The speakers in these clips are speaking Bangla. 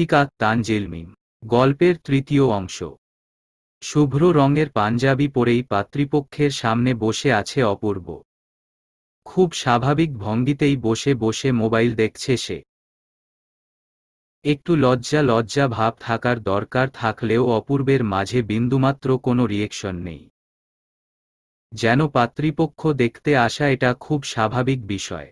টিকা তানজেলমিম গল্পের তৃতীয় অংশ শুভ্র রঙের পাঞ্জাবি পরেই পাতৃপক্ষের সামনে বসে আছে অপূর্ব খুব স্বাভাবিক ভঙ্গিতেই বসে বসে মোবাইল দেখছে সে একটু লজ্জা লজ্জা ভাব থাকার দরকার থাকলেও অপূর্বের মাঝে বিন্দুমাত্র কোনো রিয়েকশন নেই যেন পাতৃপক্ষ দেখতে আসা এটা খুব স্বাভাবিক বিষয়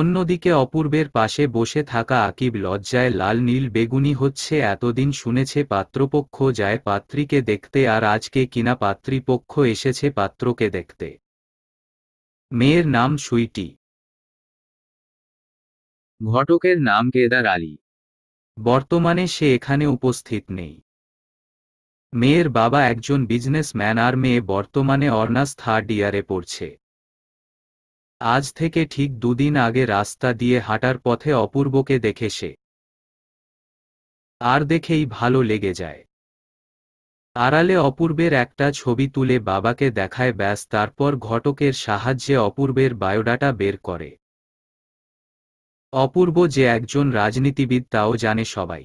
অন্যদিকে অপূর্বের পাশে বসে থাকা আকিব লজ্জায় লাল নীল বেগুনি হচ্ছে এতদিন শুনেছে পাত্রপক্ষ যায় পাত্রীকে দেখতে আর আজকে কিনা পাত্রীপক্ষ এসেছে পাত্রকে দেখতে মেয়ের নাম সুইটি ঘটকের নাম কেদার আলী বর্তমানে সে এখানে উপস্থিত নেই মেয়ের বাবা একজন বিজনেসম্যান আর মেয়ে বর্তমানে অর্নাস থার্ড ইয়ারে পড়ছে আজ থেকে ঠিক দুদিন আগে রাস্তা দিয়ে হাঁটার পথে অপূর্বকে দেখে সে আর দেখেই ভালো লেগে যায় আড়ালে অপূর্বের একটা ছবি তুলে বাবাকে দেখায় ব্যাস তারপর ঘটকের সাহায্যে অপূর্বের বায়োডাটা বের করে অপূর্ব যে একজন রাজনীতিবিদ তাও জানে সবাই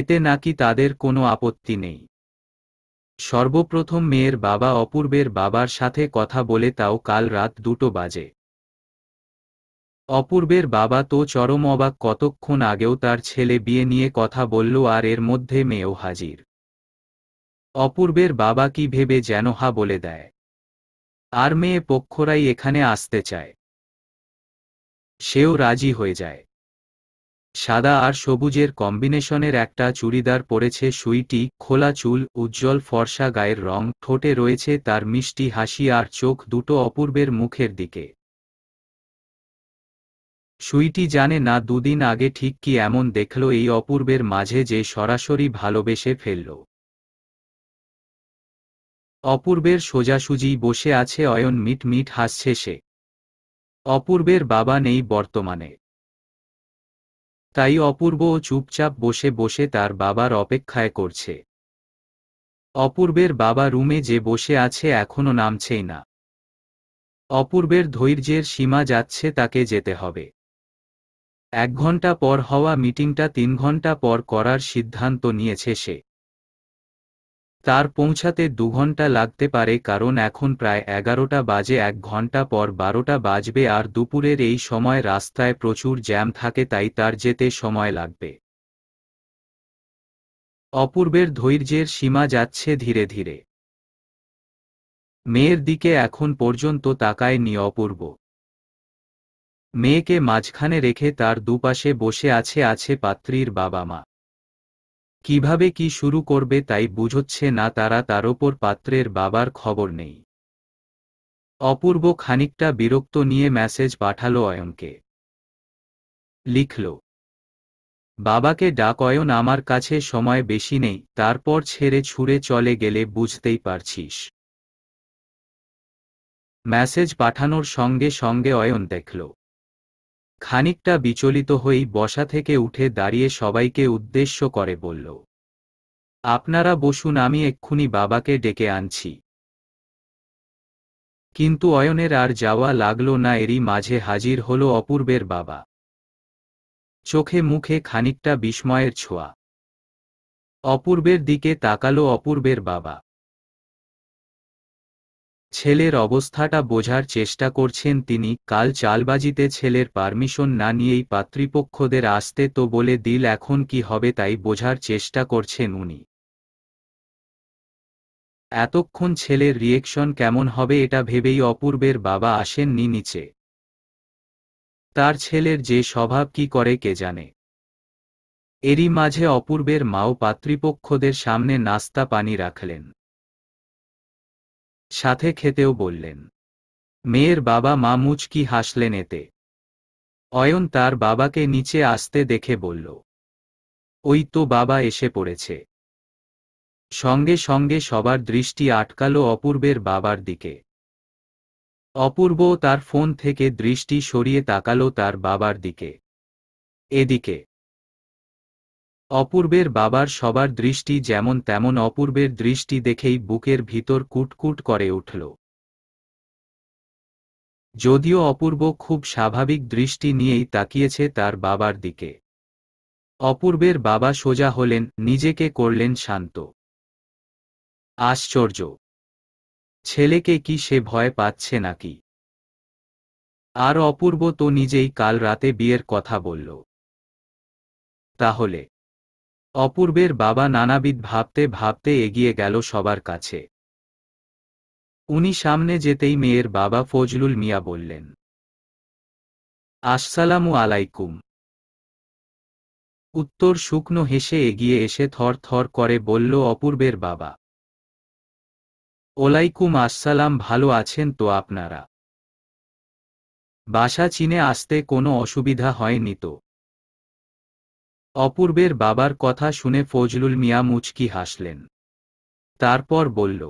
এতে নাকি তাদের কোনো আপত্তি নেই সর্বপ্রথম মেয়ের বাবা অপূর্বের বাবার সাথে কথা বলে তাও কাল রাত দুটো বাজে অপূর্বের বাবা তো চরম অবাক কতক্ষণ আগেও তার ছেলে বিয়ে নিয়ে কথা বলল আর এর মধ্যে মেয়েও হাজির অপূর্বের বাবা কি ভেবে যেন হা বলে দেয় আর মেয়ে পক্ষরাই এখানে আসতে চায় সেও রাজি হয়ে যায় সাদা আর সবুজের কম্বিনেশনের একটা চুড়িদার পরেছে সুইটি খোলা চুল উজ্জ্বল ফর্সা গায়ের রং ঠোঁটে রয়েছে তার মিষ্টি হাসি আর চোখ দুটো অপূর্বের মুখের দিকে সুইটি জানে না দুদিন আগে ঠিক কি এমন দেখল এই অপূর্বের মাঝে যে সরাসরি ভালোবেসে ফেলল অপূর্বের সোজাসুজি বসে আছে অয়ন মিট মিট হাসছে সে অপূর্বের বাবা নেই বর্তমানে তাই অপূর্ব চুপচাপ বসে বসে তার বাবার অপেক্ষায় করছে অপূর্বের বাবা রুমে যে বসে আছে এখনো নামছেই না অপূর্বের ধৈর্যের সীমা যাচ্ছে তাকে যেতে হবে এক ঘন্টা পর হওয়া মিটিংটা তিন ঘন্টা পর করার সিদ্ধান্ত নিয়েছে সে তার পৌঁছাতে দু ঘন্টা লাগতে পারে কারণ এখন প্রায় এগারোটা বাজে এক ঘন্টা পর বারোটা বাজবে আর দুপুরের এই সময় রাস্তায় প্রচুর জ্যাম থাকে তাই তার যেতে সময় লাগবে অপূর্বের ধৈর্যের সীমা যাচ্ছে ধীরে ধীরে মেয়ের দিকে এখন পর্যন্ত তাকায়নি অপূর্ব মেয়েকে মাঝখানে রেখে তার দুপাশে বসে আছে আছে পাত্রীর বাবা মা কিভাবে কি শুরু করবে তাই বুঝোচ্ছে না তারা তার ওপর পাত্রের বাবার খবর নেই অপূর্ব খানিকটা বিরক্ত নিয়ে মেসেজ পাঠালো অয়নকে লিখল বাবাকে ডাক অয়ন আমার কাছে সময় বেশি নেই তারপর ছেড়ে ছুঁড়ে চলে গেলে বুঝতেই পারছিস মেসেজ পাঠানোর সঙ্গে সঙ্গে অয়ন দেখল খানিকটা বিচলিত হয়েই বসা থেকে উঠে দাঁড়িয়ে সবাইকে উদ্দেশ্য করে বলল আপনারা বসুন আমি এক্ষুনি বাবাকে ডেকে আনছি কিন্তু অয়নের আর যাওয়া লাগল না এরই মাঝে হাজির হল অপূর্বের বাবা চোখে মুখে খানিকটা বিস্ময়ের ছোঁয়া অপূর্বের দিকে তাকালো অপূর্বের বাবা ছেলের অবস্থাটা বোঝার চেষ্টা করছেন তিনি কাল চালবাজিতে ছেলের পারমিশন না নিয়েই পাতৃপক্ষদের আসতে তো বলে দিল এখন কি হবে তাই বোঝার চেষ্টা করছেন উনি এতক্ষণ ছেলের রিয়েকশন কেমন হবে এটা ভেবেই অপূর্বের বাবা আসেননি নিচে তার ছেলের যে স্বভাব কি করে কে জানে এরই মাঝে অপূর্বের মাও পাতৃপক্ষদের সামনে নাস্তা পানি রাখলেন সাথে খেতেও বললেন মেয়ের বাবা মা মুচকি হাসলেন এতে অয়ন তার বাবাকে নিচে আসতে দেখে বলল ওই তো বাবা এসে পড়েছে সঙ্গে সঙ্গে সবার দৃষ্টি আটকালো অপূর্বের বাবার দিকে অপূর্ব তার ফোন থেকে দৃষ্টি সরিয়ে তাকালো তার বাবার দিকে এদিকে অপূর্বের বাবার সবার দৃষ্টি যেমন তেমন অপূর্বের দৃষ্টি দেখেই বুকের ভিতর কুটকুট করে উঠল যদিও অপূর্ব খুব স্বাভাবিক দৃষ্টি নিয়েই তাকিয়েছে তার বাবার দিকে অপূর্বের বাবা সোজা হলেন নিজেকে করলেন শান্ত আশ্চর্য ছেলেকে কি সে ভয় পাচ্ছে নাকি আর অপূর্ব তো নিজেই কাল রাতে বিয়ের কথা বলল তাহলে অপূর্বের বাবা নানাবিধ ভাবতে ভাবতে এগিয়ে গেল সবার কাছে উনি সামনে যেতেই মেয়ের বাবা ফজলুল মিয়া বললেন আসসালামু আলাইকুম উত্তর শুকনো হেসে এগিয়ে এসে থর থর করে বলল অপূর্বের বাবা ওলাইকুম আসসালাম ভালো আছেন তো আপনারা বাসা চিনে আসতে কোনো অসুবিধা হয়নি তো অপূর্বের বাবার কথা শুনে ফজলুল মিয়া মুচকি হাসলেন তারপর বলল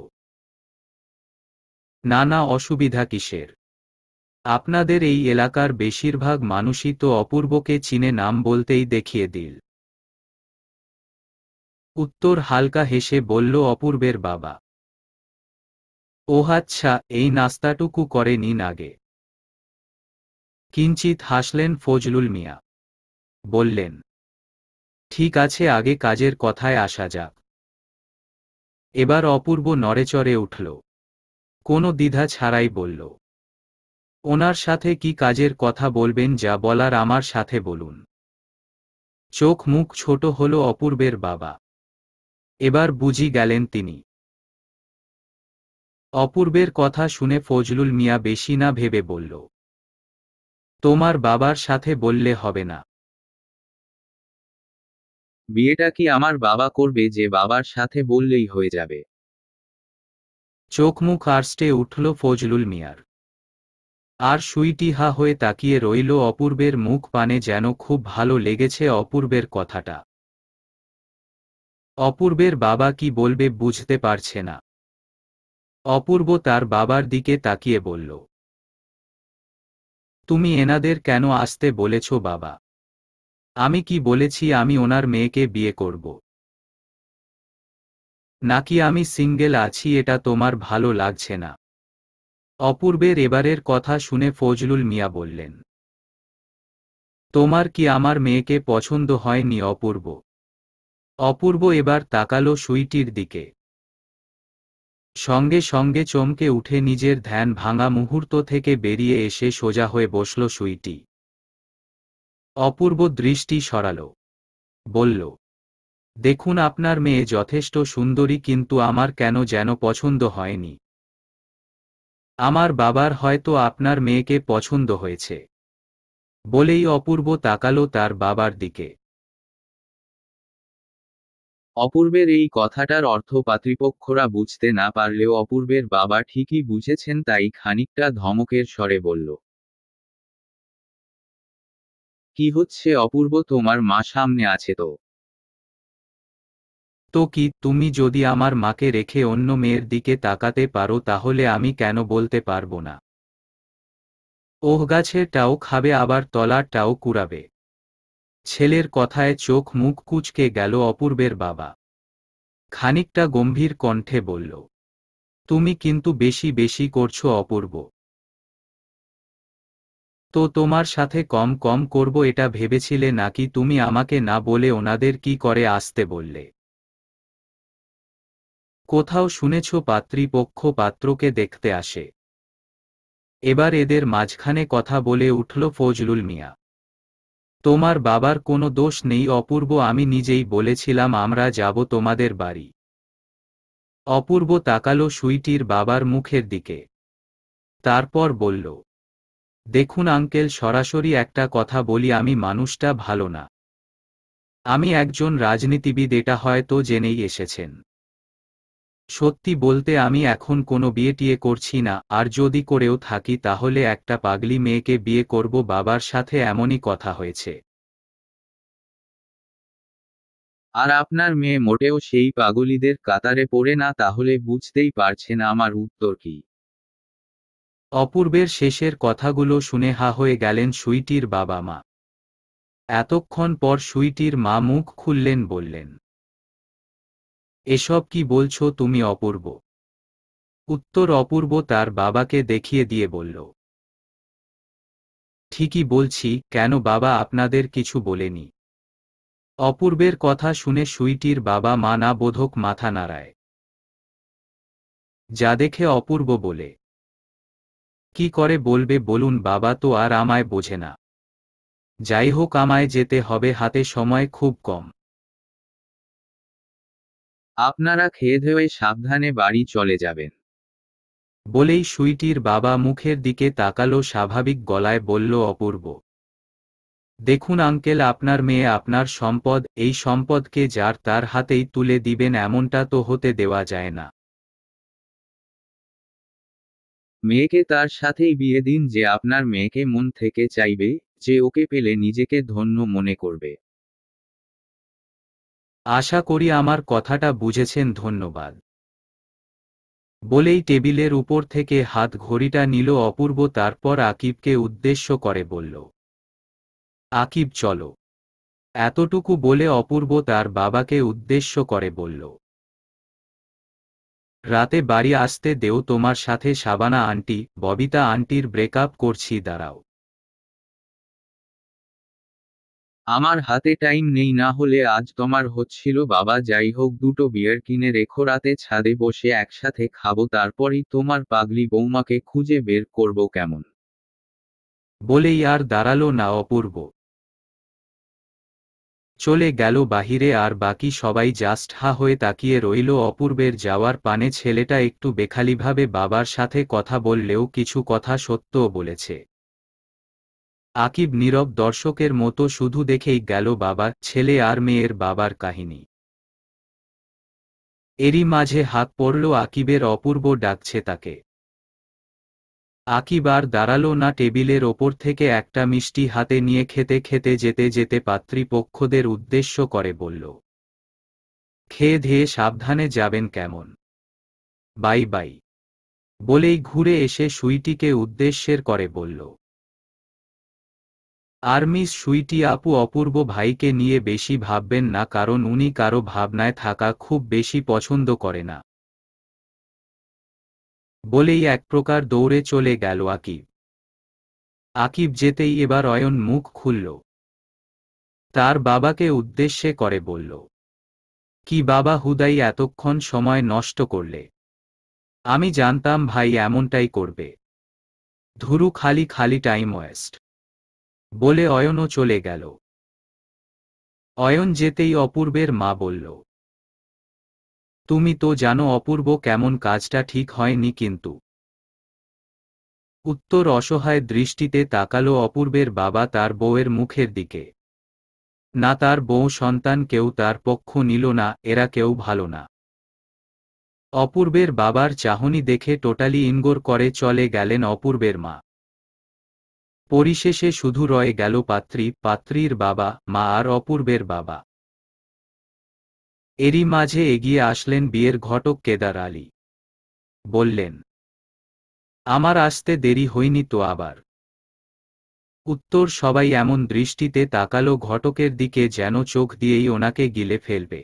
নানা অসুবিধা কিসের আপনাদের এই এলাকার বেশিরভাগ মানুষই তো অপূর্বকে চিনে নাম বলতেই দেখিয়ে দিল উত্তর হালকা হেসে বলল অপূর্বের বাবা ও আচ্ছা এই নাস্তাটুকু করে নিন আগে কিঞ্চিত হাসলেন ফজলুল মিয়া বললেন ঠিক আছে আগে কাজের কথায় আসা যাক এবার অপূর্ব নড়েচড়ে উঠল কোনো দ্বিধা ছাড়াই বলল ওনার সাথে কি কাজের কথা বলবেন যা বলার আমার সাথে বলুন চোখ মুখ ছোট হল অপূর্বের বাবা এবার বুঝি গেলেন তিনি অপূর্বের কথা শুনে ফজলুল মিয়া বেশি না ভেবে বলল তোমার বাবার সাথে বললে হবে না বিয়েটা কি আমার বাবা করবে যে বাবার সাথে বললেই হয়ে যাবে চোখ মুখ আর্স্টে উঠল ফজলুল মিয়ার আর সুইটিহা হয়ে তাকিয়ে রইল অপূর্বের মুখ পানে যেন খুব ভালো লেগেছে অপূর্বের কথাটা অপূর্বের বাবা কি বলবে বুঝতে পারছে না অপূর্ব তার বাবার দিকে তাকিয়ে বলল তুমি এনাদের কেন আসতে বলেছ বাবা আমি কি বলেছি আমি ওনার মেয়েকে বিয়ে করব নাকি আমি সিঙ্গেল আছি এটা তোমার ভালো লাগছে না অপূর্বের এবারের কথা শুনে ফজলুল মিয়া বললেন তোমার কি আমার মেয়েকে পছন্দ হয়নি অপূর্ব অপূর্ব এবার তাকালো সুইটির দিকে সঙ্গে সঙ্গে চমকে উঠে নিজের ধ্যান ভাঙা মুহূর্ত থেকে বেরিয়ে এসে সোজা হয়ে বসল সুইটি অপূর্ব দৃষ্টি সরাল বলল দেখুন আপনার মেয়ে যথেষ্ট সুন্দরী কিন্তু আমার কেন যেন পছন্দ হয়নি আমার বাবার হয়তো আপনার মেয়েকে পছন্দ হয়েছে বলেই অপূর্ব তাকালো তার বাবার দিকে অপূর্বের এই কথাটার অর্থ পাতৃপক্ষরা বুঝতে না পারলেও অপূর্বের বাবা ঠিকই বুঝেছেন তাই খানিকটা ধমকের স্বরে বলল কি হচ্ছে অপূর্ব তোমার মা সামনে আছে তো তো কি তুমি যদি আমার মাকে রেখে অন্য মেয়ের দিকে তাকাতে পারো তাহলে আমি কেন বলতে পারবো না ওহ গাছের টাও খাবে আবার তলারটাও কুড়াবে ছেলের কথায় চোখ মুখ কুচকে গেল অপূর্বের বাবা খানিকটা গম্ভীর কণ্ঠে বলল তুমি কিন্তু বেশি বেশি করছো অপূর্ব তো তোমার সাথে কম কম করব এটা ভেবেছিলে নাকি তুমি আমাকে না বলে ওনাদের কি করে আসতে বললে কোথাও শুনেছ পাত্রীপক্ষ পাত্রকে দেখতে আসে এবার এদের মাঝখানে কথা বলে উঠল ফজলুল মিয়া তোমার বাবার কোনো দোষ নেই অপূর্ব আমি নিজেই বলেছিলাম আমরা যাব তোমাদের বাড়ি অপূর্ব তাকালো সুইটির বাবার মুখের দিকে তারপর বলল দেখুন আঙ্কেল সরাসরি একটা কথা বলি আমি মানুষটা ভালো না আমি একজন রাজনীতিবিদ এটা হয়তো জেনেই এসেছেন সত্যি বলতে আমি এখন কোনো বিয়ে টিয়ে করছি না আর যদি করেও থাকি তাহলে একটা পাগলি মেয়েকে বিয়ে করব বাবার সাথে এমনই কথা হয়েছে আর আপনার মেয়ে মোটেও সেই পাগলিদের কাতারে পড়ে না তাহলে বুঝতেই পারছেন আমার উত্তর কি অপূর্বের শেষের কথাগুলো শুনে হা হয়ে গেলেন সুইটির বাবা মা এতক্ষণ পর সুইটির মা মুখ খুললেন বললেন এসব কি বলছ তুমি অপূর্ব উত্তর অপূর্ব তার বাবাকে দেখিয়ে দিয়ে বলল ঠিকই বলছি কেন বাবা আপনাদের কিছু বলেনি অপূর্বের কথা শুনে সুইটির বাবা মা না বোধক মাথা নাড়ায় যা দেখে অপূর্ব বলে কি করে বলবে বলুন বাবা তো আর আমায় বোঝে না যাই হোক আমায় যেতে হবে হাতে সময় খুব কম আপনারা খেয়ে ধেয়ে সাবধানে বাড়ি চলে যাবেন বলেই সুইটির বাবা মুখের দিকে তাকালো স্বাভাবিক গলায় বলল অপূর্ব দেখুন আঙ্কেল আপনার মেয়ে আপনার সম্পদ এই সম্পদকে যার তার হাতেই তুলে দিবেন এমনটা তো হতে দেওয়া যায় না মেয়েকে তার সাথেই বিয়ে দিন যে আপনার মেয়েকে মন থেকে চাইবে যে ওকে পেলে নিজেকে ধন্য মনে করবে আশা করি আমার কথাটা বুঝেছেন ধন্যবাদ বলেই টেবিলের উপর থেকে হাত ঘড়িটা নিল অপূর্ব তারপর আকিবকে উদ্দেশ্য করে বলল আকিব চলো এতটুকু বলে অপূর্ব তার বাবাকে উদ্দেশ্য করে বলল রাতে বাড়ি আসতে দেও তোমার সাথে সাবানা আন্টি ববিতা আন্টির ব্রেকআপ করছি দাঁড়াও আমার হাতে টাইম নেই না হলে আজ তোমার হচ্ছিল বাবা যাই হোক দুটো বিয়ার কিনে রেখো রাতে ছাদে বসে একসাথে খাবো তারপরই তোমার পাগলি বৌমাকে খুঁজে বের করব কেমন বলেই আর দাঁড়ালো না অপূর্ব চলে গেল বাহিরে আর বাকি সবাই জাস্ট হা হয়ে তাকিয়ে রইল অপূর্বের যাওয়ার পানে ছেলেটা একটু বেখালিভাবে বাবার সাথে কথা বললেও কিছু কথা সত্যও বলেছে আকিব নীরব দর্শকের মতো শুধু দেখেই গেল বাবা ছেলে আর মেয়ের বাবার কাহিনী এরই মাঝে হাত পড়ল আকিবের অপূর্ব ডাকছে তাকে আকিবার দাঁড়ালো না টেবিলের ওপর থেকে একটা মিষ্টি হাতে নিয়ে খেতে খেতে যেতে যেতে পাত্রীপক্ষদের উদ্দেশ্য করে বলল খেয়ে ধেয়ে সাবধানে যাবেন কেমন বাই বাই বলেই ঘুরে এসে সুইটিকে উদ্দেশ্যের করে বলল আর্মিস সুইটি আপু অপূর্ব ভাইকে নিয়ে বেশি ভাববেন না কারণ উনি কারো ভাবনায় থাকা খুব বেশি পছন্দ করে না বলেই এক প্রকার দৌড়ে চলে গেল আকিব আকিব যেতেই এবার অয়ন মুখ খুলল তার বাবাকে উদ্দেশ্যে করে বলল কি বাবা হুদাই এতক্ষণ সময় নষ্ট করলে আমি জানতাম ভাই এমনটাই করবে ধুরু খালি খালি টাইম ওয়েস্ট বলে অয়নও চলে গেল অয়ন যেতেই অপূর্বের মা বলল তুমি তো জানো অপূর্ব কেমন কাজটা ঠিক হয়নি কিন্তু উত্তর অসহায় দৃষ্টিতে তাকালো অপূর্বের বাবা তার বউয়ের মুখের দিকে না তার বউ সন্তান কেউ তার পক্ষ নিল না এরা কেউ ভালো না অপূর্বের বাবার চাহনি দেখে টোটালি ইনগোর করে চলে গেলেন অপূর্বের মা পরিশেষে শুধু রয়ে গেল পাত্রী পাত্রীর বাবা মা আর অপূর্বের বাবা এরই মাঝে এগিয়ে আসলেন বিয়ের ঘটক কেদার আলী বললেন আমার আসতে দেরি হয়নি তো আবার উত্তর সবাই এমন দৃষ্টিতে তাকালো ঘটকের দিকে যেন চোখ দিয়েই ওনাকে গিলে ফেলবে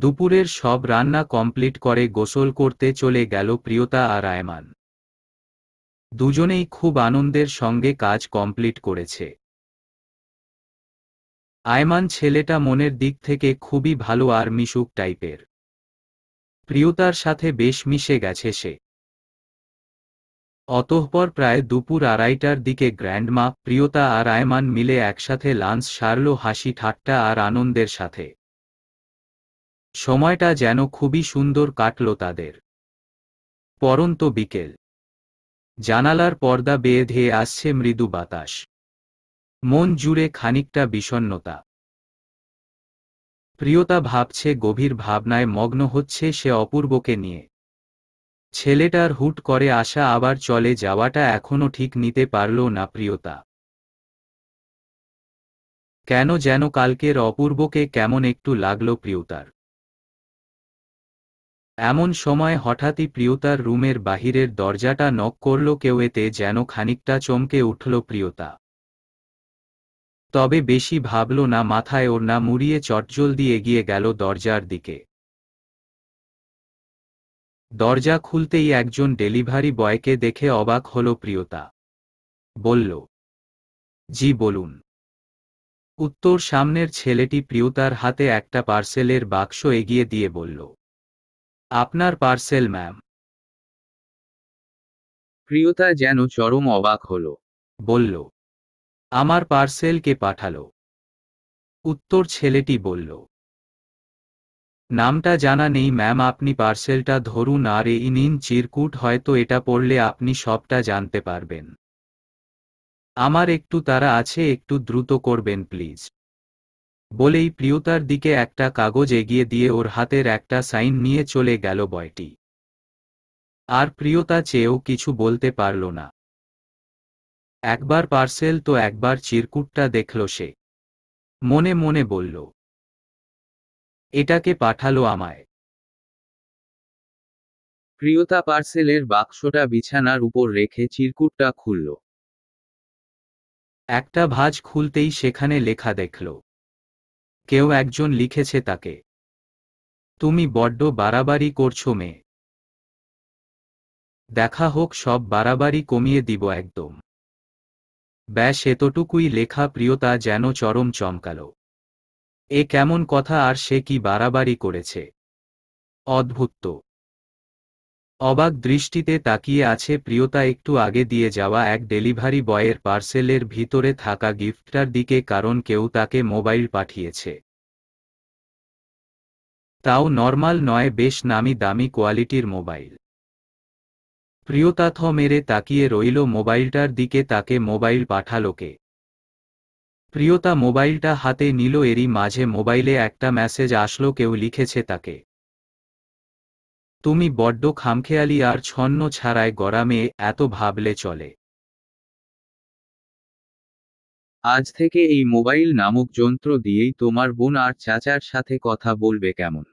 দুপুরের সব রান্না কমপ্লিট করে গোসল করতে চলে গেল প্রিয়তা আর আয়মান দুজনেই খুব আনন্দের সঙ্গে কাজ কমপ্লিট করেছে আয়মান ছেলেটা মনের দিক থেকে খুবই ভালো আর মিশুক টাইপের প্রিয়তার সাথে বেশ মিশে গেছে সে অতঃপর প্রায় দুপুর আড়াইটার দিকে গ্র্যান্ডমা প্রিয়তা আর আয়মান মিলে একসাথে লাঞ্চ সারল হাসি ঠাট্টা আর আনন্দের সাথে সময়টা যেন খুবই সুন্দর কাটল তাদের পরন্ত বিকেল জানালার পর্দা বেয়ে ধেয়ে আসছে মৃদু বাতাস মন জুড়ে খানিকটা বিষণ্নতা প্রিয়তা ভাবছে গভীর ভাবনায় মগ্ন হচ্ছে সে অপূর্বকে নিয়ে ছেলেটার হুট করে আসা আবার চলে যাওয়াটা এখনো ঠিক নিতে পারল না প্রিয়তা কেন যেন কালকের অপূর্বকে কেমন একটু লাগল প্রিয়তার এমন সময় হঠাৎই প্রিয়তার রুমের বাহিরের দরজাটা নক করল কেউ এতে যেন খানিকটা চমকে উঠল প্রিয়তা তবে বেশি ভাবল না মাথায় ওড়না মুড়িয়ে চটজলদি এগিয়ে গেল দরজার দিকে দরজা খুলতেই একজন ডেলিভারি বয়কে দেখে অবাক হল প্রিয়তা বলল জি বলুন উত্তর সামনের ছেলেটি প্রিয়তার হাতে একটা পার্সেলের বাক্স এগিয়ে দিয়ে বলল আপনার পার্সেল ম্যাম প্রিয়তা যেন চরম অবাক হল বলল আমার পার্সেলকে পাঠালো উত্তর ছেলেটি বলল নামটা জানা নেই ম্যাম আপনি পার্সেলটা ধরুন আর এই নিন চিরকুট হয়তো এটা পড়লে আপনি সবটা জানতে পারবেন আমার একটু তারা আছে একটু দ্রুত করবেন প্লিজ বলেই প্রিয়তার দিকে একটা কাগজ এগিয়ে দিয়ে ওর হাতের একটা সাইন নিয়ে চলে গেল বয়টি আর প্রিয়তা চেয়েও কিছু বলতে পারল না একবার পার্সেল তো একবার চিরকুটটা দেখল সে মনে মনে বলল এটাকে পাঠালো আমায় প্রিয়তা পার্সেলের বাক্সটা বিছানার উপর রেখে চিরকুটটা খুলল একটা ভাজ খুলতেই সেখানে লেখা দেখল কেউ একজন লিখেছে তাকে তুমি বড্ড বাড়াবাড়ি করছো মেয়ে দেখা হোক সব বাড়াবাড়ি কমিয়ে দিব একদম ব্যাস এতটুকুই লেখা প্রিয়তা যেন চরম চমকাল এ কেমন কথা আর সে কি বাড়াবাড়ি করেছে অদ্ভুত অবাক দৃষ্টিতে তাকিয়ে আছে প্রিয়তা একটু আগে দিয়ে যাওয়া এক ডেলিভারি বয়ের পার্সেলের ভিতরে থাকা গিফটটার দিকে কারণ কেউ তাকে মোবাইল পাঠিয়েছে তাও নর্মাল নয় বেশ নামি দামি কোয়ালিটির মোবাইল প্রিয়তা থ মেরে তাকিয়ে রইল মোবাইলটার দিকে তাকে মোবাইল পাঠালোকে প্রিয়তা মোবাইলটা হাতে নিল এরই মাঝে মোবাইলে একটা মেসেজ আসলো কেউ লিখেছে তাকে তুমি বড্ড খামখেয়ালি আর ছন্ন ছাড়ায় গরামে এত ভাবলে চলে আজ থেকে এই মোবাইল নামক যন্ত্র দিয়েই তোমার বোন আর চাচার সাথে কথা বলবে কেমন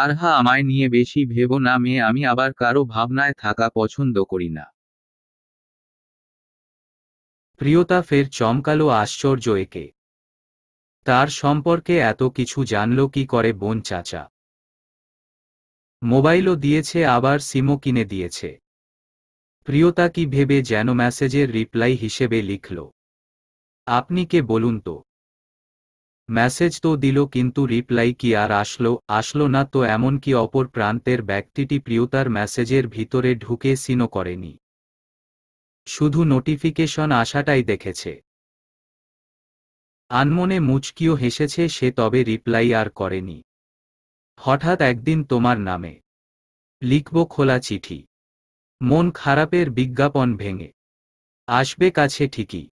আর হা আমায় নিয়ে বেশি ভেবো না মেয়ে আমি আবার কারো ভাবনায় থাকা পছন্দ করি না প্রিয়তা ফের চমকালো আশ্চর্য একে তার সম্পর্কে এত কিছু জানল কি করে বোন চাচা মোবাইলও দিয়েছে আবার সিমও কিনে দিয়েছে প্রিয়তা কি ভেবে যেন মেসেজের রিপ্লাই হিসেবে লিখল আপনি কে বলুন তো মেসেজ তো দিল কিন্তু রিপ্লাই কি আর আসলো আসলো না তো এমনকি অপর প্রান্তের ব্যক্তিটি প্রিয়তার মেসেজের ভিতরে ঢুকে সিনো করেনি শুধু নোটিফিকেশন আসাটাই দেখেছে আনমনে মুচকিও হেসেছে সে তবে রিপ্লাই আর করেনি হঠাৎ একদিন তোমার নামে লিখব খোলা চিঠি মন খারাপের বিজ্ঞাপন ভেঙে আসবে কাছে ঠিকই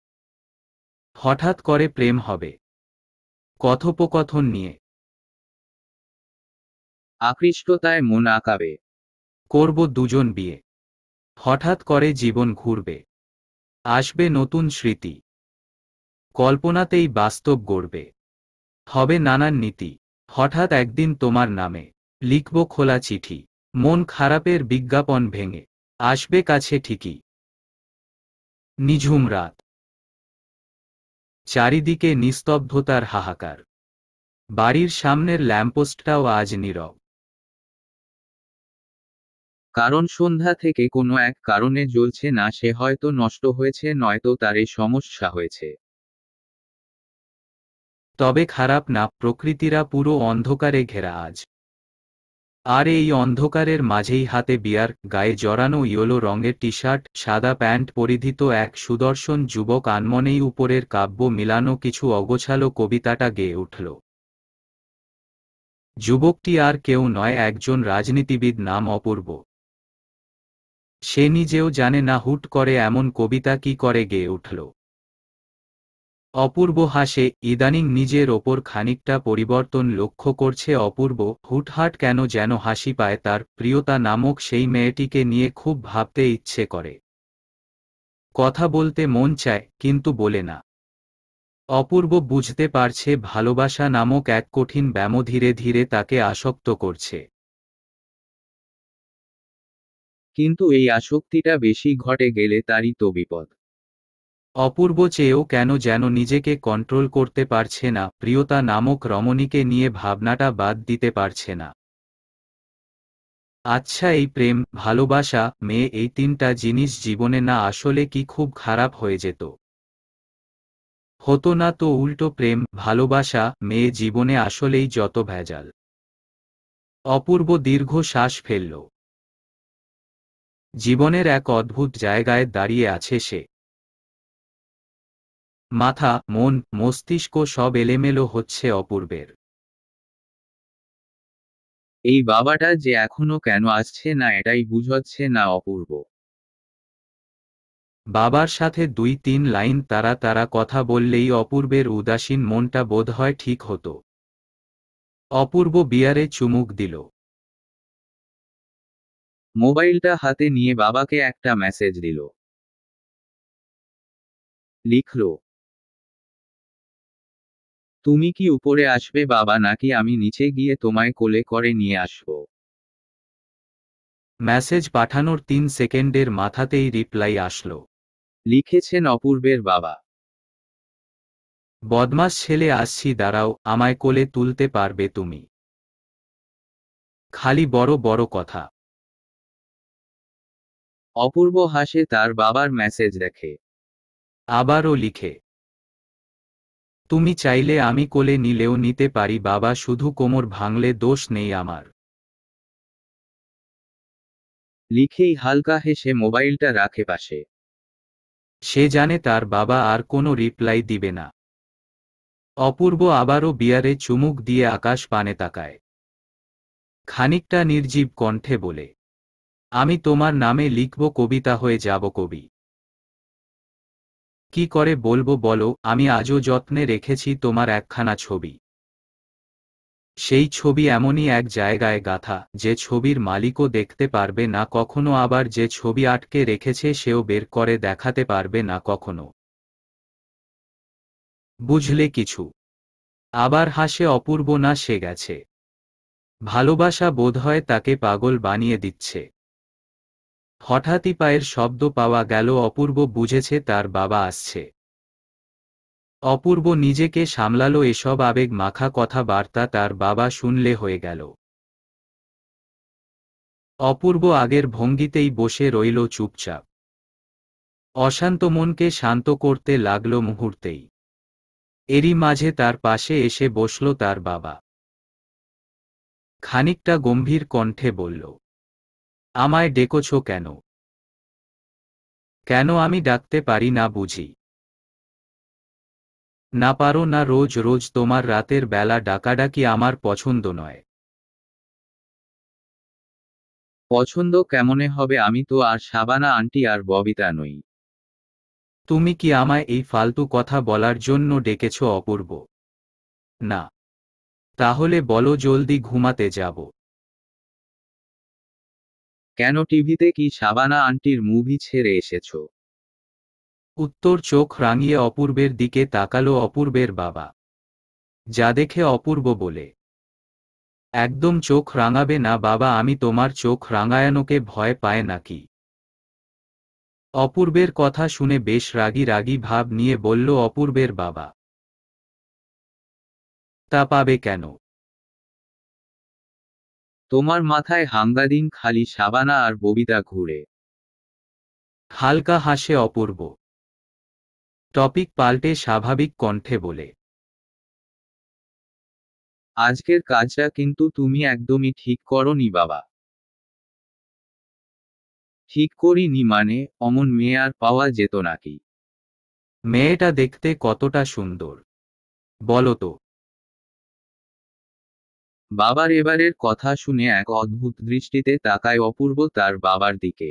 হঠাৎ করে প্রেম হবে কথোপকথন নিয়ে আকৃষ্টতায় মন আঁকাবে করব দুজন বিয়ে হঠাৎ করে জীবন ঘুরবে আসবে নতুন স্মৃতি কল্পনাতেই বাস্তব গড়বে হবে নানান নীতি হঠাৎ একদিন তোমার নামে লিখব খোলা চিঠি মন খারাপের বিজ্ঞাপন ভেঙে আসবে কাছে ঠিকই নিঝুম রাত চারিদিকে নিস্তব্ধতার হাহাকার বাড়ির সামনের ল্যাম্পোস্টটাও আজ নীরব কারণ সন্ধ্যা থেকে কোনো এক কারণে জ্বলছে না সে হয়তো নষ্ট হয়েছে নয়তো তার এই সমস্যা হয়েছে তবে খারাপ না প্রকৃতিরা পুরো অন্ধকারে ঘেরা আজ আর এই অন্ধকারের মাঝেই হাতে বিয়ার গায়ে জড়ানো ইয়েলো রঙের টি শার্ট সাদা প্যান্ট পরিধিত এক সুদর্শন যুবক আনমনেই উপরের কাব্য মিলানো কিছু অগোছালো কবিতাটা গেয়ে উঠল যুবকটি আর কেউ নয় একজন রাজনীতিবিদ নাম অপূর্ব সে নিজেও জানে না হুট করে এমন কবিতা কি করে গেয়ে উঠল অপূর্ব হাসে ইদানিং নিজের ওপর খানিকটা পরিবর্তন লক্ষ্য করছে অপূর্ব হুটহাট কেন যেন হাসি পায় তার প্রিয়তা নামক সেই মেয়েটিকে নিয়ে খুব ভাবতে ইচ্ছে করে কথা বলতে মন চায় কিন্তু বলে না অপূর্ব বুঝতে পারছে ভালোবাসা নামক এক কঠিন ব্যামো ধীরে ধীরে তাকে আসক্ত করছে কিন্তু এই আসক্তিটা বেশি ঘটে গেলে তারই তো বিপদ অপূর্ব চেয়েও কেন যেন নিজেকে কন্ট্রোল করতে পারছে না প্রিয়তা নামক রমণীকে নিয়ে ভাবনাটা বাদ দিতে পারছে না আচ্ছা এই প্রেম ভালোবাসা মেয়ে এই তিনটা জিনিস জীবনে না আসলে কি খুব খারাপ হয়ে যেত হতো না তো উল্টো প্রেম ভালোবাসা মেয়ে জীবনে আসলেই যত ভেজাল অপূর্ব দীর্ঘ শ্বাস ফেলল জীবনের এক অদ্ভুত জায়গায় দাঁড়িয়ে আছে সে মাথা মন মস্তিষ্ক সব এলেমেলো হচ্ছে অপূর্বের এই বাবাটা যে এখনো কেন আসছে না এটাই বুঝাচ্ছে না অপূর্ব বাবার সাথে দুই তিন লাইন তারা তারা কথা বললেই অপূর্বের উদাসীন মনটা বোধ হয় ঠিক হতো অপূর্ব বিয়ারে চুমুক দিল মোবাইলটা হাতে নিয়ে বাবাকে একটা মেসেজ দিল লিখল তুমি কি উপরে আসবে বাবা নাকি আমি নিচে গিয়ে তোমায় কোলে করে নিয়ে আসব মেসেজ পাঠানোর তিন সেকেন্ডের মাথাতেই রিপ্লাই আসলো লিখেছেন অপূর্বের বাবা বদমাস ছেলে আসছি দাঁড়াও আমায় কোলে তুলতে পারবে তুমি খালি বড় বড় কথা অপূর্ব হাসে তার বাবার মেসেজ দেখে আবারও লিখে তুমি চাইলে আমি কোলে নিলেও নিতে পারি বাবা শুধু কোমর ভাঙলে দোষ নেই আমার লিখেই হালকা হেসে মোবাইলটা রাখে পাশে সে জানে তার বাবা আর কোনো রিপ্লাই দিবে না অপূর্ব আবারও বিয়ারে চুমুক দিয়ে আকাশ পানে তাকায় খানিকটা নির্জীব কণ্ঠে বলে আমি তোমার নামে লিখব কবিতা হয়ে যাব কবি কি করে বলবো বলো আমি আজও যত্নে রেখেছি তোমার একখানা ছবি সেই ছবি এমনই এক জায়গায় গাথা যে ছবির মালিকও দেখতে পারবে না কখনো আবার যে ছবি আটকে রেখেছে সেও বের করে দেখাতে পারবে না কখনো বুঝলে কিছু আবার হাসে অপূর্ব না সে গেছে ভালোবাসা বোধহয় তাকে পাগল বানিয়ে দিচ্ছে হঠাৎই পায়ের শব্দ পাওয়া গেল অপূর্ব বুঝেছে তার বাবা আসছে অপূর্ব নিজেকে সামলালো এসব আবেগ মাখা কথাবার্তা তার বাবা শুনলে হয়ে গেল অপূর্ব আগের ভঙ্গিতেই বসে রইল চুপচাপ অশান্ত মনকে শান্ত করতে লাগল মুহূর্তেই এরই মাঝে তার পাশে এসে বসল তার বাবা খানিকটা গম্ভীর কণ্ঠে বলল আমায় ডেকেছ কেন কেন আমি ডাকতে পারি না বুঝি না পারো না রোজ রোজ তোমার রাতের বেলা ডাকাডাকি আমার পছন্দ নয় পছন্দ কেমনে হবে আমি তো আর সাবানা আন্টি আর ববিতা নই তুমি কি আমায় এই ফালতু কথা বলার জন্য ডেকেছ অপূর্ব না তাহলে বলো জলদি ঘুমাতে যাব কেন টিভিতে কি সাবানা আন্টির মুভি ছেড়ে এসেছ উত্তর চোখ রাঙিয়ে অপূর্বের দিকে তাকালো অপূর্বের বাবা যা দেখে অপূর্ব বলে একদম চোখ রাঙাবে না বাবা আমি তোমার চোখ রাঙায়ানোকে ভয় পায় নাকি অপূর্বের কথা শুনে বেশ রাগি রাগি ভাব নিয়ে বলল অপূর্বের বাবা তা পাবে কেন তোমার মাথায় হাঙ্গাদিন খালি সাবানা আর ববিতা ঘুরে হালকা হাসে অপূর্ব টপিক পাল্টে স্বাভাবিক কণ্ঠে বলে আজকের কাজটা কিন্তু তুমি একদমই ঠিক করো নি বাবা ঠিক করিনি মানে অমন মেয়ে আর পাওয়া যেত নাকি মেয়েটা দেখতে কতটা সুন্দর বলো তো বাবার এবারের কথা শুনে এক অদ্ভুত দৃষ্টিতে তাকায় অপূর্ব তার বাবার দিকে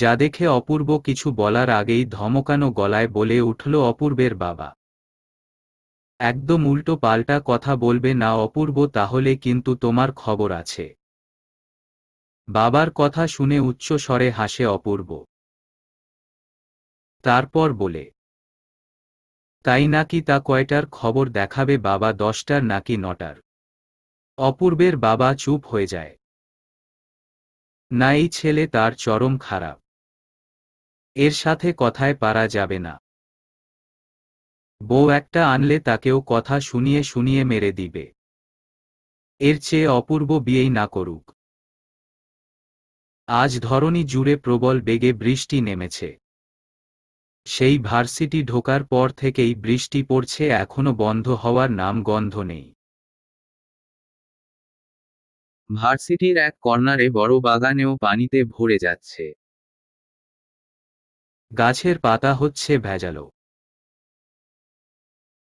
যা দেখে অপূর্ব কিছু বলার আগেই ধমকানো গলায় বলে উঠল অপূর্বের বাবা একদম উল্টো পাল্টা কথা বলবে না অপূর্ব তাহলে কিন্তু তোমার খবর আছে বাবার কথা শুনে উচ্চ স্বরে হাসে অপূর্ব তারপর বলে তাই নাকি তা কয়টার খবর দেখাবে বাবা দশটার নাকি নটার অপূর্বের বাবা চুপ হয়ে যায় না এই ছেলে তার চরম খারাপ এর সাথে কথায় পারা যাবে না বউ একটা আনলে তাকেও কথা শুনিয়ে শুনিয়ে মেরে দিবে এর চেয়ে অপূর্ব বিয়েই না করুক আজ ধরনী জুড়ে প্রবল বেগে বৃষ্টি নেমেছে সেই ভার্সিটি ঢোকার পর থেকেই বৃষ্টি পড়ছে এখনো বন্ধ হওয়ার নাম গন্ধ নেই ভার্সিটির এক কর্নারে বড় বাগানেও পানিতে ভরে যাচ্ছে গাছের পাতা হচ্ছে ভেজালো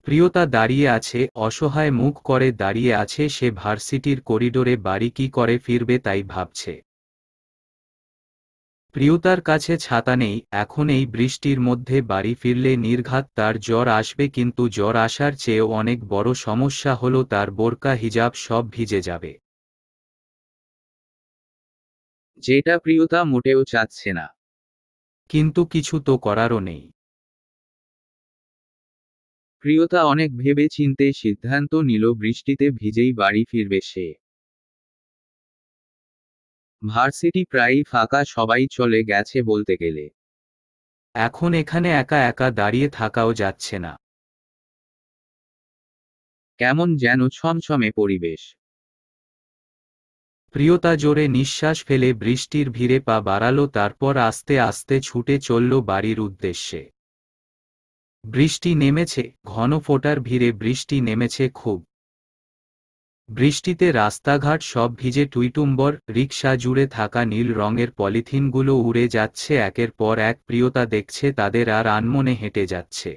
প্রিয়তা দাঁড়িয়ে আছে অসহায় মুখ করে দাঁড়িয়ে আছে সে ভার্সিটির করিডোরে বাড়ি কি করে ফিরবে তাই ভাবছে প্রিয়তার কাছে ছাতা নেই এখন এই বৃষ্টির মধ্যে বাড়ি ফিরলে নির্ঘাত তার জ্বর আসবে কিন্তু জ্বর আসার চেয়েও অনেক বড় সমস্যা হল তার বোরকা হিজাব সব ভিজে যাবে যেটা প্রিয়তা মোটেও চাচ্ছে না কিন্তু কিছু তো করারও নেই প্রিয়তা অনেক ভেবে চিনতে সিদ্ধান্ত নিল বৃষ্টিতে ভিজেই বাড়ি ফিরবে সে ভার্সিটি প্রায়ই ফাঁকা সবাই চলে গেছে বলতে গেলে এখন এখানে একা একা দাঁড়িয়ে থাকাও যাচ্ছে না কেমন যেন ছমছমে পরিবেশ প্রিয়তা জোরে নিঃশ্বাস ফেলে বৃষ্টির ভিড়ে পা বাড়ালো তারপর আস্তে আস্তে ছুটে চলল বাড়ির উদ্দেশ্যে বৃষ্টি নেমেছে ঘন ফোটার ভিড়ে বৃষ্টি নেমেছে খুব বৃষ্টিতে রাস্তাঘাট সব ভিজে টুইটুম্বর রিকশা জুড়ে থাকা নীল রঙের পলিথিনগুলো উড়ে যাচ্ছে একের পর এক প্রিয়তা দেখছে তাদের আর আনমনে হেঁটে যাচ্ছে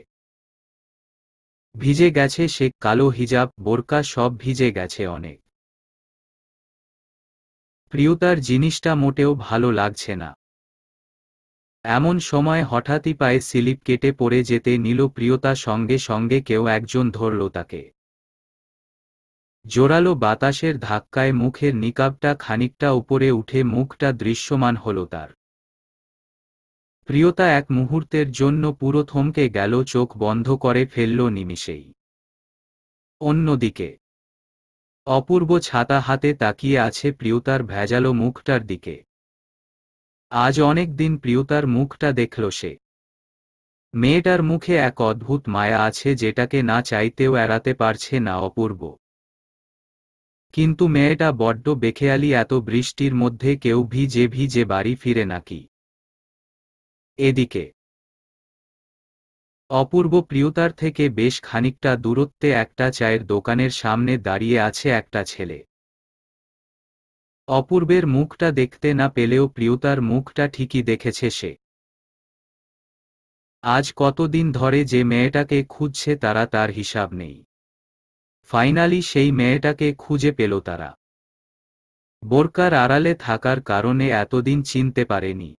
ভিজে গেছে সে কালো হিজাব বোরকা সব ভিজে গেছে অনেক প্রিয়তার জিনিসটা মোটেও ভালো লাগছে না এমন সময় হঠাৎই পায়ে স্লিপ কেটে পড়ে যেতে নিল প্রিয়তা সঙ্গে সঙ্গে কেউ একজন ধরল তাকে জোরালো বাতাসের ধাক্কায় মুখের নিকাবটা খানিকটা উপরে উঠে মুখটা দৃশ্যমান হল তার প্রিয়তা এক মুহূর্তের জন্য পুরো থমকে গেল চোখ বন্ধ করে ফেলল নিমিষেই অন্যদিকে অপূর্ব ছাতা হাতে তাকিয়ে আছে প্রিয়তার ভেজালো মুখটার দিকে আজ অনেক দিন প্রিয়তার মুখটা দেখল সে মেয়েটার মুখে এক অদ্ভুত মায়া আছে যেটাকে না চাইতেও এড়াতে পারছে না অপূর্ব কিন্তু মেয়েটা বড্ড বেখেয়ালি এত বৃষ্টির মধ্যে কেউ ভিজে ভিজে বাড়ি ফিরে নাকি এদিকে অপূর্ব প্রিয়তার থেকে বেশ খানিকটা দূরত্বে একটা চায়ের দোকানের সামনে দাঁড়িয়ে আছে একটা ছেলে অপূর্বের মুখটা দেখতে না পেলেও প্রিয়তার মুখটা ঠিকই দেখেছে সে আজ কতদিন ধরে যে মেয়েটাকে খুঁজছে তারা তার হিসাব নেই ফাইনালি সেই মেয়েটাকে খুঁজে পেল তারা বোরকার আড়ালে থাকার কারণে এতদিন চিনতে পারেনি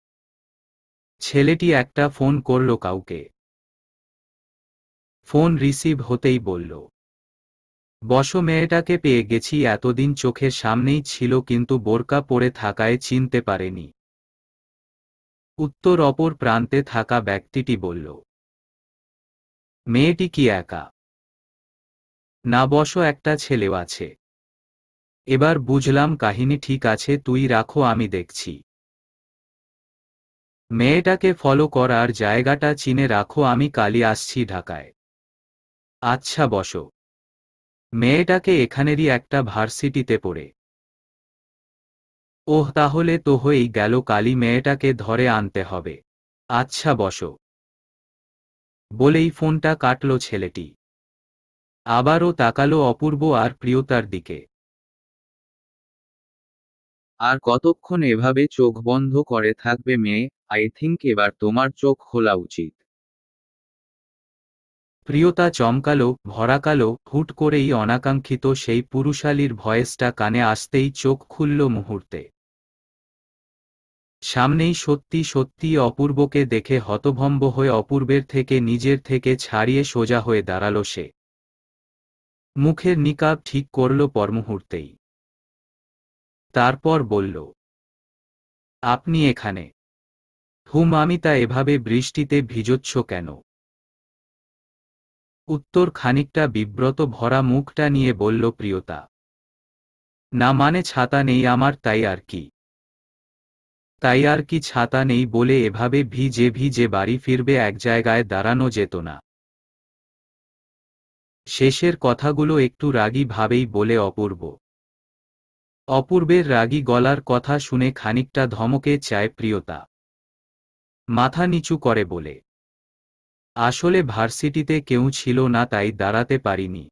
ছেলেটি একটা ফোন করল কাউকে ফোন রিসিভ হতেই বলল বস মেয়েটাকে পেয়ে গেছি এতদিন চোখের সামনেই ছিল কিন্তু বোরকা পরে থাকায় চিনতে পারেনি উত্তর অপর প্রান্তে থাকা ব্যক্তিটি বলল মেয়েটি কি একা না বসো একটা ছেলেও আছে এবার বুঝলাম কাহিনী ঠিক আছে তুই রাখো আমি দেখছি মেয়েটাকে ফলো করার জায়গাটা চিনে রাখো আমি কালি আসছি ঢাকায় আচ্ছা বসো মেয়েটাকে এখানেরই একটা ভার্সিটিতে পড়ে ওহ তাহলে তো হয়েই গেল কালি মেয়েটাকে ধরে আনতে হবে আচ্ছা বসো বলেই ফোনটা কাটল ছেলেটি আবারও তাকালো অপূর্ব আর প্রিয়তার দিকে আর কতক্ষণ এভাবে চোখ বন্ধ করে থাকবে মেয়ে আই থিঙ্ক এবার তোমার চোখ খোলা উচিত প্রিয়তা চমকালো ভরাকালো হুট করেই অনাকাঙ্ক্ষিত সেই পুরুষালীর ভয়েসটা কানে আসতেই চোখ খুলল মুহূর্তে সামনেই সত্যি সত্যি অপূর্বকে দেখে হতভম্ব হয়ে অপূর্বের থেকে নিজের থেকে ছাড়িয়ে সোজা হয়ে দাঁড়ালো সে মুখের নিকাব ঠিক করল পরমুহূর্তেই তারপর বলল আপনি এখানে হুম আমি তা এভাবে বৃষ্টিতে ভিজচ্ছ কেন উত্তর খানিকটা বিব্রত ভরা মুখটা নিয়ে বলল প্রিয়তা না মানে ছাতা নেই আমার তাই আর কি তাই আর কি ছাতা নেই বলে এভাবে ভিজে ভিজে বাড়ি ফিরবে এক জায়গায় দাঁড়ানো যেত না শেষের কথাগুলো একটু রাগী ভাবেই বলে অপূর্ব অপূর্বের রাগী গলার কথা শুনে খানিকটা ধমকে চায় প্রিয়তা মাথা নিচু করে বলে আসলে ভার্সিটিতে কেউ ছিল না তাই দাঁড়াতে পারিনি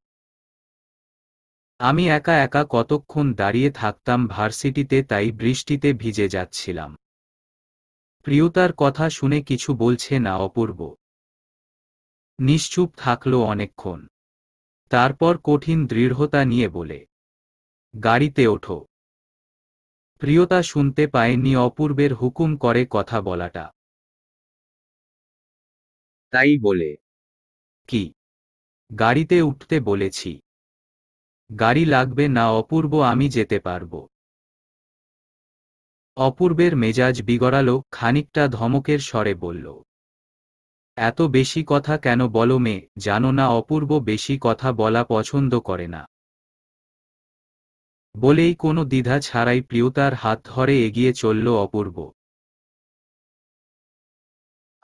আমি একা একা কতক্ষণ দাঁড়িয়ে থাকতাম ভার্সিটিতে তাই বৃষ্টিতে ভিজে যাচ্ছিলাম প্রিয়তার কথা শুনে কিছু বলছে না অপূর্ব নিশ্চুপ থাকল অনেকক্ষণ তারপর কঠিন দৃঢ়তা নিয়ে বলে গাড়িতে ওঠো প্রিয়তা শুনতে পায়নি অপূর্বের হুকুম করে কথা বলাটা তাই বলে কি গাড়িতে উঠতে বলেছি গাড়ি লাগবে না অপূর্ব আমি যেতে পারব অপূর্বের মেজাজ বিগড়াল খানিকটা ধমকের স্বরে বলল এত বেশি কথা কেন বলো মেয়ে জানো না অপূর্ব বেশি কথা বলা পছন্দ করে না বলেই কোনো দ্বিধা ছাড়াই প্রিয়তার হাত ধরে এগিয়ে চলল অপূর্ব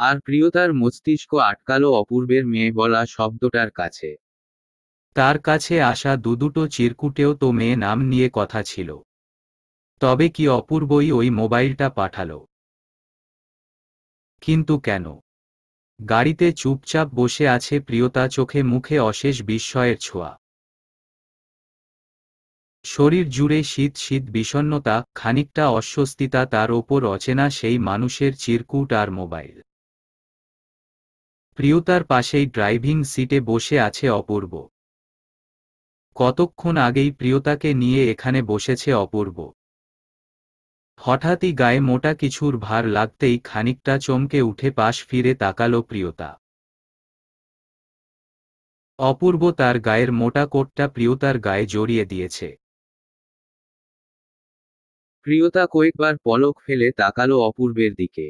আর প্রিয়তার মস্তিষ্ক আটকালো অপূর্বের মেয়ে বলা শব্দটার কাছে তার কাছে আসা দুদুটো চিরকুটেও তো মেয়ে নাম নিয়ে কথা ছিল তবে কি অপূর্বই ওই মোবাইলটা পাঠালো কিন্তু কেন গাড়িতে চুপচাপ বসে আছে প্রিয়তা চোখে মুখে অশেষ বিস্ময়ের ছোঁয়া শরীর জুড়ে শীত শীত বিষণ্নতা খানিকটা অস্বস্তিতা তার ওপর অচেনা সেই মানুষের চিরকুট আর মোবাইল প্রিয়তার পাশেই ড্রাইভিং সিটে বসে আছে অপূর্ব কতক্ষণ আগেই প্রিয়তাকে নিয়ে এখানে বসেছে অপূর্ব হঠাৎই গায়ে মোটা কিছুর ভার লাগতেই খানিকটা চমকে উঠে পাশ ফিরে তাকাল প্রিয়তা অপূর্ব তার গায়ের মোটা কোটটা প্রিয়তার গায়ে জড়িয়ে দিয়েছে প্রিয়তা কয়েকবার পলক ফেলে তাকালো অপূর্বের দিকে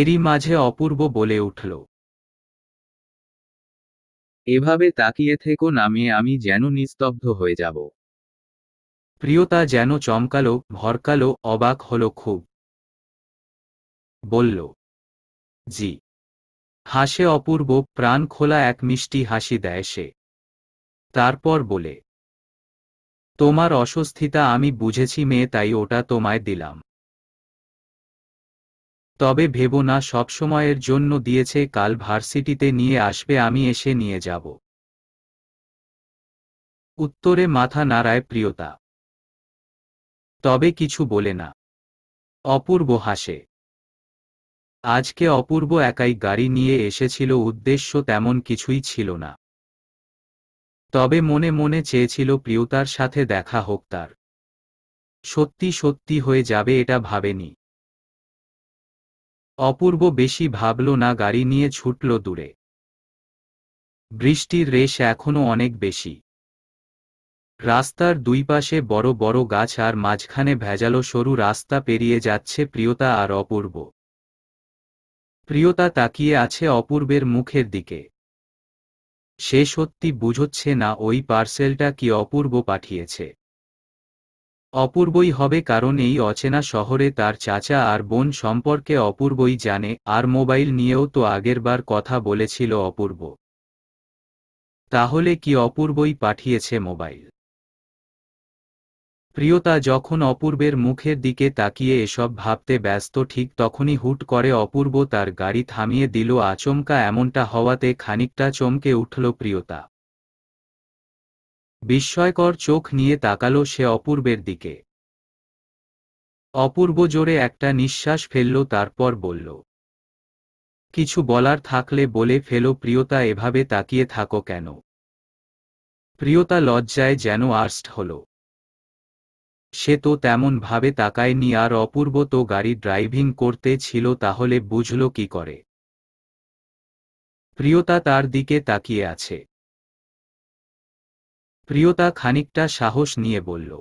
এরই মাঝে অপূর্ব বলে উঠল এভাবে তাকিয়ে থেকো নামে আমি যেন নিস্তব্ধ হয়ে যাব প্রিয়তা যেন চমকালো ভরকালো অবাক হল খুব বলল জি হাসে অপূর্ব প্রাণ খোলা এক মিষ্টি হাসি দেয় সে তারপর বলে তোমার অস্বস্থিতা আমি বুঝেছি মেয়ে তাই ওটা তোমায় দিলাম তবে ভেবো না সবসময়ের জন্য দিয়েছে কাল ভার্সিটিতে নিয়ে আসবে আমি এসে নিয়ে যাব উত্তরে মাথা নাড়ায় প্রিয়তা তবে কিছু বলে না অপূর্ব হাসে আজকে অপূর্ব একাই গাড়ি নিয়ে এসেছিল উদ্দেশ্য তেমন কিছুই ছিল না তবে মনে মনে চেয়েছিল প্রিয়তার সাথে দেখা হোক তার সত্যি সত্যি হয়ে যাবে এটা ভাবেনি অপূর্ব বেশি ভাবল না গাড়ি নিয়ে ছুটল দূরে বৃষ্টির রেশ এখনও অনেক বেশি রাস্তার দুই পাশে বড় বড় গাছ আর মাঝখানে ভেজালো সরু রাস্তা পেরিয়ে যাচ্ছে প্রিয়তা আর অপূর্ব প্রিয়তা তাকিয়ে আছে অপূর্বের মুখের দিকে সে সত্যি বুঝোচ্ছে না ওই পার্সেলটা কি অপূর্ব পাঠিয়েছে অপূর্বই হবে কারণ এই অচেনা শহরে তার চাচা আর বোন সম্পর্কে অপূর্বই জানে আর মোবাইল নিয়েও তো আগেরবার কথা বলেছিল অপূর্ব তাহলে কি অপূর্বই পাঠিয়েছে মোবাইল প্রিয়তা যখন অপূর্বের মুখের দিকে তাকিয়ে এসব ভাবতে ব্যস্ত ঠিক তখনই হুট করে অপূর্ব তার গাড়ি থামিয়ে দিল আচমকা এমনটা হওয়াতে খানিকটা চমকে উঠল প্রিয়তা বিস্ময়কর চোখ নিয়ে তাকালো সে অপূর্বের দিকে অপূর্ব জোরে একটা নিঃশ্বাস ফেলল তারপর বলল কিছু বলার থাকলে বলে ফেলো প্রিয়তা এভাবে তাকিয়ে থাকো কেন প্রিয়তা লজ্জায় যেন আর্স্ট হলো সে তো তেমন ভাবে তাকায়নি আর অপূর্ব তো গাড়ি ড্রাইভিং করতে ছিল তাহলে বুঝল কি করে প্রিয়তা তার দিকে তাকিয়ে আছে প্রিয়তা খানিকটা সাহস নিয়ে বলল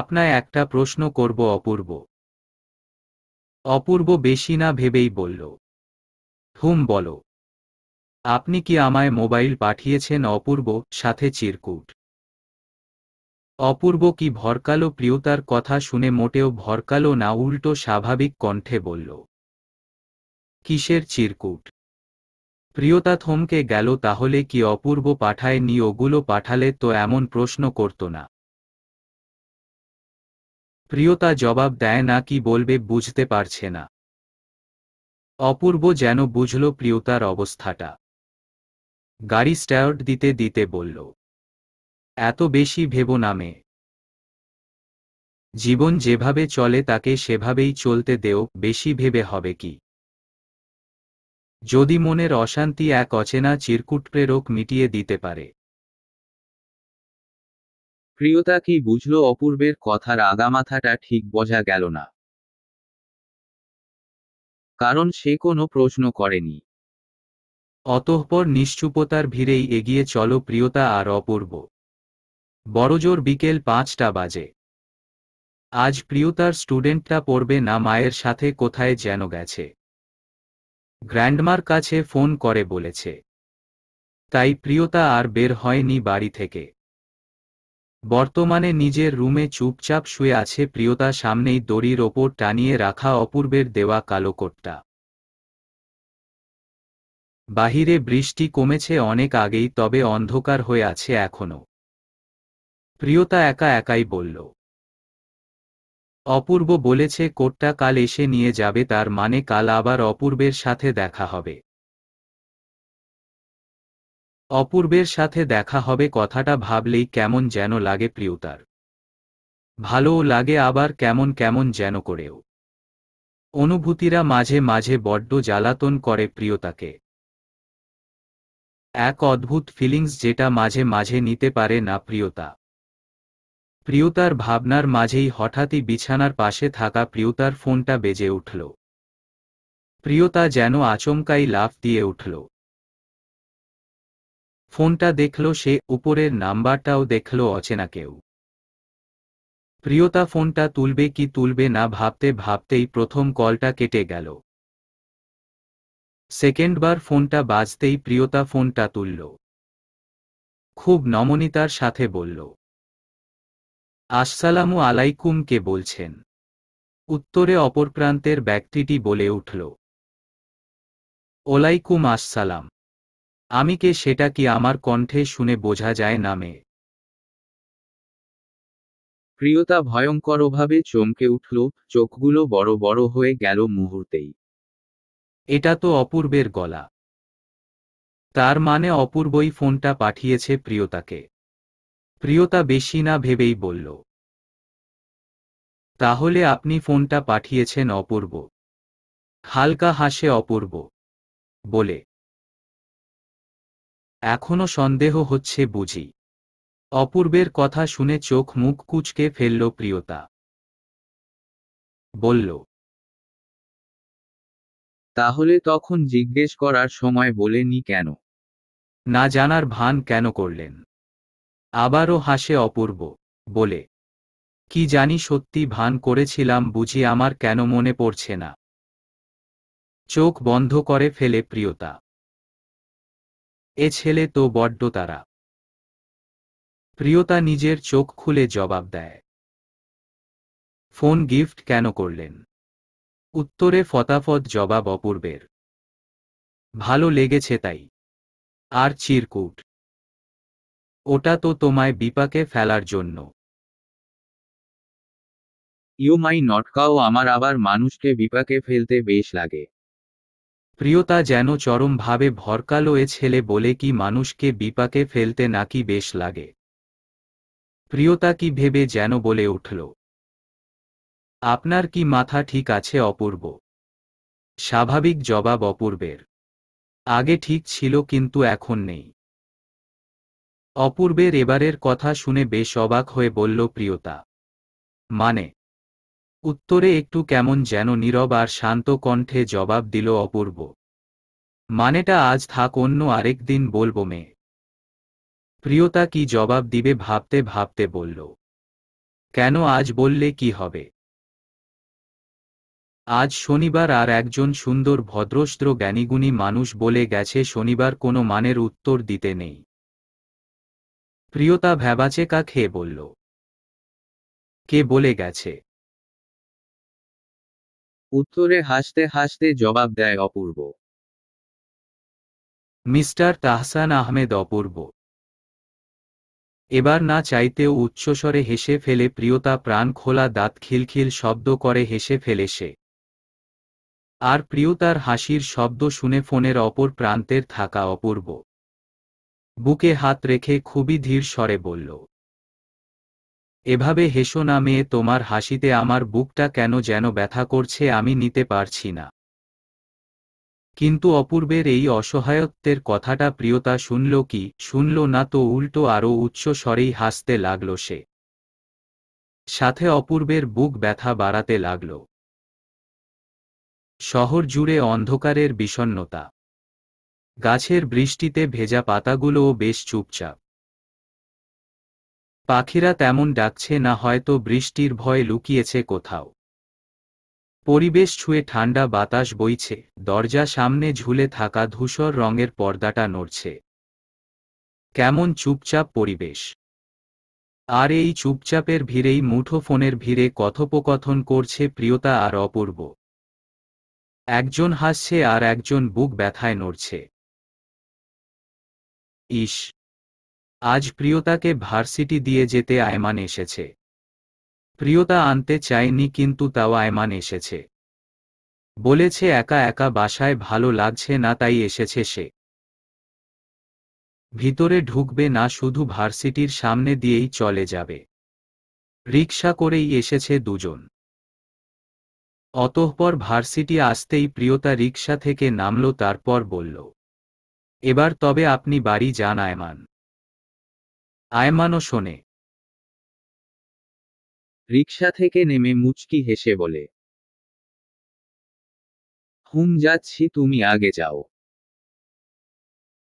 আপনায় একটা প্রশ্ন করব অপূর্ব অপূর্ব বেশি না ভেবেই বলল হুম বলো আপনি কি আমায় মোবাইল পাঠিয়েছেন অপূর্ব সাথে চিরকুট অপূর্ব কি ভরকালো প্রিয়তার কথা শুনে মোটেও ভরকালো না উল্টো স্বাভাবিক কণ্ঠে বলল কিসের চিরকুট প্রিয়তা থমকে গেল তাহলে কি অপূর্ব পাঠায় নি ওগুলো পাঠালে তো এমন প্রশ্ন করত না প্রিয়তা জবাব দেয় না কি বলবে বুঝতে পারছে না অপূর্ব যেন বুঝল প্রিয়তার অবস্থাটা গাড়ি স্ট্যার্ট দিতে দিতে বলল এত বেশি ভেবো না মেয়ে জীবন যেভাবে চলে তাকে সেভাবেই চলতে দেও বেশি ভেবে হবে কি যদি মনের অশান্তি এক অচেনা চিরকুট প্রেরক মিটিয়ে দিতে পারে প্রিয়তা কি বুঝল অপূর্বের কথার আগামাথাটা ঠিক বোঝা গেল না কারণ সে কোনো প্রশ্ন করেনি অতঃপর নিশ্চুপতার ভিড়েই এগিয়ে চলো প্রিয়তা আর অপূর্ব বড়জোর বিকেল পাঁচটা বাজে আজ প্রিয়তার স্টুডেন্টটা পড়বে না মায়ের সাথে কোথায় যেন গেছে গ্র্যান্ডমার কাছে ফোন করে বলেছে তাই প্রিয়তা আর বের হয়নি বাড়ি থেকে বর্তমানে নিজের রুমে চুপচাপ শুয়ে আছে প্রিয়তা সামনেই দড়ির ওপর টানিয়ে রাখা অপূর্বের দেওয়া কালো কোটটা বাহিরে বৃষ্টি কমেছে অনেক আগেই তবে অন্ধকার হয়ে আছে এখনও প্রিয়তা একা একাই বলল অপূর্ব বলেছে কোটটা কাল এসে নিয়ে যাবে তার মানে কাল আবার অপূর্বের সাথে দেখা হবে অপূর্বের সাথে দেখা হবে কথাটা ভাবলেই কেমন যেন লাগে প্রিয়তার ভালোও লাগে আবার কেমন কেমন যেন করেও অনুভূতিরা মাঝে মাঝে বড্ড জ্বালাতন করে প্রিয়তাকে এক অদ্ভুত ফিলিংস যেটা মাঝে মাঝে নিতে পারে না প্রিয়তা প্রিয়তার ভাবনার মাঝেই হঠাৎই বিছানার পাশে থাকা প্রিয়তার ফোনটা বেজে উঠল প্রিয়তা যেন আচমকাই লাফ দিয়ে উঠল ফোনটা দেখল সে উপরের নাম্বারটাও দেখল অচেনা কেউ প্রিয়তা ফোনটা তুলবে কি তুলবে না ভাবতে ভাবতেই প্রথম কলটা কেটে গেল সেকেন্ডবার ফোনটা বাজতেই প্রিয়তা ফোনটা তুলল খুব নমনীতার সাথে বলল আসসালামু আলাইকুম কে বলছেন উত্তরে অপর প্রান্তের ব্যক্তিটি বলে উঠল ওলাইকুম আসসালাম আমি কে সেটা কি আমার কণ্ঠে শুনে বোঝা যায় না প্রিয়তা ভয়ঙ্করভাবে চমকে উঠল চোখগুলো বড় বড় হয়ে গেল মুহূর্তেই এটা তো অপূর্বের গলা তার মানে অপূর্বই ফোনটা পাঠিয়েছে প্রিয়তাকে প্রিয়তা বেশি না ভেবেই বলল তাহলে আপনি ফোনটা পাঠিয়েছেন অপূর্ব হালকা হাসে অপূর্ব বলে এখনো সন্দেহ হচ্ছে বুঝি অপূর্বের কথা শুনে চোখ মুখ কুচকে ফেলল প্রিয়তা বলল তাহলে তখন জিজ্ঞেস করার সময় বলেনি কেন না জানার ভান কেন করলেন আবারও হাসে অপূর্ব বলে কি জানি সত্যি ভান করেছিলাম বুঝি আমার কেন মনে পড়ছে না চোখ বন্ধ করে ফেলে প্রিয়তা এ ছেলে তো বড্ড তারা প্রিয়তা নিজের চোখ খুলে জবাব দেয় ফোন গিফট কেন করলেন উত্তরে ফতাফত জবাব অপূর্বের ভালো লেগেছে তাই আর চিরকুট ওটা তো তোমায় বিপাকে ফেলার জন্য মাই নটকাও আমার আবার মানুষকে বিপাকে ফেলতে বেশ লাগে প্রিয়তা যেন চরমভাবে ভরকালো এ ছেলে বলে কি মানুষকে বিপাকে ফেলতে নাকি বেশ লাগে প্রিয়তা কি ভেবে যেন বলে উঠল আপনার কি মাথা ঠিক আছে অপূর্ব স্বাভাবিক জবাব অপূর্বের আগে ঠিক ছিল কিন্তু এখন নেই অপূর্বের এবারের কথা শুনে বেশ অবাক হয়ে বলল প্রিয়তা মানে উত্তরে একটু কেমন যেন নীরব আর শান্ত কণ্ঠে জবাব দিল অপূর্ব মানেটা আজ থাক অন্য আরেক দিন বলবো মেয়ে প্রিয়তা কি জবাব দিবে ভাবতে ভাবতে বলল কেন আজ বললে কি হবে আজ শনিবার আর একজন সুন্দর ভদ্রস্ত্র জ্ঞানীগুণী মানুষ বলে গেছে শনিবার কোনো মানের উত্তর দিতে নেই প্রিয়তা কা খেয়ে বলল কে বলে গেছে উত্তরে হাসতে হাসতে জবাব দেয় অপূর্ব মিস্টার তাহসান আহমেদ অপূর্ব এবার না চাইতেও উচ্চস্বরে হেসে ফেলে প্রিয়তা প্রাণ খোলা দাঁত খিলখিল শব্দ করে হেসে ফেলে সে আর প্রিয়তার হাসির শব্দ শুনে ফোনের অপর প্রান্তের থাকা অপূর্ব বুকে হাত রেখে খুবই ধীর স্বরে বলল এভাবে হেসো না মেয়ে তোমার হাসিতে আমার বুকটা কেন যেন ব্যথা করছে আমি নিতে পারছি না কিন্তু অপূর্বের এই অসহায়ত্বের কথাটা প্রিয়তা শুনল কি শুনল না তো উল্টো আরও উচ্চ স্বরেই হাসতে লাগল সে সাথে অপূর্বের বুক ব্যথা বাড়াতে লাগল শহর জুড়ে অন্ধকারের বিষণ্নতা গাছের বৃষ্টিতে ভেজা পাতাগুলোও বেশ চুপচাপ পাখিরা তেমন ডাকছে না হয়তো বৃষ্টির ভয়ে লুকিয়েছে কোথাও পরিবেশ ছুঁয়ে ঠান্ডা বাতাস বইছে দরজা সামনে ঝুলে থাকা ধূসর রঙের পর্দাটা নড়ছে কেমন চুপচাপ পরিবেশ আর এই চুপচাপের ভিড়েই মুঠোফোনের ভিড়ে কথোপকথন করছে প্রিয়তা আর অপূর্ব একজন হাসছে আর একজন বুক ব্যথায় নড়ছে ইস আজ প্রিয়তাকে ভার্সিটি দিয়ে যেতে আয়মান এসেছে প্রিয়তা আনতে চায়নি কিন্তু তাও আয়মান এসেছে বলেছে একা একা বাসায় ভালো লাগছে না তাই এসেছে সে ভিতরে ঢুকবে না শুধু ভার্সিটির সামনে দিয়েই চলে যাবে রিক্সা করেই এসেছে দুজন অতঃপর ভার্সিটি আসতেই প্রিয়তা রিক্সা থেকে নামল তারপর বলল এবার তবে আপনি বাড়ি যান আয়মান আয়মানও শোনে রিক্সা থেকে নেমে মুচকি হেসে বলে হুম যাচ্ছি তুমি আগে যাও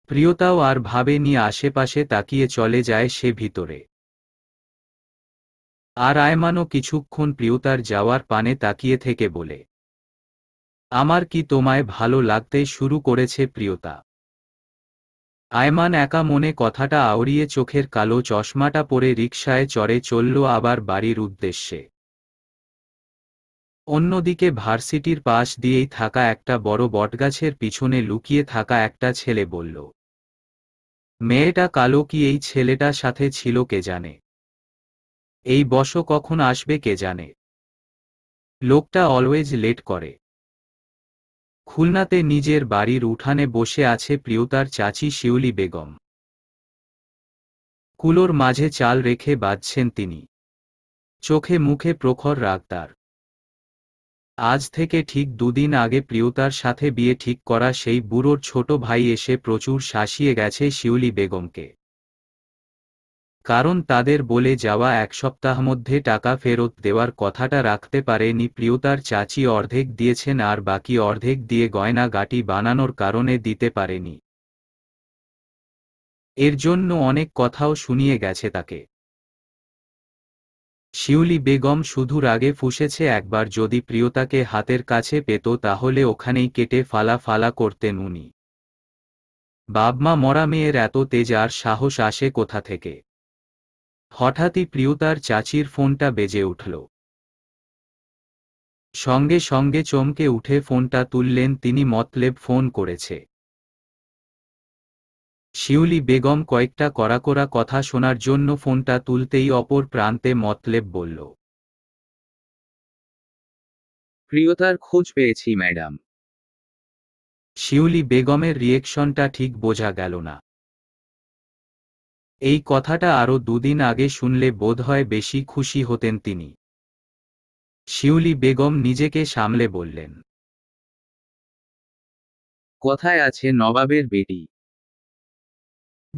প্রিয়তাও আর ভাবে নিয়ে আশেপাশে তাকিয়ে চলে যায় সে ভিতরে আর আয়মানও কিছুক্ষণ প্রিয়তার যাওয়ার পানে তাকিয়ে থেকে বলে আমার কি তোমায় ভালো লাগতে শুরু করেছে প্রিয়তা আয়মান একা মনে কথাটা আওড়িয়ে চোখের কালো চশমাটা পরে রিকশায় চড়ে চলল আবার বাড়ির উদ্দেশ্যে অন্যদিকে ভার্সিটির পাশ দিয়েই থাকা একটা বড় বটগাছের পিছনে লুকিয়ে থাকা একটা ছেলে বলল মেয়েটা কালো কি এই ছেলেটা সাথে ছিল কে জানে এই বস কখন আসবে কে জানে লোকটা অলওয়েজ লেট করে খুলনাতে নিজের বাড়ির উঠানে বসে আছে প্রিয়তার চাচি শিউলি বেগম কুলোর মাঝে চাল রেখে বাঁধছেন তিনি চোখে মুখে প্রখর রাগ তার আজ থেকে ঠিক দুদিন আগে প্রিয়তার সাথে বিয়ে ঠিক করা সেই বুড়োর ছোট ভাই এসে প্রচুর শাসিয়ে গেছে শিউলি বেগমকে কারণ তাদের বলে যাওয়া এক সপ্তাহ মধ্যে টাকা ফেরত দেওয়ার কথাটা রাখতে পারেনি প্রিয়তার চাচি অর্ধেক দিয়েছেন আর বাকি অর্ধেক দিয়ে গয়না গাটি বানানোর কারণে দিতে পারেনি এর জন্য অনেক কথাও শুনিয়ে গেছে তাকে শিউলি বেগম শুধু রাগে ফুসেছে একবার যদি প্রিয়তাকে হাতের কাছে পেত তাহলে ওখানেই কেটে ফালা ফালা করতেন উনি বাবমা মরা মেয়ের এত তেজ আর সাহস আসে কোথা থেকে হঠাৎই প্রিয়তার চাচির ফোনটা বেজে উঠল সঙ্গে সঙ্গে চমকে উঠে ফোনটা তুললেন তিনি মতলেব ফোন করেছে শিউলি বেগম কয়েকটা কড়াকড়া কথা শোনার জন্য ফোনটা তুলতেই অপর প্রান্তে মতলেব বলল প্রিয়তার খোঁজ পেয়েছি ম্যাডাম শিউলি বেগমের রিয়েকশনটা ঠিক বোঝা গেল না এই কথাটা আরও দুদিন আগে শুনলে বোধহয় বেশি খুশি হতেন তিনি শিউলি বেগম নিজেকে সামলে বললেন কথায় আছে নবাবের বেটি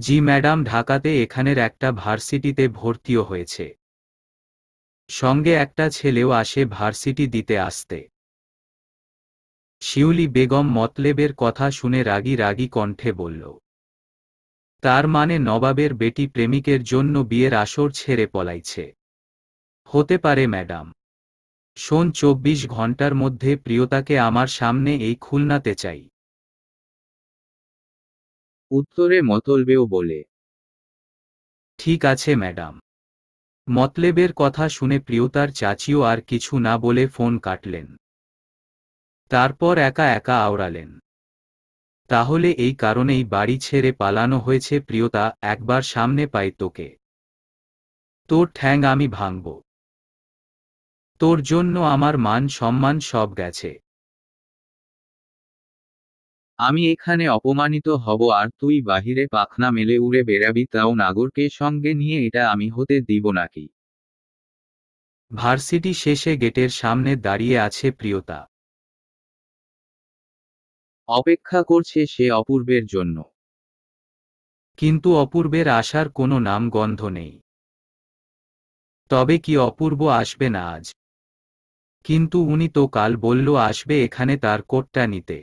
জি ম্যাডাম ঢাকাতে এখানের একটা ভার্সিটিতে ভর্তিও হয়েছে সঙ্গে একটা ছেলেও আসে ভার্সিটি দিতে আসতে শিউলি বেগম মতলেবের কথা শুনে রাগি রাগি কণ্ঠে বলল তার মানে নবাবের বেটি প্রেমিকের জন্য বিয়ের আসর ছেড়ে পলাইছে হতে পারে ম্যাডাম শোন চব্বিশ ঘন্টার মধ্যে প্রিয়তাকে আমার সামনে এই খুলনাতে চাই উত্তরে মতলবেও বলে ঠিক আছে ম্যাডাম মতলেবের কথা শুনে প্রিয়তার চাচিও আর কিছু না বলে ফোন কাটলেন তারপর একা একা আওড়ালেন তাহলে এই কারণেই বাড়ি ছেড়ে পালানো হয়েছে প্রিয়তা একবার সামনে পাই তোকে তোর ঠ্যাং আমি ভাঙব তোর জন্য আমার মান সম্মান সব গেছে আমি এখানে অপমানিত হব আর তুই বাহিরে পাখনা মেলে উড়ে বেড়াবি তাও নাগরকে সঙ্গে নিয়ে এটা আমি হতে দিব নাকি ভার্সিটি শেষে গেটের সামনে দাঁড়িয়ে আছে প্রিয়তা অপেক্ষা করছে সে অপূর্বের জন্য কিন্তু অপূর্বের আসার কোনো গন্ধ নেই তবে কি অপূর্ব আসবে না আজ কিন্তু উনি তো কাল বলল আসবে এখানে তার কোটটা নিতে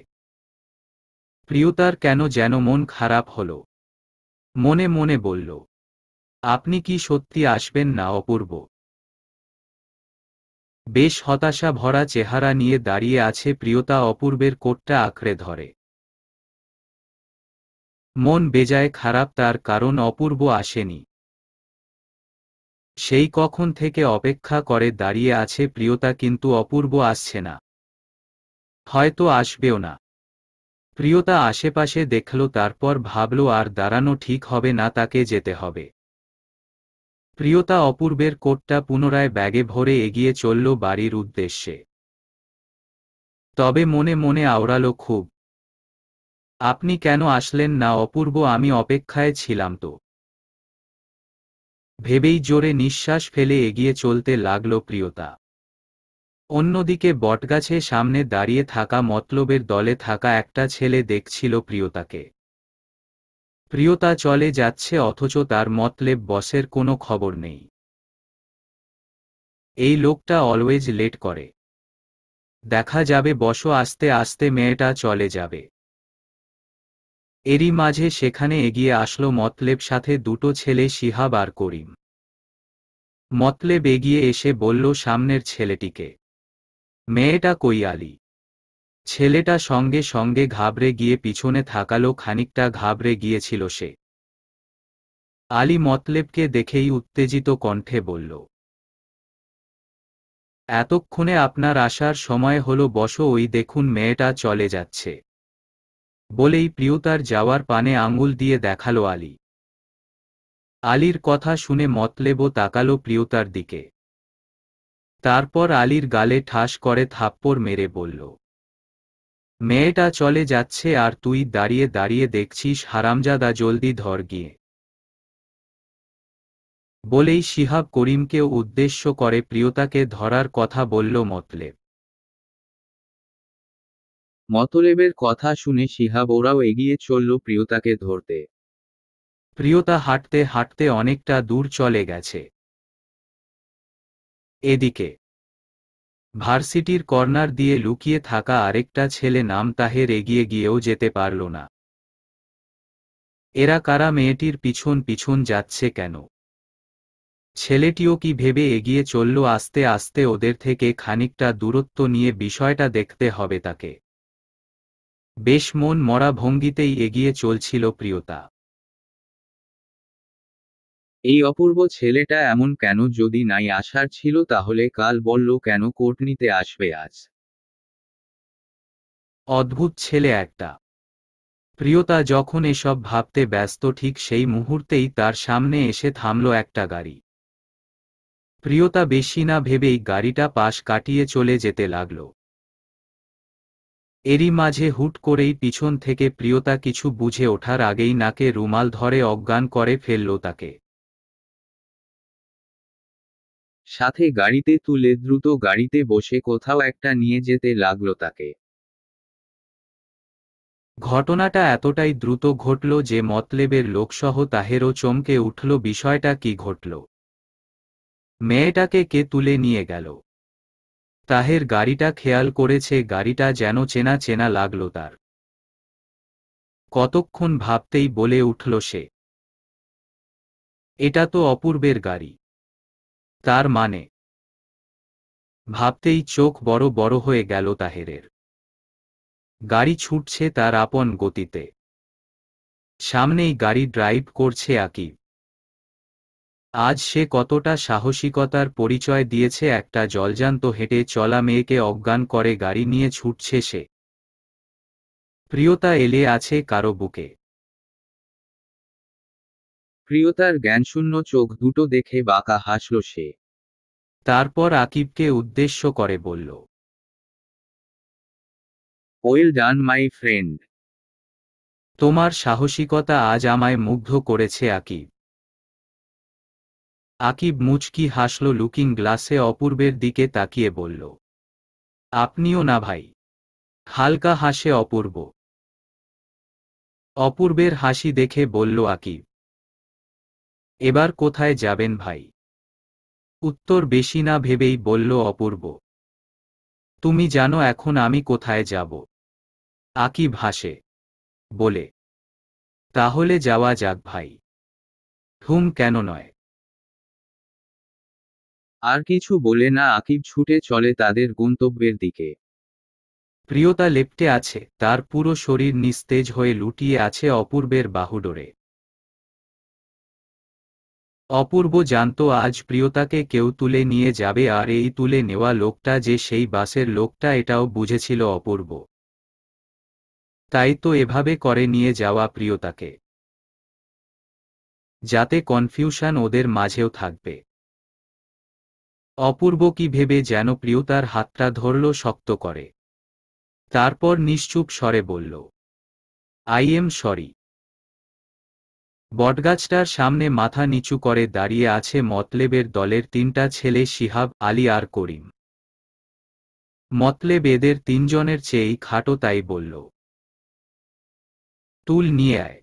প্রিয়তার কেন যেন মন খারাপ হল মনে মনে বলল আপনি কি সত্যি আসবেন না অপূর্ব বেশ হতাশা ভরা চেহারা নিয়ে দাঁড়িয়ে আছে প্রিয়তা অপূর্বের কোটটা আঁকড়ে ধরে মন বেজায় খারাপ তার কারণ অপূর্ব আসেনি সেই কখন থেকে অপেক্ষা করে দাঁড়িয়ে আছে প্রিয়তা কিন্তু অপূর্ব আসছে না হয়তো আসবেও না প্রিয়তা আশেপাশে দেখল তারপর ভাবল আর দাঁড়ানো ঠিক হবে না তাকে যেতে হবে প্রিয়তা অপূর্বের কোটটা পুনরায় ব্যাগে ভরে এগিয়ে চলল বাড়ির উদ্দেশ্যে তবে মনে মনে আওড়ালো খুব আপনি কেন আসলেন না অপূর্ব আমি অপেক্ষায় ছিলাম তো ভেবেই জোরে নিঃশ্বাস ফেলে এগিয়ে চলতে লাগল প্রিয়তা অন্যদিকে বটগাছে সামনে দাঁড়িয়ে থাকা মতলবের দলে থাকা একটা ছেলে দেখছিল প্রিয়তাকে প্রিয়তা চলে যাচ্ছে অথচ তার মতলেব বসের কোনো খবর নেই এই লোকটা অলওয়েজ লেট করে দেখা যাবে বস আস্তে আস্তে মেয়েটা চলে যাবে এরই মাঝে সেখানে এগিয়ে আসলো মতলেব সাথে দুটো ছেলে শিহাব আর করিম মতলেব এগিয়ে এসে বলল সামনের ছেলেটিকে মেয়েটা কৈয়ালি ছেলেটা সঙ্গে সঙ্গে ঘাবড়ে গিয়ে পিছনে থাকালো খানিকটা ঘাবড়ে গিয়েছিল সে আলী মতলেবকে দেখেই উত্তেজিত কণ্ঠে বলল এতক্ষণে আপনার আসার সময় হলো বসো ওই দেখুন মেয়েটা চলে যাচ্ছে বলেই প্রিয়তার যাওয়ার পানে আঙুল দিয়ে দেখালো আলী আলীর কথা শুনে মতলেবও তাকালো প্রিয়তার দিকে তারপর আলীর গালে ঠাস করে থাপ্পড় মেরে বলল মেয়েটা চলে যাচ্ছে আর তুই দাঁড়িয়ে দাঁড়িয়ে দেখছিস হারামজাদা জলদি ধর গিয়ে বলেই শিহাব করিমকে উদ্দেশ্য করে প্রিয়তাকে ধরার কথা বলল মতলেব মতলেবের কথা শুনে শিহাব ওরাও এগিয়ে চলল প্রিয়তাকে ধরতে প্রিয়তা হাঁটতে হাঁটতে অনেকটা দূর চলে গেছে এদিকে ভার্সিটির কর্নার দিয়ে লুকিয়ে থাকা আরেকটা ছেলে নাম তাহের এগিয়ে গিয়েও যেতে পারল না এরা কারা মেয়েটির পিছন পিছন যাচ্ছে কেন ছেলেটিও কি ভেবে এগিয়ে চলল আস্তে আস্তে ওদের থেকে খানিকটা দূরত্ব নিয়ে বিষয়টা দেখতে হবে তাকে বেশ মন মরা ভঙ্গিতেই এগিয়ে চলছিল প্রিয়তা এই অপূর্ব ছেলেটা এমন কেন যদি নাই আসার ছিল তাহলে কাল বলল কেন কোর্ট নিতে আসবে আজ অদ্ভুত ছেলে একটা প্রিয়তা যখন এসব ভাবতে ব্যস্ত ঠিক সেই মুহূর্তেই তার সামনে এসে থামল একটা গাড়ি প্রিয়তা বেশি না ভেবেই গাড়িটা পাশ কাটিয়ে চলে যেতে লাগল এরই মাঝে হুট করেই পিছন থেকে প্রিয়তা কিছু বুঝে ওঠার আগেই নাকে রুমাল ধরে অজ্ঞান করে ফেলল তাকে সাথে গাড়িতে তুলে দ্রুত গাড়িতে বসে কোথাও একটা নিয়ে যেতে লাগলো তাকে ঘটনাটা এতটাই দ্রুত ঘটল যে মতলেবের লোকসহ তাহেরও চমকে উঠল বিষয়টা কি ঘটল মেয়েটাকে কে তুলে নিয়ে গেল তাহের গাড়িটা খেয়াল করেছে গাড়িটা যেন চেনা চেনা লাগল তার কতক্ষণ ভাবতেই বলে উঠল সে এটা তো অপূর্বের গাড়ি তার মানে ভাবতেই চোখ বড় বড় হয়ে গেল তাহেরের গাড়ি ছুটছে তার আপন গতিতে সামনেই গাড়ি ড্রাইভ করছে আকিব আজ সে কতটা সাহসিকতার পরিচয় দিয়েছে একটা জলজান্ত হেঁটে চলা মেয়েকে অজ্ঞান করে গাড়ি নিয়ে ছুটছে সে প্রিয়তা এলে আছে কারো বুকে প্রিয়তার জ্ঞানশূন্য চোখ দুটো দেখে বাঁকা হাসল সে তারপর আকিবকে উদ্দেশ্য করে বলল ওয়েল ডান মাই ফ্রেন্ড তোমার সাহসিকতা আজ আমায় মুগ্ধ করেছে আকিব আকিব মুচকি হাসল লুকিং গ্লাসে অপূর্বের দিকে তাকিয়ে বলল আপনিও না ভাই হালকা হাসে অপূর্ব অপূর্বের হাসি দেখে বলল আকিব এবার কোথায় যাবেন ভাই উত্তর বেশি না ভেবেই বলল অপূর্ব তুমি জানো এখন আমি কোথায় যাব আকি ভাসে বলে তাহলে যাওয়া যাক ভাই হুম কেন নয় আর কিছু বলে না আকিব ছুটে চলে তাদের গন্তব্যের দিকে প্রিয়তা লেপটে আছে তার পুরো শরীর নিস্তেজ হয়ে লুটিয়ে আছে অপূর্বের বাহুডোরে অপূর্ব জানত আজ প্রিয়তাকে কেউ তুলে নিয়ে যাবে আর এই তুলে নেওয়া লোকটা যে সেই বাসের লোকটা এটাও বুঝেছিল অপূর্ব তাই তো এভাবে করে নিয়ে যাওয়া প্রিয়তাকে যাতে কনফিউশন ওদের মাঝেও থাকবে অপূর্ব কি ভেবে যেন প্রিয়তার হাতটা ধরল শক্ত করে তারপর নিশ্চুপ স্বরে বলল আই এম সরি বটগাছটার সামনে মাথা নিচু করে দাঁড়িয়ে আছে মতলেবের দলের তিনটা ছেলে শিহাব আলী আর করিম মতলেব এদের তিনজনের চেয়েই খাটো তাই বলল তুল নিয়ে আয়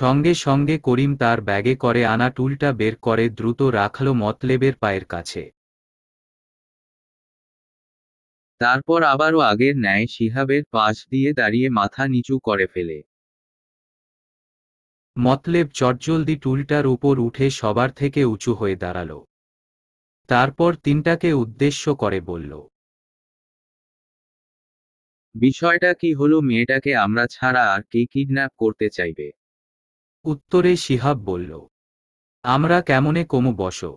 সঙ্গে সঙ্গে করিম তার ব্যাগে করে আনা টুলটা বের করে দ্রুত রাখল মতলেবের পায়ের কাছে তারপর আবারও আগের ন্যায় শিহাবের পাশ দিয়ে দাঁড়িয়ে মাথা নিচু করে ফেলে মতলেব চটজলদি টুলটার উপর উঠে সবার থেকে উঁচু হয়ে দাঁড়াল তারপর তিনটাকে উদ্দেশ্য করে বলল বিষয়টা কি হলো মেয়েটাকে আমরা ছাড়া আর কি কিডন্যাপ করতে চাইবে উত্তরে শিহাব বলল আমরা কেমনে কমু বসো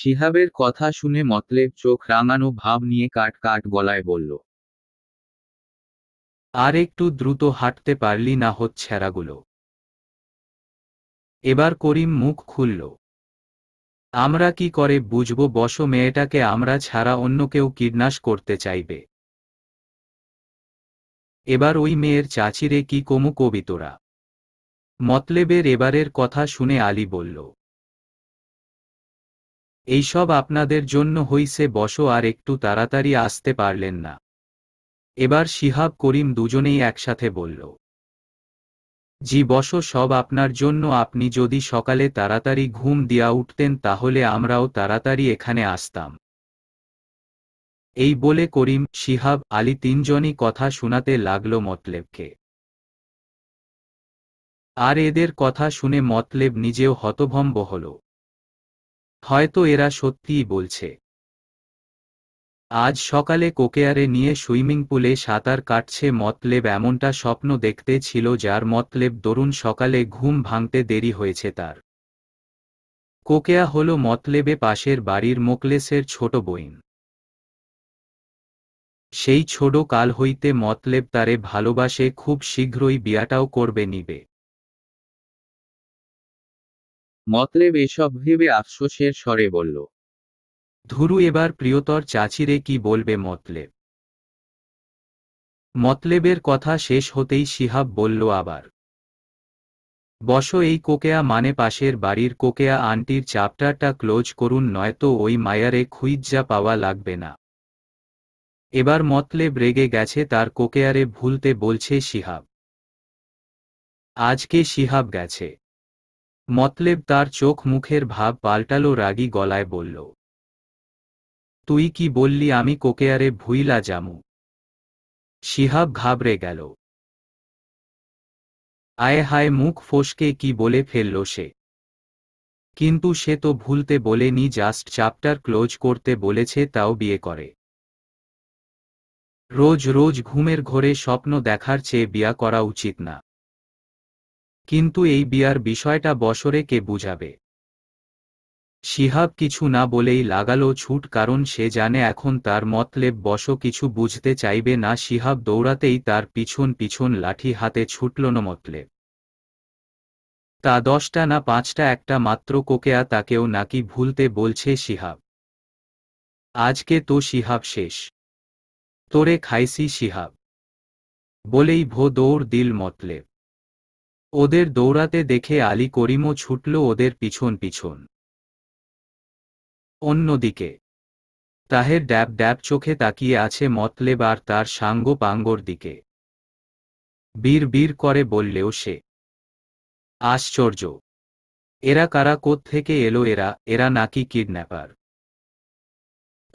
শিহাবের কথা শুনে মতলেব চোখ রাঙানো ভাব নিয়ে কাট কাট গলায় বলল আর একটু দ্রুত হাঁটতে পারলি না হচ্ছেরাগুলো এবার করিম মুখ খুলল আমরা কি করে বুঝব বস মেয়েটাকে আমরা ছাড়া অন্য কেউ কিডনাশ করতে চাইবে এবার ওই মেয়ের চাচিরে কি কমু কবিতরা মতলেবের এবারের কথা শুনে আলী বলল এইসব আপনাদের জন্য হইছে বস আর একটু তাড়াতাড়ি আসতে পারলেন না এবার শিহাব করিম দুজনেই একসাথে বলল জি বস সব আপনার জন্য আপনি যদি সকালে তাড়াতাড়ি ঘুম দিয়া উঠতেন তাহলে আমরাও তাড়াতাড়ি এখানে আসতাম এই বলে করিম শিহাব আলী তিনজনই কথা শোনাতে লাগল মতলেবকে আর এদের কথা শুনে মতলেব নিজেও হতভম্ব হল হয়তো এরা সত্যিই বলছে আজ সকালে কোকেয়ারে নিয়ে সুইমিং পুলে সাঁতার কাটছে মতলেব এমনটা স্বপ্ন দেখতে ছিল যার মতলেব দরুন সকালে ঘুম ভাঙতে দেরি হয়েছে তার কোকেয়া হল মতলেবে পাশের বাড়ির মোকলেসের ছোট বইন সেই ছোট কাল হইতে মতলেব তারে ভালোবাসে খুব শীঘ্রই বিয়াটাও করবে নিবে মতলেব এসব ভেবে আফসোসের স্বরে বলল ধুরু এবার প্রিয়তর চাচিরে কি বলবে মতলেব মতলেবের কথা শেষ হতেই শিহাব বলল আবার বস এই কোকেয়া মানে পাশের বাড়ির কোকেয়া আন্টির চাপটারটা ক্লোজ করুন নয়তো ওই মায়ারে খুইজ্জা পাওয়া লাগবে না এবার মতলেব রেগে গেছে তার কোকেয়ারে ভুলতে বলছে শিহাব আজকে শিহাব গেছে মতলেব তার চোখ মুখের ভাব পাল্টালো রাগি গলায় বলল তুই কি বললি আমি কোকেয়ারে ভুইলা জামু শিহাব ঘাবড়ে গেল আয় হায় মুখ ফসকে কি বলে ফেলল সে কিন্তু সে তো ভুলতে বলেনি জাস্ট চ্যাপ্টার ক্লোজ করতে বলেছে তাও বিয়ে করে রোজ রোজ ঘুমের ঘরে স্বপ্ন দেখার চেয়ে বিয়া করা উচিত না কিন্তু এই বিয়ার বিষয়টা বছরে কে বুঝাবে শিহাব কিছু না বলেই লাগালো ছুট কারণ সে জানে এখন তার মতলেব বশ কিছু বুঝতে চাইবে না শিহাব দৌড়াতেই তার পিছন পিছন লাঠি হাতে ছুটল না মতলেব তা দশটা না পাঁচটা একটা মাত্র কোকেয়া তাকেও নাকি ভুলতে বলছে শিহাব আজকে তো শিহাব শেষ তোরে খাইসি শিহাব বলেই ভো দৌড় দিল মতলেব ওদের দৌড়াতে দেখে আলী করিমও ছুটল ওদের পিছন পিছন অন্যদিকে তাহের ড্যাব ড্যাব চোখে তাকিয়ে আছে মতলেব আর তার সাঙ্গ পাঙ্গর দিকে বীর বীর করে বললেও সে আশ্চর্য এরা কারা থেকে এলো এরা এরা নাকি কিডন্যাপার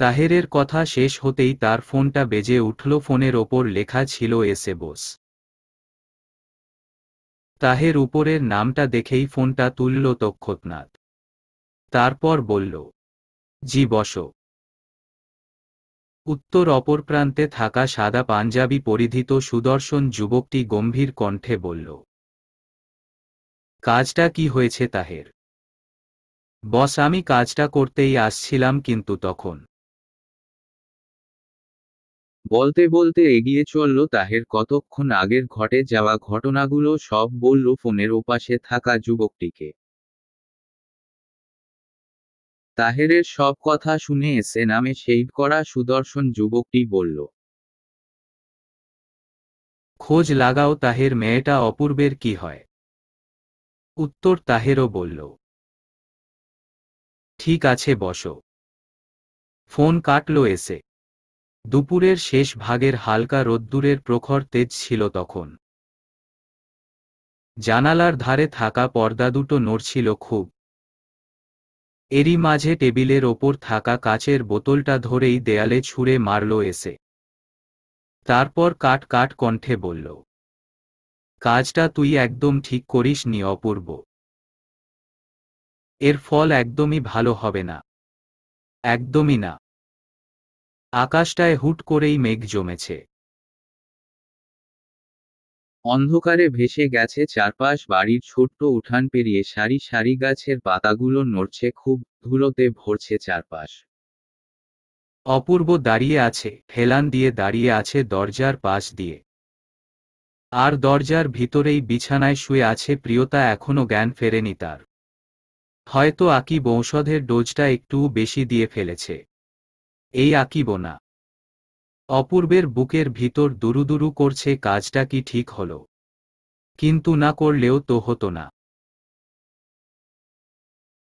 তাহেরের কথা শেষ হতেই তার ফোনটা বেজে উঠল ফোনের ওপর লেখা ছিল এসে বোস তাহের উপরের নামটা দেখেই ফোনটা তুলল তক্ষৎনাথ তারপর বলল জি বস উত্তর অপর প্রান্তে থাকা সাদা পাঞ্জাবি পরিধিত সুদর্শন যুবকটি গম্ভীর কণ্ঠে বলল কাজটা কি হয়েছে তাহের বস আমি কাজটা করতেই আসছিলাম কিন্তু তখন বলতে বলতে এগিয়ে চলল তাহের কতক্ষণ আগের ঘটে যাওয়া ঘটনাগুলো সব বলল ফোনের ওপাশে থাকা যুবকটিকে তাহেরের সব কথা শুনে এসে নামে সেইভ করা সুদর্শন যুবকটি বলল খোঁজ লাগাও তাহের মেয়েটা অপূর্বের কি হয় উত্তর তাহেরও বলল ঠিক আছে বসো ফোন কাটল এসে দুপুরের শেষ ভাগের হালকা রোদ্দুরের প্রখর তেজ ছিল তখন জানালার ধারে থাকা পর্দা দুটো নড়ছিল খুব এরই মাঝে টেবিলের ওপর থাকা কাচের বোতলটা ধরেই দেয়ালে ছুঁড়ে মারল এসে তারপর কাট কাট কণ্ঠে বলল কাজটা তুই একদম ঠিক করিস নি অপূর্ব এর ফল একদমই ভালো হবে না একদমই না আকাশটায় হুট করেই মেঘ জমেছে অন্ধকারে ভেসে গেছে চারপাশ বাড়ির ছোট্ট উঠান পেরিয়ে সারি সারি গাছের পাতাগুলো নড়ছে খুব ধুলোতে ভরছে চারপাশ অপূর্ব দাঁড়িয়ে আছে হেলান দিয়ে দাঁড়িয়ে আছে দরজার পাশ দিয়ে আর দরজার ভিতরেই বিছানায় শুয়ে আছে প্রিয়তা এখনো জ্ঞান ফেরেনি তার হয়তো আকিব ঔষধের ডোজটা একটু বেশি দিয়ে ফেলেছে এই আকিব না অপূর্বের বুকের ভিতর দুরুদুরু করছে কাজটা কি ঠিক হল কিন্তু না করলেও তো হতো না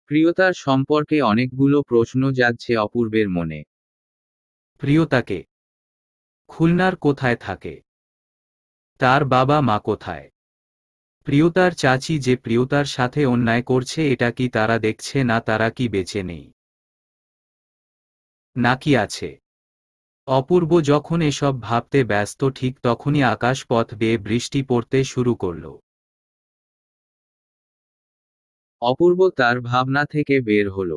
প্রিয়তার সম্পর্কে অনেকগুলো প্রশ্ন যাচ্ছে অপূর্বের মনে প্রিয়তাকে খুলনার কোথায় থাকে তার বাবা মা কোথায় প্রিয়তার চাচি যে প্রিয়তার সাথে অন্যায় করছে এটা কি তারা দেখছে না তারা কি বেছে নেই নাকি আছে অপূর্ব যখন এসব ভাবতে ব্যস্ত ঠিক তখনই আকাশ পথ বেয়ে বৃষ্টি পড়তে শুরু করল অপূর্ব তার ভাবনা থেকে বের হল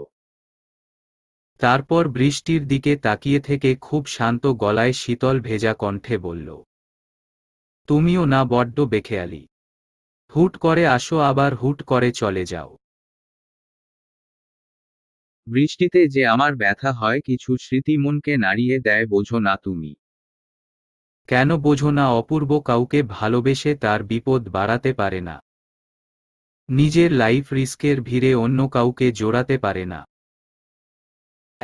তারপর বৃষ্টির দিকে তাকিয়ে থেকে খুব শান্ত গলায় শীতল ভেজা কণ্ঠে বলল তুমিও না বড্ড বেখেয়ালি হুট করে আসো আবার হুট করে চলে যাও বৃষ্টিতে যে আমার ব্যথা হয় কিছু স্মৃতি মনকে নাড়িয়ে দেয় বোঝো না তুমি কেন বোঝো না অপূর্ব কাউকে ভালোবেসে তার বিপদ বাড়াতে পারে না নিজের লাইফ রিস্কের ভিড়ে অন্য কাউকে জোড়াতে পারে না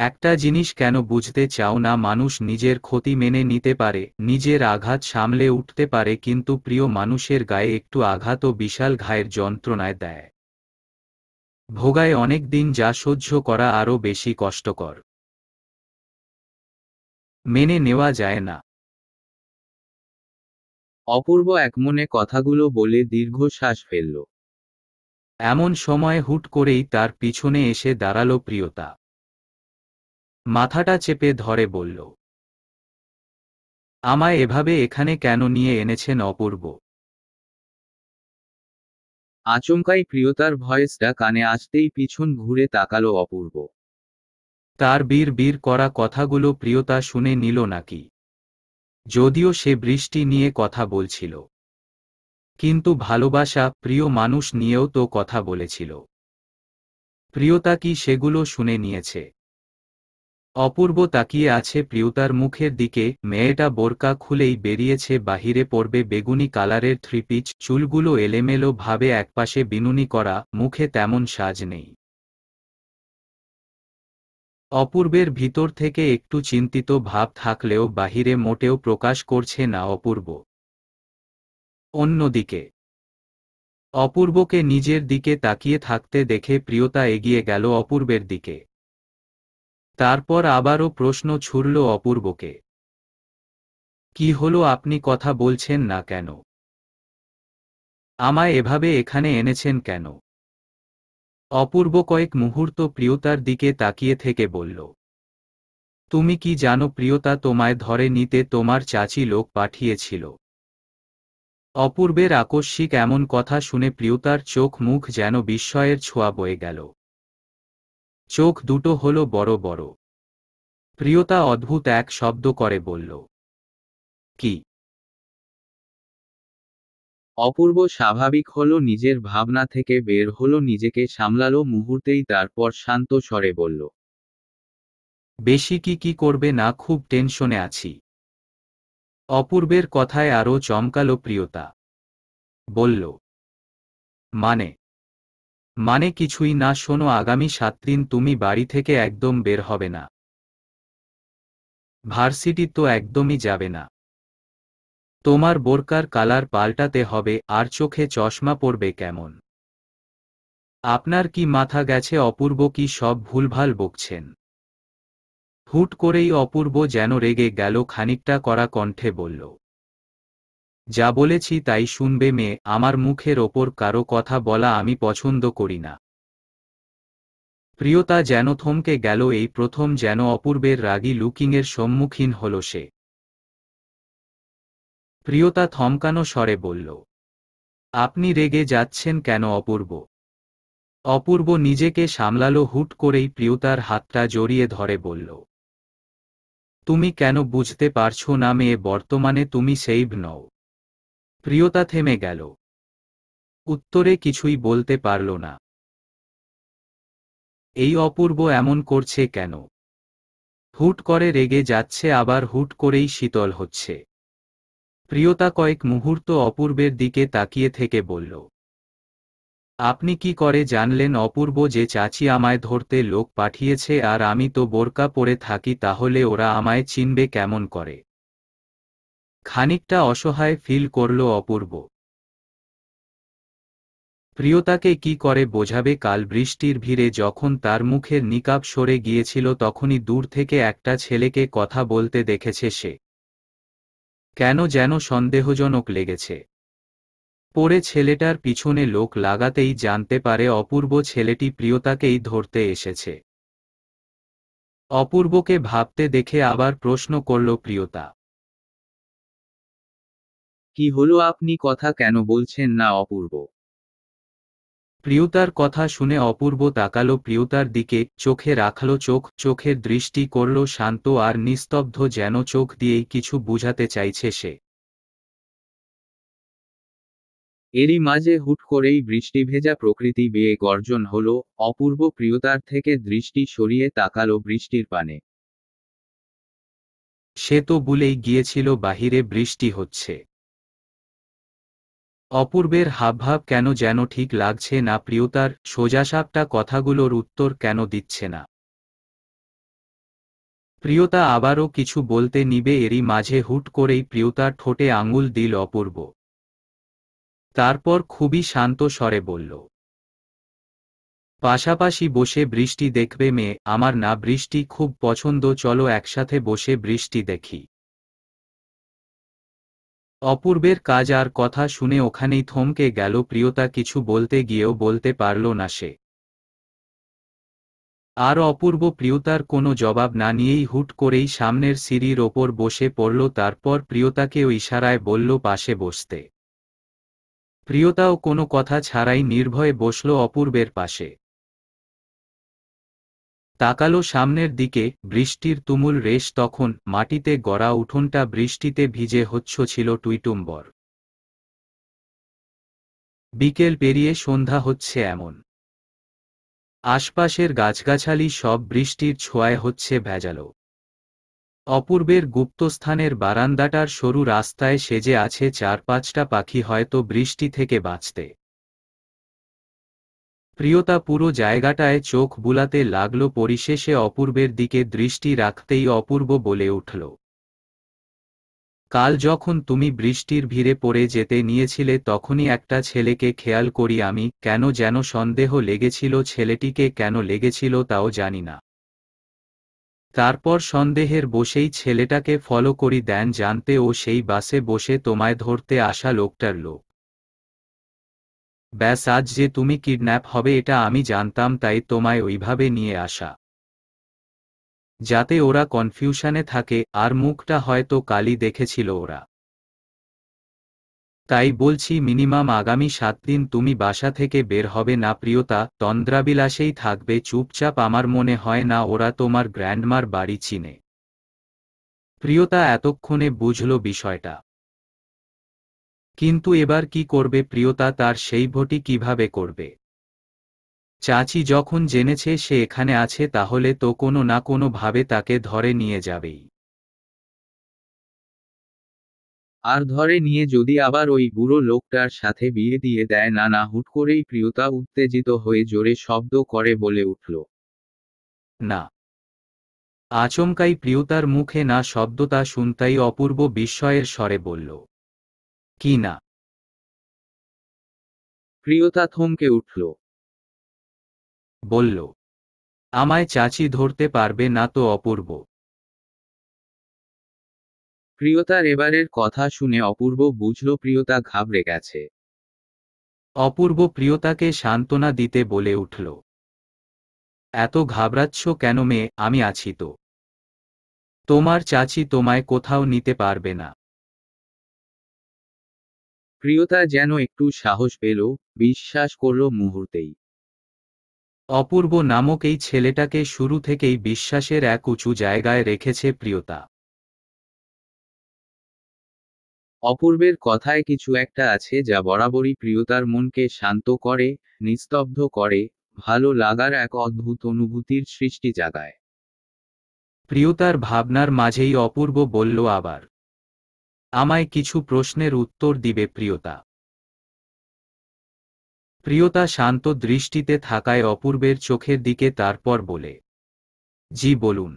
একটা জিনিস কেন বুঝতে চাও না মানুষ নিজের ক্ষতি মেনে নিতে পারে নিজের আঘাত সামলে উঠতে পারে কিন্তু প্রিয় মানুষের গায়ে একটু আঘাতও বিশাল ঘায়ের যন্ত্রণায় দেয় ভোগায় অনেক দিন যা সহ্য করা আরও বেশি কষ্টকর মেনে নেওয়া যায় না অপূর্ব একমনে কথাগুলো বলে দীর্ঘশ্বাস ফেলল এমন সময় হুট করেই তার পিছনে এসে দাঁড়ালো প্রিয়তা মাথাটা চেপে ধরে বলল আমায় এভাবে এখানে কেন নিয়ে এনেছেন অপূর্ব আচমকাই প্রিয়তার ভয়েসটা কানে আসতেই পিছন ঘুরে তাকালো অপূর্ব তার বীর বীর করা কথাগুলো প্রিয়তা শুনে নিল নাকি যদিও সে বৃষ্টি নিয়ে কথা বলছিল কিন্তু ভালোবাসা প্রিয় মানুষ নিয়েও তো কথা বলেছিল প্রিয়তা কি সেগুলো শুনে নিয়েছে অপূর্ব তাকিয়ে আছে প্রিয়তার মুখের দিকে মেয়েটা বোরকা খুলেই বেরিয়েছে বাহিরে পড়বে বেগুনি কালারের থ্রিপিচ চুলগুলো এলেমেলো ভাবে একপাশে বিনুনি করা মুখে তেমন সাজ নেই অপূর্বের ভিতর থেকে একটু চিন্তিত ভাব থাকলেও বাহিরে মোটেও প্রকাশ করছে না অপূর্ব অন্যদিকে অপূর্বকে নিজের দিকে তাকিয়ে থাকতে দেখে প্রিয়তা এগিয়ে গেল অপূর্বের দিকে তারপর আবারও প্রশ্ন ছুড়ল অপূর্বকে কি হলো আপনি কথা বলছেন না কেন আমায় এভাবে এখানে এনেছেন কেন অপূর্ব কয়েক মুহূর্ত প্রিয়তার দিকে তাকিয়ে থেকে বলল তুমি কি জানো প্রিয়তা তোমায় ধরে নিতে তোমার চাচি লোক পাঠিয়েছিল অপূর্বের আকস্মিক এমন কথা শুনে প্রিয়তার চোখ মুখ যেন বিস্ময়ের ছোঁয়া বয়ে গেল চোখ দুটো হলো বড় বড় প্রিয়তা অদ্ভুত এক শব্দ করে বলল কি অপূর্ব স্বাভাবিক হলো নিজের ভাবনা থেকে বের হলো নিজেকে সামলালো মুহূর্তেই তারপর শান্ত স্বরে বলল বেশি কি কি করবে না খুব টেনশনে আছি অপূর্বের কথায় আরও চমকালো প্রিয়তা বলল মানে মানে কিছুই না শোনো আগামী সাত দিন তুমি বাড়ি থেকে একদম বের হবে না ভার্সিটি তো একদমই যাবে না তোমার বোরকার কালার পাল্টাতে হবে আর চোখে চশমা পড়বে কেমন আপনার কি মাথা গেছে অপূর্ব কি সব ভুলভাল বকছেন হুট করেই অপূর্ব যেন রেগে গেল খানিকটা করা কণ্ঠে বলল যা বলেছি তাই শুনবে মেয়ে আমার মুখের ওপর কারো কথা বলা আমি পছন্দ করি না প্রিয়তা যেন থমকে গেল এই প্রথম যেন অপূর্বের রাগি লুকিংয়ের সম্মুখীন হল সে প্রিয়তা থমকানো স্বরে বলল আপনি রেগে যাচ্ছেন কেন অপূর্ব অপূর্ব নিজেকে সামলালো হুট করেই প্রিয়তার হাতটা জড়িয়ে ধরে বলল তুমি কেন বুঝতে পারছো না মেয়ে বর্তমানে তুমি সেইভ নও প্রিয়তা থেমে গেল উত্তরে কিছুই বলতে পারল না এই অপূর্ব এমন করছে কেন হুট করে রেগে যাচ্ছে আবার হুট করেই শীতল হচ্ছে প্রিয়তা কয়েক মুহূর্ত অপূর্বের দিকে তাকিয়ে থেকে বলল আপনি কি করে জানলেন অপূর্ব যে চাচি আমায় ধরতে লোক পাঠিয়েছে আর আমি তো বোরকা পরে থাকি তাহলে ওরা আমায় চিনবে কেমন করে খানিকটা অসহায় ফিল করল অপূর্ব প্রিয়তাকে কি করে বোঝাবে কাল বৃষ্টির ভিড়ে যখন তার মুখের নিকাপ সরে গিয়েছিল তখনই দূর থেকে একটা ছেলেকে কথা বলতে দেখেছে সে কেন যেন সন্দেহজনক লেগেছে পরে ছেলেটার পিছনে লোক লাগাতেই জানতে পারে অপূর্ব ছেলেটি প্রিয়তাকেই ধরতে এসেছে অপূর্বকে ভাবতে দেখে আবার প্রশ্ন করল প্রিয়তা কি হলো আপনি কথা কেন বলছেন না অপূর্ব প্রিয়তার কথা শুনে অপূর্ব তাকালো প্রিয়তার দিকে চোখে রাখালো চোখ চোখের দৃষ্টি করল শান্ত আর নিস্তব্ধ যেন চোখ দিয়েই কিছু বুঝাতে চাইছে সে এরই মাঝে হুট করেই বৃষ্টি ভেজা প্রকৃতি বেয়ে গর্জন হল অপূর্ব প্রিয়তার থেকে দৃষ্টি সরিয়ে তাকালো বৃষ্টির পানে সে তো বলেই গিয়েছিল বাহিরে বৃষ্টি হচ্ছে অপূর্বের হাবভাব কেন যেন ঠিক লাগছে না প্রিয়তার সোজাসাপটা কথাগুলোর উত্তর কেন দিচ্ছে না প্রিয়তা আবারও কিছু বলতে নিবে এরই মাঝে হুট করেই প্রিয়তার ঠোঁটে আঙুল দিল অপূর্ব তারপর খুবই শান্ত স্বরে বলল পাশাপাশি বসে বৃষ্টি দেখবে মেয়ে আমার না বৃষ্টি খুব পছন্দ চলো একসাথে বসে বৃষ্টি দেখি অপূর্বের কাজ আর কথা শুনে ওখানেই থমকে গেল প্রিয়তা কিছু বলতে গিয়েও বলতে পারল না সে আর অপূর্ব প্রিয়তার কোনো জবাব না নিয়েই হুট করেই সামনের সিঁড়ির ওপর বসে পড়ল তারপর প্রিয়তাকেও ইশারায় বলল পাশে বসতে প্রিয়তাও কোনো কথা ছাড়াই নির্ভয়ে বসল অপূর্বের পাশে তাকালো সামনের দিকে বৃষ্টির তুমুল রেশ তখন মাটিতে গড়া উঠোনটা বৃষ্টিতে ভিজে হচ্ছ ছিল টুইটুম্বর বিকেল পেরিয়ে সন্ধ্যা হচ্ছে এমন আশপাশের গাছগাছালি সব বৃষ্টির ছোঁয়ায় হচ্ছে ভেজালো অপূর্বের গুপ্তস্থানের বারান্দাটার সরু রাস্তায় সেজে আছে চার পাঁচটা পাখি হয়তো বৃষ্টি থেকে বাঁচতে প্রিয়তা পুরো জায়গাটায় চোখ বুলাতে লাগল পরিশেষে অপূর্বের দিকে দৃষ্টি রাখতেই অপূর্ব বলে উঠল কাল যখন তুমি বৃষ্টির ভিড়ে পড়ে যেতে নিয়েছিলে তখনই একটা ছেলেকে খেয়াল করি আমি কেন যেন সন্দেহ লেগেছিল ছেলেটিকে কেন লেগেছিল তাও জানি না তারপর সন্দেহের বসেই ছেলেটাকে ফলো করি দেন জানতে ও সেই বাসে বসে তোমায় ধরতে আসা লোকটার লোক ব্যাস আজ যে তুমি কিডন্যাপ হবে এটা আমি জানতাম তাই তোমায় ওইভাবে নিয়ে আসা যাতে ওরা কনফিউশনে থাকে আর মুখটা হয়তো কালি দেখেছিল ওরা তাই বলছি মিনিমাম আগামী সাত দিন তুমি বাসা থেকে বের হবে না প্রিয়তা তন্দ্রাবিলাসেই থাকবে চুপচাপ আমার মনে হয় না ওরা তোমার গ্র্যান্ডমার বাড়ি চিনে প্রিয়তা এতক্ষণে বুঝল বিষয়টা কিন্তু এবার কি করবে প্রিয়তা তার সেই ভোটই কিভাবে করবে চাচি যখন জেনেছে সে এখানে আছে তাহলে তো কোনো না কোনো ভাবে তাকে ধরে নিয়ে যাবেই আর ধরে নিয়ে যদি আবার ওই বুড়ো লোকটার সাথে বিয়ে দিয়ে দেয় না না হুট করেই প্রিয়তা উত্তেজিত হয়ে জোরে শব্দ করে বলে উঠল না আচমকাই প্রিয়তার মুখে না শব্দতা শুনতাই অপূর্ব বিস্ময়ের স্বরে বলল কি না প্রিয়তা থমকে উঠল বলল আমায় চাচি ধরতে পারবে না তো অপূর্ব প্রিয়তার এবারের কথা শুনে অপূর্ব বুঝল প্রিয়তা ঘাবড়ে গেছে অপূর্ব প্রিয়তাকে সান্ত্বনা দিতে বলে উঠল এত ঘাবড়াচ্ছ কেন মেয়ে আমি আছি তো তোমার চাচি তোমায় কোথাও নিতে পারবে না প্রিয়তা যেন একটু সাহস পেল বিশ্বাস করল মুহূর্তেই অপূর্ব নামক এই ছেলেটাকে শুরু থেকেই বিশ্বাসের এক উঁচু জায়গায় রেখেছে প্রিয়তা অপূর্বের কথায় কিছু একটা আছে যা বরাবরই প্রিয়তার মনকে শান্ত করে নিস্তব্ধ করে ভালো লাগার এক অদ্ভুত অনুভূতির সৃষ্টি জাগায় প্রিয়তার ভাবনার মাঝেই অপূর্ব বলল আবার আমায় কিছু প্রশ্নের উত্তর দিবে প্রিয়তা প্রিয়তা শান্ত দৃষ্টিতে থাকায় অপূর্বের চোখের দিকে তারপর বলে জি বলুন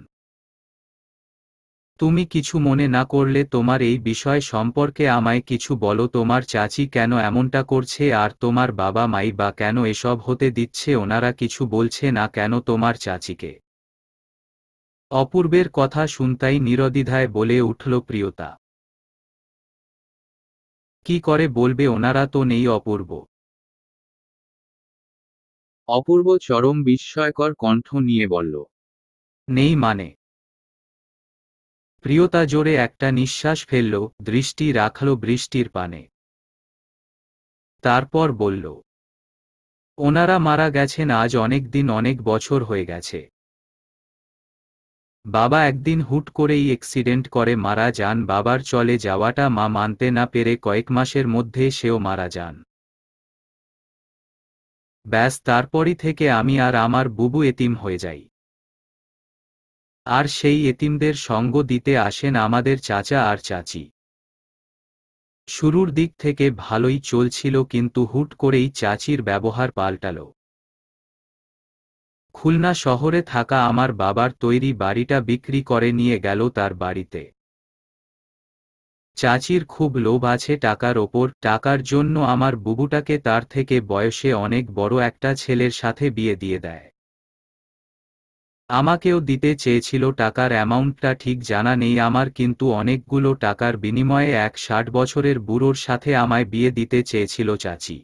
তুমি কিছু মনে না করলে তোমার এই বিষয় সম্পর্কে আমায় কিছু বলো তোমার চাচি কেন এমনটা করছে আর তোমার বাবা মাই বা কেন এসব হতে দিচ্ছে ওনারা কিছু বলছে না কেন তোমার চাচিকে অপূর্বের কথা শুনতাই নিরদিধায় বলে উঠল প্রিয়তা কি করে বলবে ওনারা তো নেই অপূর্ব অপূর্ব চরম বিস্ময়কর কণ্ঠ নিয়ে বলল নেই মানে প্রিয়তা জোরে একটা নিঃশ্বাস ফেলল দৃষ্টি রাখল বৃষ্টির পানে তারপর বলল ওনারা মারা গেছেন আজ অনেক দিন অনেক বছর হয়ে গেছে বাবা একদিন হুট করেই অ্যাক্সিডেন্ট করে মারা যান বাবার চলে যাওয়াটা মা মানতে না পেরে কয়েক মাসের মধ্যে সেও মারা যান ব্যাস তারপরই থেকে আমি আর আমার বুবু এতিম হয়ে যাই আর সেই এতিমদের সঙ্গ দিতে আসেন আমাদের চাচা আর চাচি শুরুর দিক থেকে ভালোই চলছিল কিন্তু হুট করেই চাচির ব্যবহার পাল্টালো খুলনা শহরে থাকা আমার বাবার তৈরি বাড়িটা বিক্রি করে নিয়ে গেল তার বাড়িতে চাচির খুব লোভ আছে টাকার ওপর টাকার জন্য আমার বুবুটাকে তার থেকে বয়সে অনেক বড় একটা ছেলের সাথে বিয়ে দিয়ে দেয় আমাকেও দিতে চেয়েছিল টাকার অ্যামাউন্টটা ঠিক জানা নেই আমার কিন্তু অনেকগুলো টাকার বিনিময়ে এক ষাট বছরের বুড়োর সাথে আমায় বিয়ে দিতে চেয়েছিল চাচি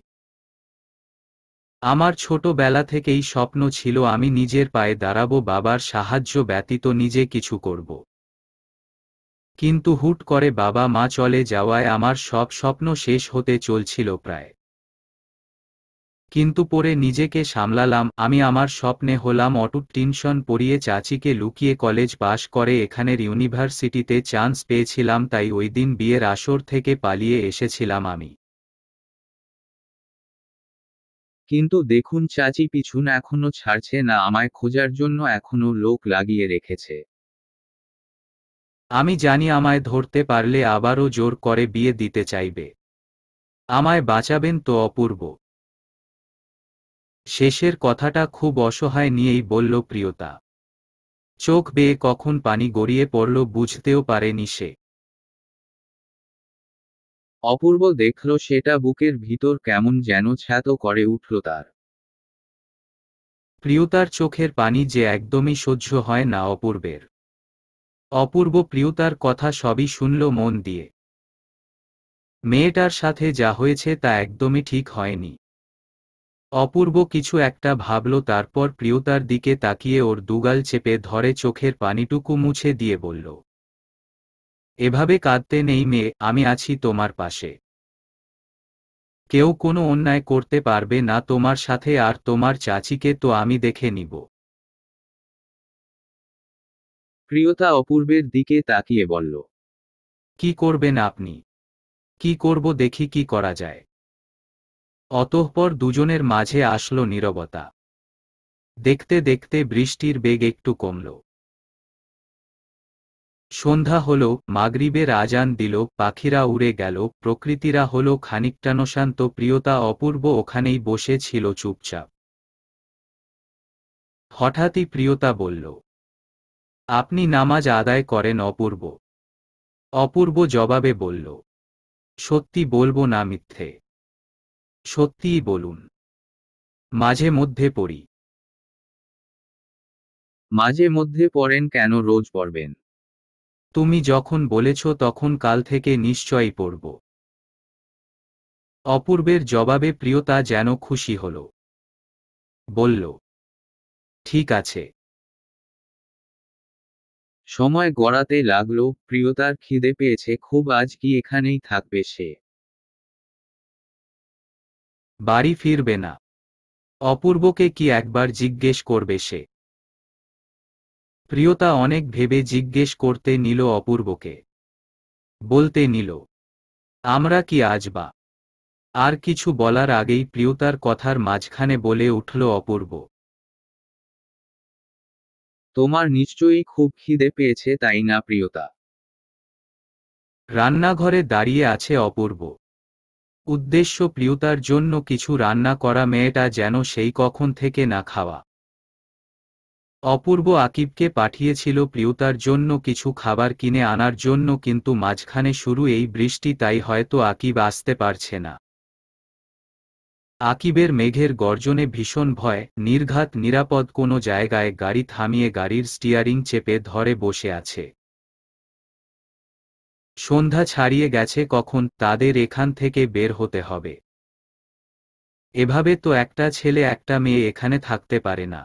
আমার ছোটবেলা থেকেই স্বপ্ন ছিল আমি নিজের পায়ে দাঁড়াব বাবার সাহায্য ব্যতীত নিজে কিছু করব কিন্তু হুট করে বাবা মা চলে যাওয়ায় আমার সব স্বপ্ন শেষ হতে চলছিল প্রায় কিন্তু পরে নিজেকে সামলালাম আমি আমার স্বপ্নে হলাম অটুট টিনশন পড়িয়ে চাচিকে লুকিয়ে কলেজ পাশ করে এখানের ইউনিভার্সিটিতে চান্স পেয়েছিলাম তাই ওই দিন বিয়ের আসর থেকে পালিয়ে এসেছিলাম আমি কিন্তু দেখুন চাচি পিছুন এখনো ছাড়ছে না আমায় খোঁজার জন্য এখনো লোক লাগিয়ে রেখেছে আমি জানি আমায় ধরতে পারলে আবারও জোর করে বিয়ে দিতে চাইবে আমায় বাঁচাবেন তো অপূর্ব শেষের কথাটা খুব অসহায় নিয়েই বলল প্রিয়তা চোখ বেয়ে কখন পানি গড়িয়ে পড়ল বুঝতেও পারেনি সে অপূর্ব দেখল সেটা বুকের ভিতর কেমন যেন ছ্যাত করে উঠল তার প্রিয়তার চোখের পানি যে একদমই সহ্য হয় না অপূর্বের অপূর্ব প্রিয়তার কথা সবই শুনল মন দিয়ে মেয়েটার সাথে যা হয়েছে তা একদমই ঠিক হয়নি অপূর্ব কিছু একটা ভাবল তারপর প্রিয়তার দিকে তাকিয়ে ওর দুগাল চেপে ধরে চোখের পানিটুকু মুছে দিয়ে বলল এভাবে কাঁদতে নেই মেয়ে আমি আছি তোমার পাশে কেউ কোনো অন্যায় করতে পারবে না তোমার সাথে আর তোমার চাচিকে তো আমি দেখে নিব প্রিয়তা অপূর্বের দিকে তাকিয়ে বলল কি করবেন আপনি কি করব দেখি কি করা যায় অতঃপর দুজনের মাঝে আসলো নীরবতা দেখতে দেখতে বৃষ্টির বেগ একটু কমল সন্ধ্যা হল মাগরিবের আজান দিল পাখিরা উড়ে গেল প্রকৃতিরা হল খানিকটানশান্ত প্রিয়তা অপূর্ব ওখানেই বসে ছিল চুপচাপ হঠাৎই প্রিয়তা বলল আপনি নামাজ আদায় করেন অপূর্ব অপূর্ব জবাবে বলল সত্যি বলবো না মিথ্যে সত্যিই বলুন মাঝে মধ্যে পড়ি মাঝে মধ্যে পড়েন কেন রোজ পড়বেন তুমি যখন বলেছ তখন কাল থেকে নিশ্চয়ই পড়ব অপূর্বের জবাবে প্রিয়তা যেন খুশি হল বলল ঠিক আছে সময় গড়াতে লাগলো প্রিয়তার খিদে পেয়েছে খুব আজ কি এখানেই থাকবে সে বাড়ি ফিরবে না অপূর্বকে কি একবার জিজ্ঞেস করবে সে প্রিয়তা অনেক ভেবে জিজ্ঞেস করতে নিল অপূর্বকে বলতে নিল আমরা কি আজবা আর কিছু বলার আগেই প্রিয়তার কথার মাঝখানে বলে উঠল অপূর্ব তোমার নিশ্চয়ই খুব খিদে পেয়েছে তাই না প্রিয়তা রান্নাঘরে দাঁড়িয়ে আছে অপূর্ব উদ্দেশ্য প্রিয়তার জন্য কিছু রান্না করা মেয়েটা যেন সেই কখন থেকে না খাওয়া অপূর্ব আকিবকে পাঠিয়েছিল প্রিয়তার জন্য কিছু খাবার কিনে আনার জন্য কিন্তু মাঝখানে শুরু এই বৃষ্টি তাই হয়তো আকিব আসতে পারছে না আকিবের মেঘের গর্জনে ভীষণ ভয় নির্ঘাত নিরাপদ কোনো জায়গায় গাড়ি থামিয়ে গাড়ির স্টিয়ারিং চেপে ধরে বসে আছে সন্ধ্যা ছাড়িয়ে গেছে কখন তাদের এখান থেকে বের হতে হবে এভাবে তো একটা ছেলে একটা মেয়ে এখানে থাকতে পারে না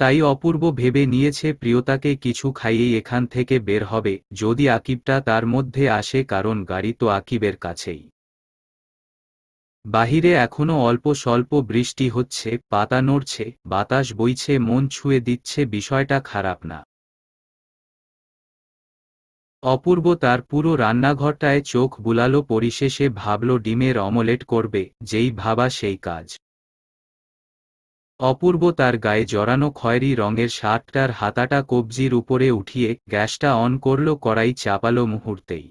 তাই অপূর্ব ভেবে নিয়েছে প্রিয়তাকে কিছু খাইয়েই এখান থেকে বের হবে যদি আকিবটা তার মধ্যে আসে কারণ গাড়ি তো আকিবের কাছেই বাহিরে এখনো অল্প স্বল্প বৃষ্টি হচ্ছে পাতা নড়ছে বাতাস বইছে মন ছুঁয়ে দিচ্ছে বিষয়টা খারাপ না অপূর্ব তার পুরো রান্নাঘরটায় চোখ বুলালো পরিশেষে ভাবল ডিমের অমলেট করবে যেই ভাবা সেই কাজ অপূর্ব তার গায়ে জড়ানো খয়েরি রঙের শার্টটার হাতাটা কবজির উপরে উঠিয়ে গ্যাসটা অন করল কড়াই চাপালো মুহূর্তেই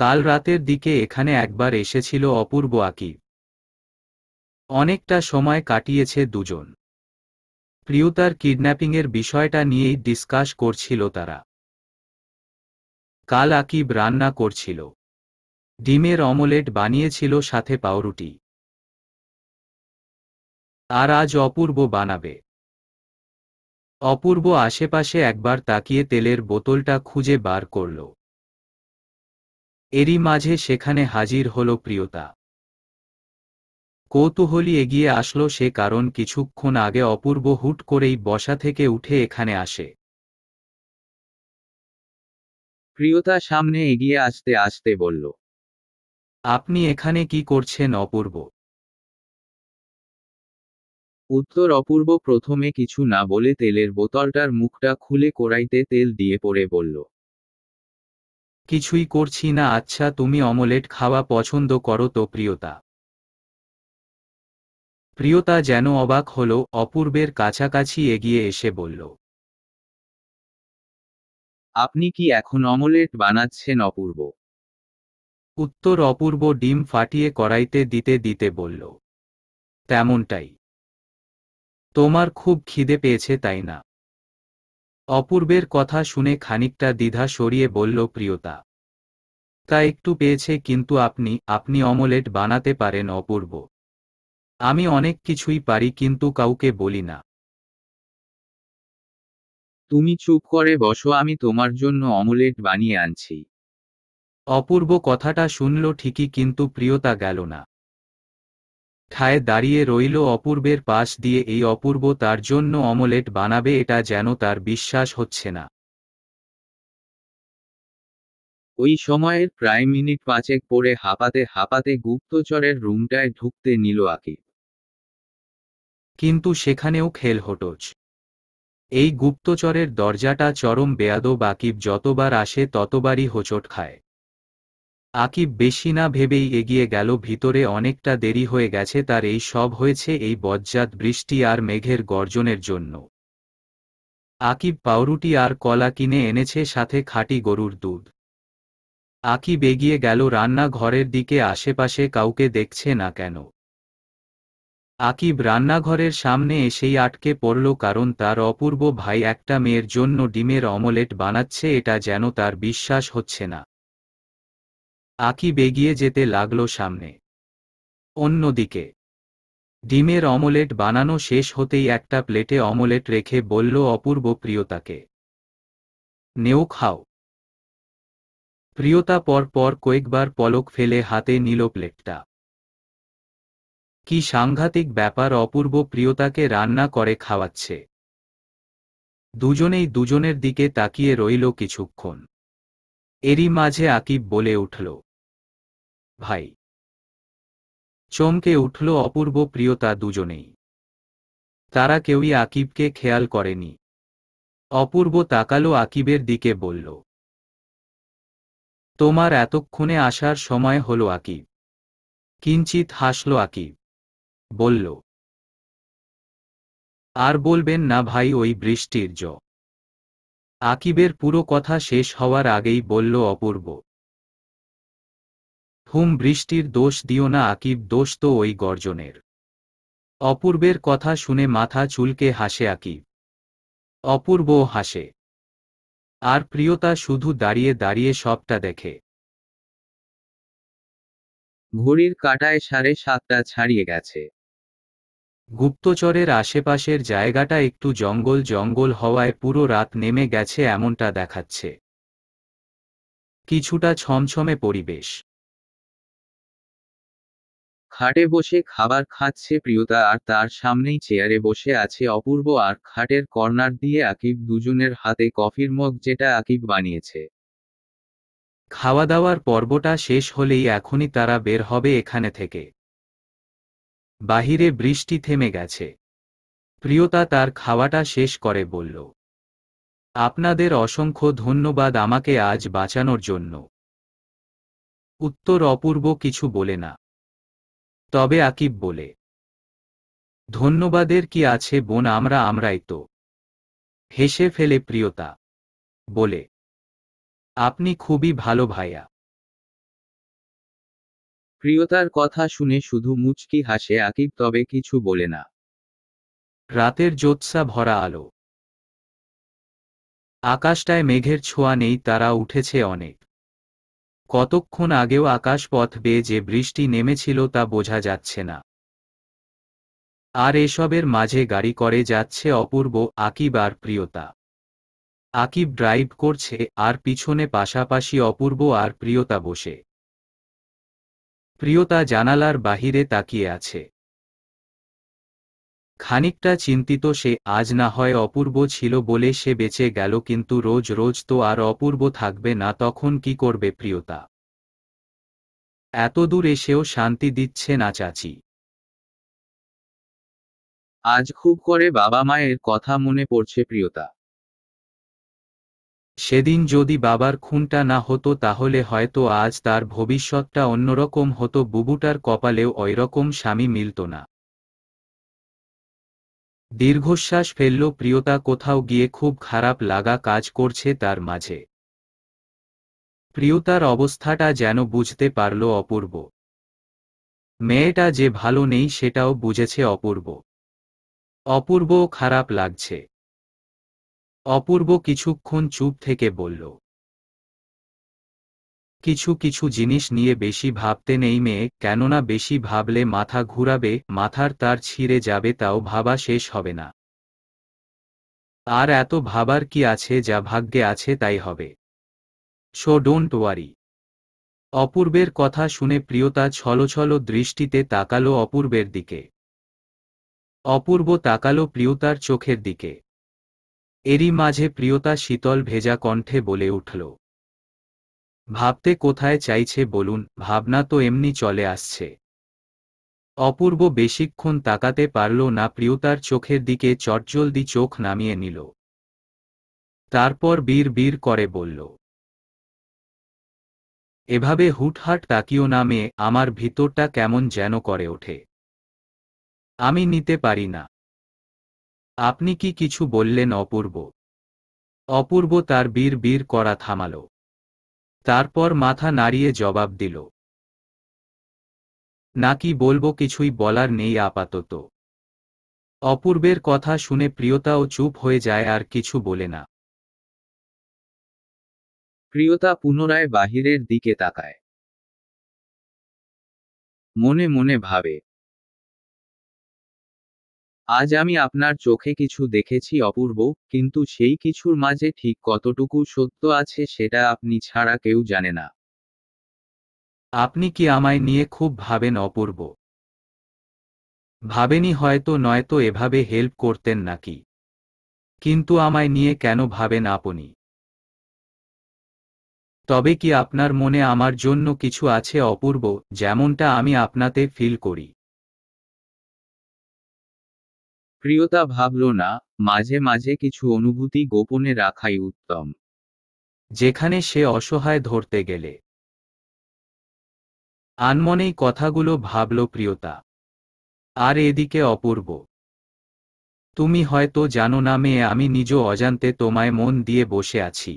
কাল রাতের দিকে এখানে একবার এসেছিল অপূর্ব আকিব অনেকটা সময় কাটিয়েছে দুজন প্রিয়তার কিডন্যাপিংয়ের বিষয়টা নিয়েই ডিসকাস করছিল তারা কাল আকিব রান্না করছিল ডিমের অমলেট বানিয়েছিল সাথে পাউরুটি আর আজ অপূর্ব বানাবে অপূর্ব আশেপাশে একবার তাকিয়ে তেলের বোতলটা খুঁজে বার করল এরই মাঝে সেখানে হাজির হল প্রিয়তা কৌতূহলী এগিয়ে আসলো সে কারণ কিছুক্ষণ আগে অপূর্ব হুট করেই বসা থেকে উঠে এখানে আসে প্রিয়তা সামনে এগিয়ে আসতে আসতে বলল আপনি এখানে কি করছেন অপূর্ব উত্তর অপূর্ব প্রথমে কিছু না বলে তেলের বোতলটার মুখটা খুলে কোড়াইতে তেল দিয়ে পড়ে বলল কিছুই করছি না আচ্ছা তুমি অমলেট খাওয়া পছন্দ করো তো প্রিয়তা প্রিয়তা যেন অবাক হল অপূর্বের কাছাকাছি এগিয়ে এসে বলল আপনি কি এখন অমলেট বানাচ্ছেন অপূর্ব উত্তর অপূর্ব ডিম ফাটিয়ে কড়াইতে দিতে দিতে বলল তেমনটাই তোমার খুব খিদে পেয়েছে তাই না অপূর্বের কথা শুনে খানিকটা দ্বিধা সরিয়ে বলল প্রিয়তা তা একটু পেয়েছে কিন্তু আপনি আপনি অমলেট বানাতে পারেন অপূর্ব আমি অনেক কিছুই পারি কিন্তু কাউকে বলি না তুমি চুপ করে বসো আমি তোমার জন্য অমলেট বানিয়ে আনছি অপূর্ব কথাটা শুনল ঠিকই কিন্তু প্রিয়তা গেল না খায় দাঁড়িয়ে রইল অপূর্বের পাশ দিয়ে এই অপূর্ব তার জন্য অমলেট বানাবে এটা যেন তার বিশ্বাস হচ্ছে না ওই সময়ের প্রায় মিনিট পাঁচেক পরে হাঁপাতে হাঁপাতে গুপ্তচরের রুমটায় ঢুকতে নিল আকিব কিন্তু সেখানেও খেল হটোচ এই গুপ্তচরের দরজাটা চরম বেয়াদো বাকিব যতবার আসে ততবারই হোঁচট খায় আকিব বেশি না ভেবেই এগিয়ে গেল ভিতরে অনেকটা দেরি হয়ে গেছে তার এই সব হয়েছে এই বজ্জাত বৃষ্টি আর মেঘের গর্জনের জন্য আকিব পাউরুটি আর কলা কিনে এনেছে সাথে খাঁটি গরুর দুধ আকিব এগিয়ে গেল রান্নাঘরের দিকে আশেপাশে কাউকে দেখছে না কেন আকিব রান্নাঘরের সামনে এসেই আটকে পড়ল কারণ তার অপূর্ব ভাই একটা মেয়ের জন্য ডিমের অমলেট বানাচ্ছে এটা যেন তার বিশ্বাস হচ্ছে না আকি বেগিয়ে যেতে লাগল সামনে অন্যদিকে ডিমের অমলেট বানানো শেষ হতেই একটা প্লেটে অমলেট রেখে বলল অপূর্ব প্রিয়তাকে নেও খাও প্রিয়তা পর পর কয়েকবার পলক ফেলে হাতে নিল প্লেটটা কি সাংঘাতিক ব্যাপার অপূর্ব প্রিয়তাকে রান্না করে খাওয়াচ্ছে দুজনেই দুজনের দিকে তাকিয়ে রইল কিছুক্ষণ এরই মাঝে আকিব বলে উঠল ভাই চমকে উঠল অপূর্ব প্রিয়তা দুজনেই তারা কেউই আকিবকে খেয়াল করেনি অপূর্ব তাকালো আকিবের দিকে বলল তোমার এতক্ষণে আসার সময় হল আকিব কিঞ্চিত হাসল আকিব বলল আর বলবেন না ভাই ওই বৃষ্টির জ আকিবের পুরো কথা শেষ হওয়ার আগেই বলল অপূর্ব হুম বৃষ্টির দোষ দিও না আকিব দোষ তো ওই গর্জনের অপূর্বের কথা শুনে মাথা চুলকে হাসে আকিব অপূর্ব হাসে আর প্রিয়তা শুধু দাঁড়িয়ে দাঁড়িয়ে সবটা দেখে ঘড়ির কাটায় সাড়ে সাতটা ছাড়িয়ে গেছে গুপ্তচরের আশেপাশের জায়গাটা একটু জঙ্গল জঙ্গল হওয়ায় পুরো রাত নেমে গেছে এমনটা দেখাচ্ছে কিছুটা ছমছমে পরিবেশ খাটে বসে খাবার খাচ্ছে প্রিয়তা আর তার সামনেই চেয়ারে বসে আছে অপূর্ব আর খাটের কর্নার দিয়ে আকিব দুজনের হাতে কফির মগ যেটা আকিব বানিয়েছে খাওয়া দাওয়ার পর্বটা শেষ হলেই এখনই তারা বের হবে এখানে থেকে বাহিরে বৃষ্টি থেমে গেছে প্রিয়তা তার খাওয়াটা শেষ করে বলল আপনাদের অসংখ্য ধন্যবাদ আমাকে আজ বাঁচানোর জন্য উত্তর অপূর্ব কিছু বলে না তবে আকিব বলে ধন্যবাদের কি আছে বোন আমরা আমরাই তো হেসে ফেলে প্রিয়তা বলে আপনি খুবই ভালো ভাইয়া প্রিয়তার কথা শুনে শুধু মুচকি হাসে আকিব তবে কিছু বলে না রাতের জ্যোৎসা ভরা আলো আকাশটায় মেঘের ছোঁয়া নেই তারা উঠেছে অনেক কতক্ষণ আগেও আকাশপথ বেয়ে যে বৃষ্টি নেমেছিল তা বোঝা যাচ্ছে না আর এসবের মাঝে গাড়ি করে যাচ্ছে অপূর্ব আকিব আর প্রিয়তা আকিব ড্রাইভ করছে আর পিছনে পাশাপাশি অপূর্ব আর প্রিয়তা বসে প্রিয়তা জানালার বাহিরে তাকিয়ে আছে খানিকটা চিন্তিত সে আজ না হয় অপূর্ব ছিল বলে সে বেঁচে গেল কিন্তু রোজ রোজ তো আর অপূর্ব থাকবে না তখন কি করবে প্রিয়তা এতদূর এসেও শান্তি দিচ্ছে না চাচি আজ খুব করে বাবা মায়ের কথা মনে পড়ছে প্রিয়তা সেদিন যদি বাবার খুনটা না হতো তাহলে হয়তো আজ তার ভবিষ্যৎটা অন্যরকম হতো বুবুটার কপালেও ওইরকম স্বামী মিলত না দীর্ঘশ্বাস ফেলল প্রিয়তা কোথাও গিয়ে খুব খারাপ লাগা কাজ করছে তার মাঝে প্রিয়তার অবস্থাটা যেন বুঝতে পারল অপূর্ব মেয়েটা যে ভালো নেই সেটাও বুঝেছে অপূর্ব অপূর্ব খারাপ লাগছে অপূর্ব কিছুক্ষণ চুপ থেকে বলল কিছু কিছু জিনিস নিয়ে বেশি ভাবতে নেই মেয়ে কেননা বেশি ভাবলে মাথা ঘুরাবে মাথার তার ছিঁড়ে যাবে তাও ভাবা শেষ হবে না আর এত ভাবার কি আছে যা ভাগ্যে আছে তাই হবে সো ডোন্ট ওয়ারি অপূর্বের কথা শুনে প্রিয়তা ছলছল দৃষ্টিতে তাকালো অপূর্বের দিকে অপূর্ব তাকালো প্রিয়তার চোখের দিকে এরই মাঝে প্রিয়তা শীতল ভেজা কণ্ঠে বলে উঠল ভাবতে কোথায় চাইছে বলুন ভাবনা তো এমনি চলে আসছে অপূর্ব বেশিক্ষণ তাকাতে পারল না প্রিয়তার চোখের দিকে চটজলদি চোখ নামিয়ে নিল তারপর বীর বীর করে বলল এভাবে হুটহাট তাকিও নামে আমার ভিতরটা কেমন যেন করে ওঠে আমি নিতে পারি না আপনি কি কিছু বললেন অপূর্ব অপূর্ব তার বীর বীর করা থামালো তারপর মাথা নাড়িয়ে জবাব দিল নাকি বলবো কিছুই বলার নেই আপাতত অপূর্বের কথা শুনে প্রিয়তাও চুপ হয়ে যায় আর কিছু বলে না প্রিয়তা পুনরায় বাহিরের দিকে তাকায় মনে মনে ভাবে আজ আমি আপনার চোখে কিছু দেখেছি অপূর্ব কিন্তু সেই কিছুর মাঝে ঠিক কতটুকু সত্য আছে সেটা আপনি ছাড়া কেউ জানে না আপনি কি আমায় নিয়ে খুব ভাবেন অপূর্ব ভাবেনি হয়তো নয়তো এভাবে হেল্প করতেন নাকি কিন্তু আমায় নিয়ে কেন ভাবেন আপনি তবে কি আপনার মনে আমার জন্য কিছু আছে অপূর্ব যেমনটা আমি আপনাতে ফিল করি সক্রিয়তা ভাবল না মাঝে মাঝে কিছু অনুভূতি গোপনে রাখাই উত্তম যেখানে সে অসহায় ধরতে গেলে আনমনেই কথাগুলো ভাবল প্রিয়তা আর এদিকে অপূর্ব তুমি হয়তো জানো না মেয়ে আমি নিজ অজান্তে তোমায় মন দিয়ে বসে আছি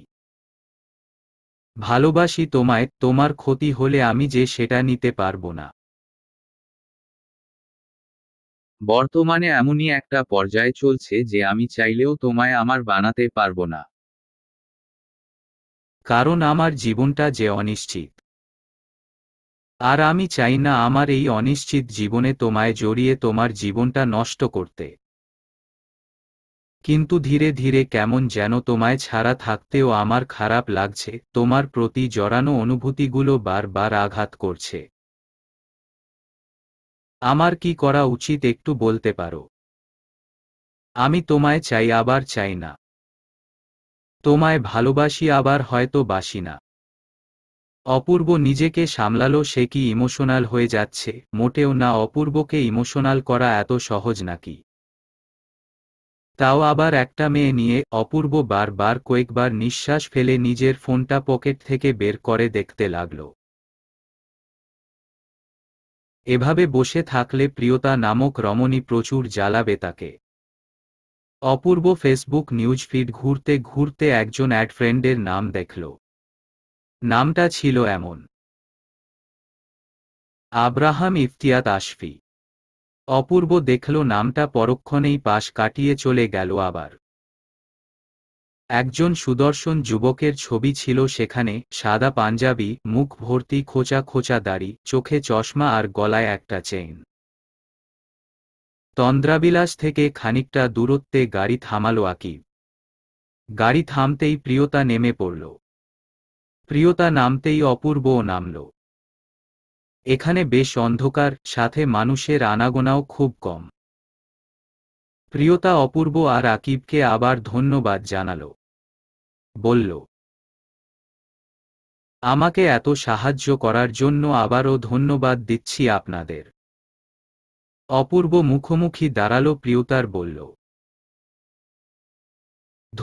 ভালোবাসি তোমায় তোমার ক্ষতি হলে আমি যে সেটা নিতে পারবো না বর্তমানে এমনই একটা পর্যায়ে চলছে যে আমি চাইলেও তোমায় আমার বানাতে পারবো না কারণ আমার জীবনটা যে অনিশ্চিত আর আমি চাই না আমার এই অনিশ্চিত জীবনে তোমায় জড়িয়ে তোমার জীবনটা নষ্ট করতে কিন্তু ধীরে ধীরে কেমন যেন তোমায় ছাড়া থাকতেও আমার খারাপ লাগছে তোমার প্রতি জড়ানো অনুভূতিগুলো বারবার আঘাত করছে আমার কি করা উচিত একটু বলতে পারো আমি তোমায় চাই আবার চাই না তোমায় ভালোবাসি আবার হয়তো বাসি না অপূর্ব নিজেকে সামলালো সে কি ইমোশনাল হয়ে যাচ্ছে মোটেও না অপূর্বকে ইমোশনাল করা এত সহজ নাকি তাও আবার একটা মেয়ে নিয়ে অপূর্ব বারবার কয়েকবার নিঃশ্বাস ফেলে নিজের ফোনটা পকেট থেকে বের করে দেখতে লাগলো এভাবে বসে থাকলে প্রিয়তা নামক রমণী প্রচুর জ্বালাবে তাকে অপূর্ব ফেসবুক নিউজ ফিড ঘুরতে ঘুরতে একজন অ্যাড ফ্রেন্ডের নাম দেখল নামটা ছিল এমন আব্রাহাম ইফতিয়াত আশফি অপূর্ব দেখল নামটা পরক্ষণেই পাশ কাটিয়ে চলে গেল আবার একজন সুদর্শন যুবকের ছবি ছিল সেখানে সাদা পাঞ্জাবি মুখ ভর্তি খোঁচা খোঁচা দাড়ি চোখে চশমা আর গলায় একটা চেইন তন্দ্রাবিলাস থেকে খানিকটা দূরত্বে গাড়ি থামালো আকিব গাড়ি থামতেই প্রিয়তা নেমে পড়ল প্রিয়তা নামতেই অপূর্বও নামল এখানে বেশ অন্ধকার সাথে মানুষের আনাগোনাও খুব কম প্রিয়তা অপূর্ব আর আকিবকে আবার ধন্যবাদ জানালো বলল আমাকে এত সাহায্য করার জন্য আবারও ধন্যবাদ দিচ্ছি আপনাদের অপূর্ব মুখোমুখি দাঁড়ালো প্রিয়তার বলল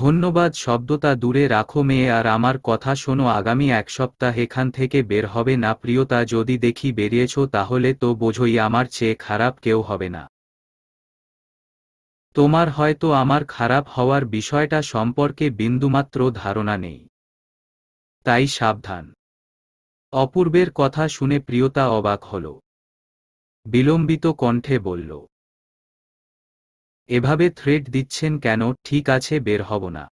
ধন্যবাদ শব্দটা দূরে রাখো মেয়ে আর আমার কথা শোনো আগামী এক সপ্তাহ এখান থেকে বের হবে না প্রিয়তা যদি দেখি বেরিয়েছ তাহলে তো বোঝই আমার চেয়ে খারাপ কেউ হবে না তোমার হয়তো আমার খারাপ হওয়ার বিষয়টা সম্পর্কে বিন্দুমাত্র ধারণা নেই তাই সাবধান অপূর্বের কথা শুনে প্রিয়তা অবাক হল বিলম্বিত কণ্ঠে বলল এভাবে থ্রেট দিচ্ছেন কেন ঠিক আছে বের হব না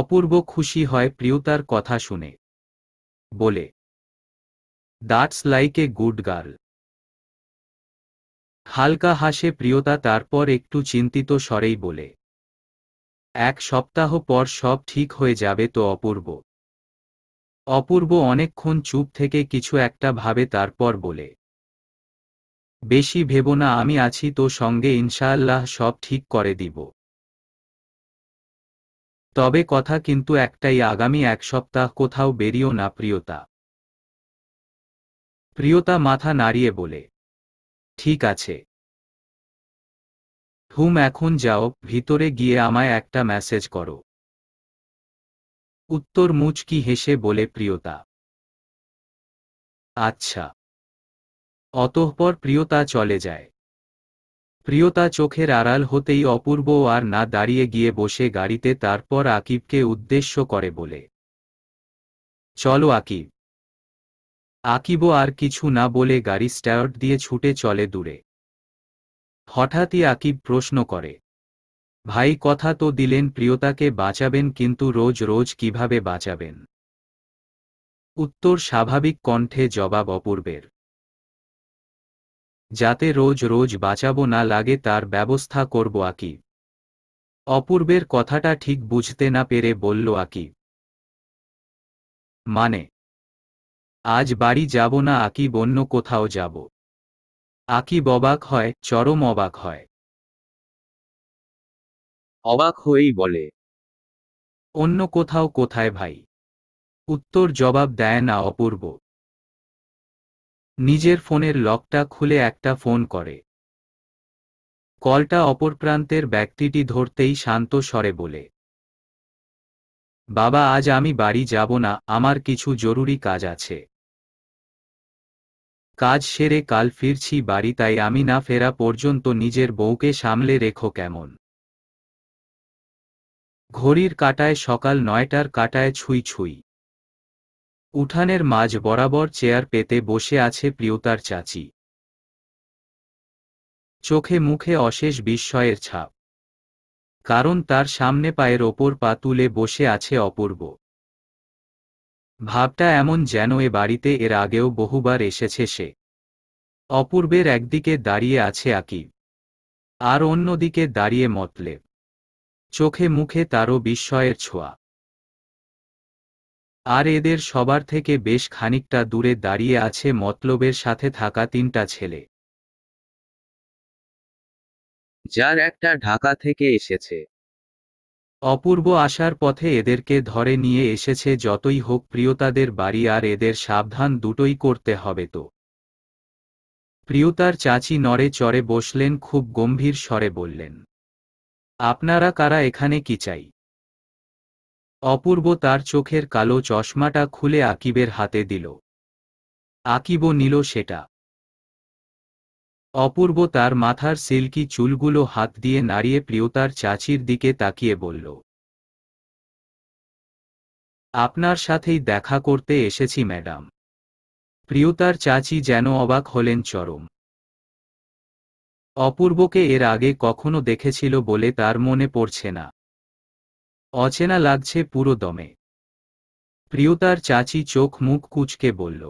অপূর্ব খুশি হয় প্রিয়তার কথা শুনে বলে that's like a good girl হালকা হাসে প্রিয়তা তারপর একটু চিন্তিত স্বরেই বলে এক সপ্তাহ পর সব ঠিক হয়ে যাবে তো অপূর্ব অপূর্ব অনেকক্ষণ চুপ থেকে কিছু একটা ভাবে তারপর বলে বেশি ভেব না আমি আছি তো সঙ্গে ইনশাআল্লাহ সব ঠিক করে দিব তবে কথা কিন্তু একটাই আগামী এক সপ্তাহ কোথাও বেরিও না প্রিয়তা প্রিয়তা মাথা নাড়িয়ে বলে ঠিক আছে হুম এখন যাও ভিতরে গিয়ে আমায় একটা মেসেজ করো উত্তর মুচকি হেসে বলে প্রিয়তা আচ্ছা অতঃপর প্রিয়তা চলে যায় প্রিয়তা চোখের আড়াল হতেই অপূর্ব আর না দাঁড়িয়ে গিয়ে বসে গাড়িতে তারপর আকিবকে উদ্দেশ্য করে বলে চলো আকিব আকিবও আর কিছু না বলে গাড়ি স্টার্ট দিয়ে ছুটে চলে দূরে হঠাৎই আকিব প্রশ্ন করে ভাই কথা তো দিলেন প্রিয়তাকে বাঁচাবেন কিন্তু রোজ রোজ কিভাবে বাঁচাবেন উত্তর স্বাভাবিক কণ্ঠে জবাব অপূর্বের যাতে রোজ রোজ বাঁচাবো না লাগে তার ব্যবস্থা করব আকিব অপূর্বের কথাটা ঠিক বুঝতে না পেরে বলল আকিব মানে আজ বাড়ি যাব না আকি বন্য কোথাও যাব আকি অবাক হয় চরম অবাক হয় অবাক হয়েই বলে অন্য কোথাও কোথায় ভাই উত্তর জবাব দেয় না অপূর্ব নিজের ফোনের লকটা খুলে একটা ফোন করে কলটা অপর প্রান্তের ব্যক্তিটি ধরতেই শান্ত স্বরে বলে বাবা আজ আমি বাড়ি যাব না আমার কিছু জরুরি কাজ আছে কাজ সেরে কাল ফিরছি বাড়ি তাই আমি না ফেরা পর্যন্ত নিজের বউকে সামলে রেখো কেমন ঘড়ির কাটায় সকাল নয়টার কাটায় ছুঁই ছুঁই উঠানের মাঝ বরাবর চেয়ার পেতে বসে আছে প্রিয়তার চাচি চোখে মুখে অশেষ বিস্ময়ের ছাপ কারণ তার সামনে পায়ের ওপর পা তুলে বসে আছে অপূর্ব ভাবটা এমন যেন এ বাড়িতে এর আগেও বহুবার এসেছে সে অপূর্বের একদিকে দাঁড়িয়ে আছে আকি আর অন্যদিকে দাঁড়িয়ে মতলে চোখে মুখে তারও বিস্ময়ের ছোঁয়া আর এদের সবার থেকে বেশ খানিকটা দূরে দাঁড়িয়ে আছে মতলবের সাথে থাকা তিনটা ছেলে যার একটা ঢাকা থেকে এসেছে অপূর্ব আসার পথে এদেরকে ধরে নিয়ে এসেছে যতই হোক প্রিয়তাদের বাড়ি আর এদের সাবধান দুটোই করতে হবে তো প্রিয়তার চাচি নড়ে চড়ে বসলেন খুব গম্ভীর স্বরে বললেন আপনারা কারা এখানে কি চাই অপূর্ব তার চোখের কালো চশমাটা খুলে আকিবের হাতে দিল আকিব নিল সেটা অপূর্ব তার মাথার সিল্কি চুলগুলো হাত দিয়ে নাড়িয়ে প্রিয়তার চাচির দিকে তাকিয়ে বলল আপনার সাথেই দেখা করতে এসেছি ম্যাডাম প্রিয়তার চাচি যেন অবাক হলেন চরম অপূর্বকে এর আগে কখনো দেখেছিল বলে তার মনে পড়ছে না অচেনা লাগছে পুরো দমে প্রিয়তার চাচি চোখ মুখ কুচকে বলল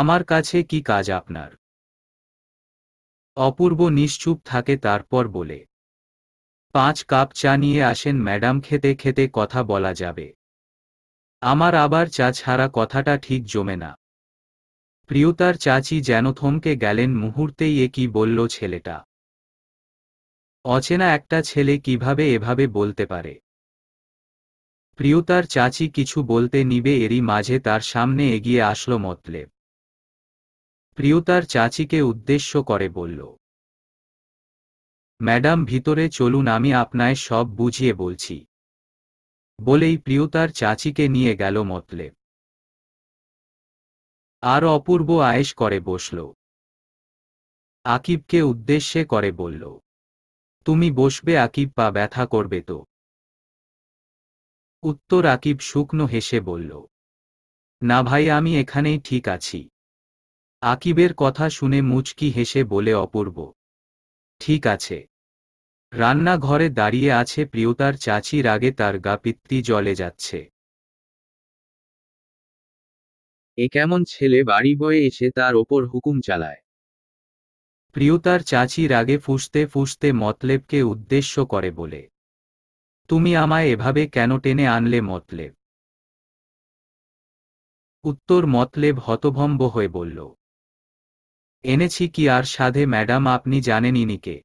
আমার কাছে কি কাজ আপনার অপূর্ব নিশ্চুপ থাকে তারপর বলে পাঁচ কাপ চা নিয়ে আসেন ম্যাডাম খেতে খেতে কথা বলা যাবে আমার আবার চা ছাড়া কথাটা ঠিক জমে না প্রিয়তার চাচি যেন থমকে গেলেন মুহূর্তেই এ কি বলল ছেলেটা অচেনা একটা ছেলে কিভাবে এভাবে বলতে পারে প্রিয়তার চাচি কিছু বলতে নিবে এরই মাঝে তার সামনে এগিয়ে আসলো মতলেব প্রিয় তার চাচিকে উদ্দেশ্য করে বলল ম্যাডাম ভিতরে চলুন আমি আপনায় সব বুঝিয়ে বলছি বলেই প্রিয় তার চাচিকে নিয়ে গেল মতলেব আর অপূর্ব আয়েস করে বসল আকিবকে উদ্দেশ্যে করে বলল তুমি বসবে আকিব পা ব্যথা করবে তো উত্তর আকিব শুকনো হেসে বলল না ভাই আমি এখানেই ঠিক আছি আকিবের কথা শুনে মুচকি হেসে বলে অপূর্ব ঠিক আছে রান্নাঘরে দাঁড়িয়ে আছে প্রিয়তার চাচি রাগে তার গা জলে যাচ্ছে এ কেমন ছেলে বাড়ি বয়ে এসে তার ওপর হুকুম চালায় প্রিয়তার চাচি রাগে ফুসতে ফুসতে মতলেবকে উদ্দেশ্য করে বলে তুমি আমায় এভাবে কেন টেনে আনলে মতলেব উত্তর মতলেব হতভম্ব হয়ে বলল এনেছি কি আর সাধে ম্যাডাম আপনি জানেন ইনিকে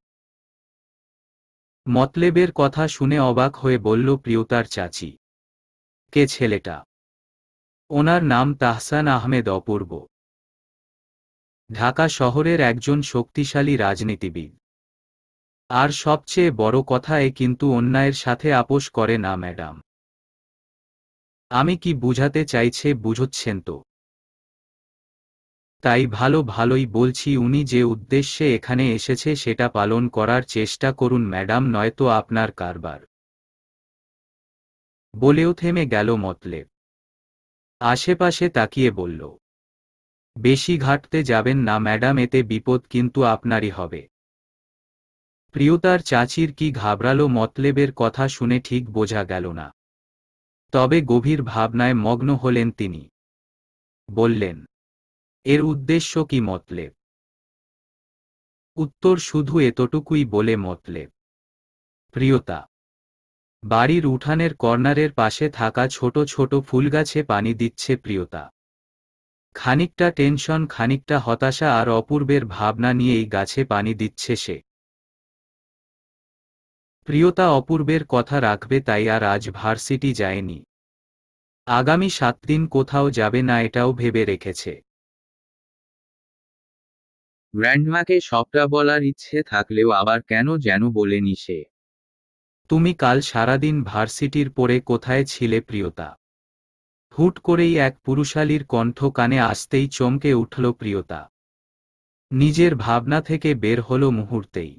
মতলেবের কথা শুনে অবাক হয়ে বলল প্রিয়তার চাচি কে ছেলেটা ওনার নাম তাহসান আহমেদ অপূর্ব ঢাকা শহরের একজন শক্তিশালী রাজনীতিবিদ আর সবচেয়ে বড় কথা এ কিন্তু অন্যায়ের সাথে আপোষ করে না ম্যাডাম আমি কি বুঝাতে চাইছে বুঝচ্ছেন তো তাই ভালো ভালোই বলছি উনি যে উদ্দেশ্যে এখানে এসেছে সেটা পালন করার চেষ্টা করুন ম্যাডাম নয়তো আপনার কারবার বলেও থেমে গেল মতলেব আশেপাশে তাকিয়ে বলল বেশি ঘাটতে যাবেন না ম্যাডাম এতে বিপদ কিন্তু আপনারই হবে প্রিয়তার চাচির কি ঘাবড়ালো মতলেবের কথা শুনে ঠিক বোঝা গেল না তবে গভীর ভাবনায় মগ্ন হলেন তিনি বললেন এর উদ্দেশ্য কি মতলেব উত্তর শুধু এতটুকুই বলে মতলেব প্রিয়তা বাড়ির উঠানের কর্নারের পাশে থাকা ছোট ছোট ফুলগাছে পানি দিচ্ছে প্রিয়তা খানিকটা টেনশন খানিকটা হতাশা আর অপূর্বের ভাবনা নিয়েই গাছে পানি দিচ্ছে সে প্রিয়তা অপূর্বের কথা রাখবে তাই আর আজ ভার্সিটি যায়নি আগামী সাত দিন কোথাও যাবে না এটাও ভেবে রেখেছে গ্র্যান্ডমাকে সবটা বলার ইচ্ছে থাকলেও আবার কেন যেন বলেনি সে তুমি কাল সারাদিন ভার্সিটির পরে কোথায় ছিলে প্রিয়তা হুট করেই এক পুরুষালীর কণ্ঠ কানে আসতেই চমকে উঠল প্রিয়তা নিজের ভাবনা থেকে বের হল মুহূর্তেই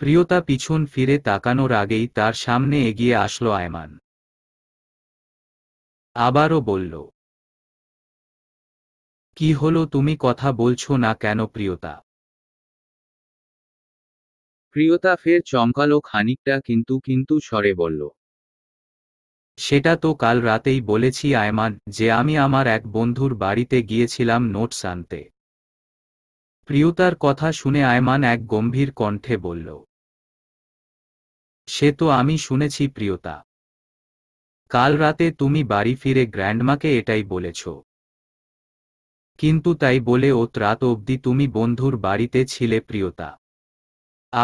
প্রিয়তা পিছন ফিরে তাকানোর আগেই তার সামনে এগিয়ে আসলো আয়মান আবারও বলল কি হলো তুমি কথা বলছো না কেন প্রিয়তা প্রিয়তা ফের চমকালো খানিকটা কিন্তু কিন্তু স্বরে বলল সেটা তো কাল রাতেই বলেছি আয়মান যে আমি আমার এক বন্ধুর বাড়িতে গিয়েছিলাম নোটস আনতে প্রিয়তার কথা শুনে আয়মান এক গম্ভীর কণ্ঠে বলল সে তো আমি শুনেছি প্রিয়তা কাল রাতে তুমি বাড়ি ফিরে গ্র্যান্ডমাকে এটাই বলেছো কিন্তু তাই বলে ও রাত অবধি তুমি বন্ধুর বাড়িতে ছিলে প্রিয়তা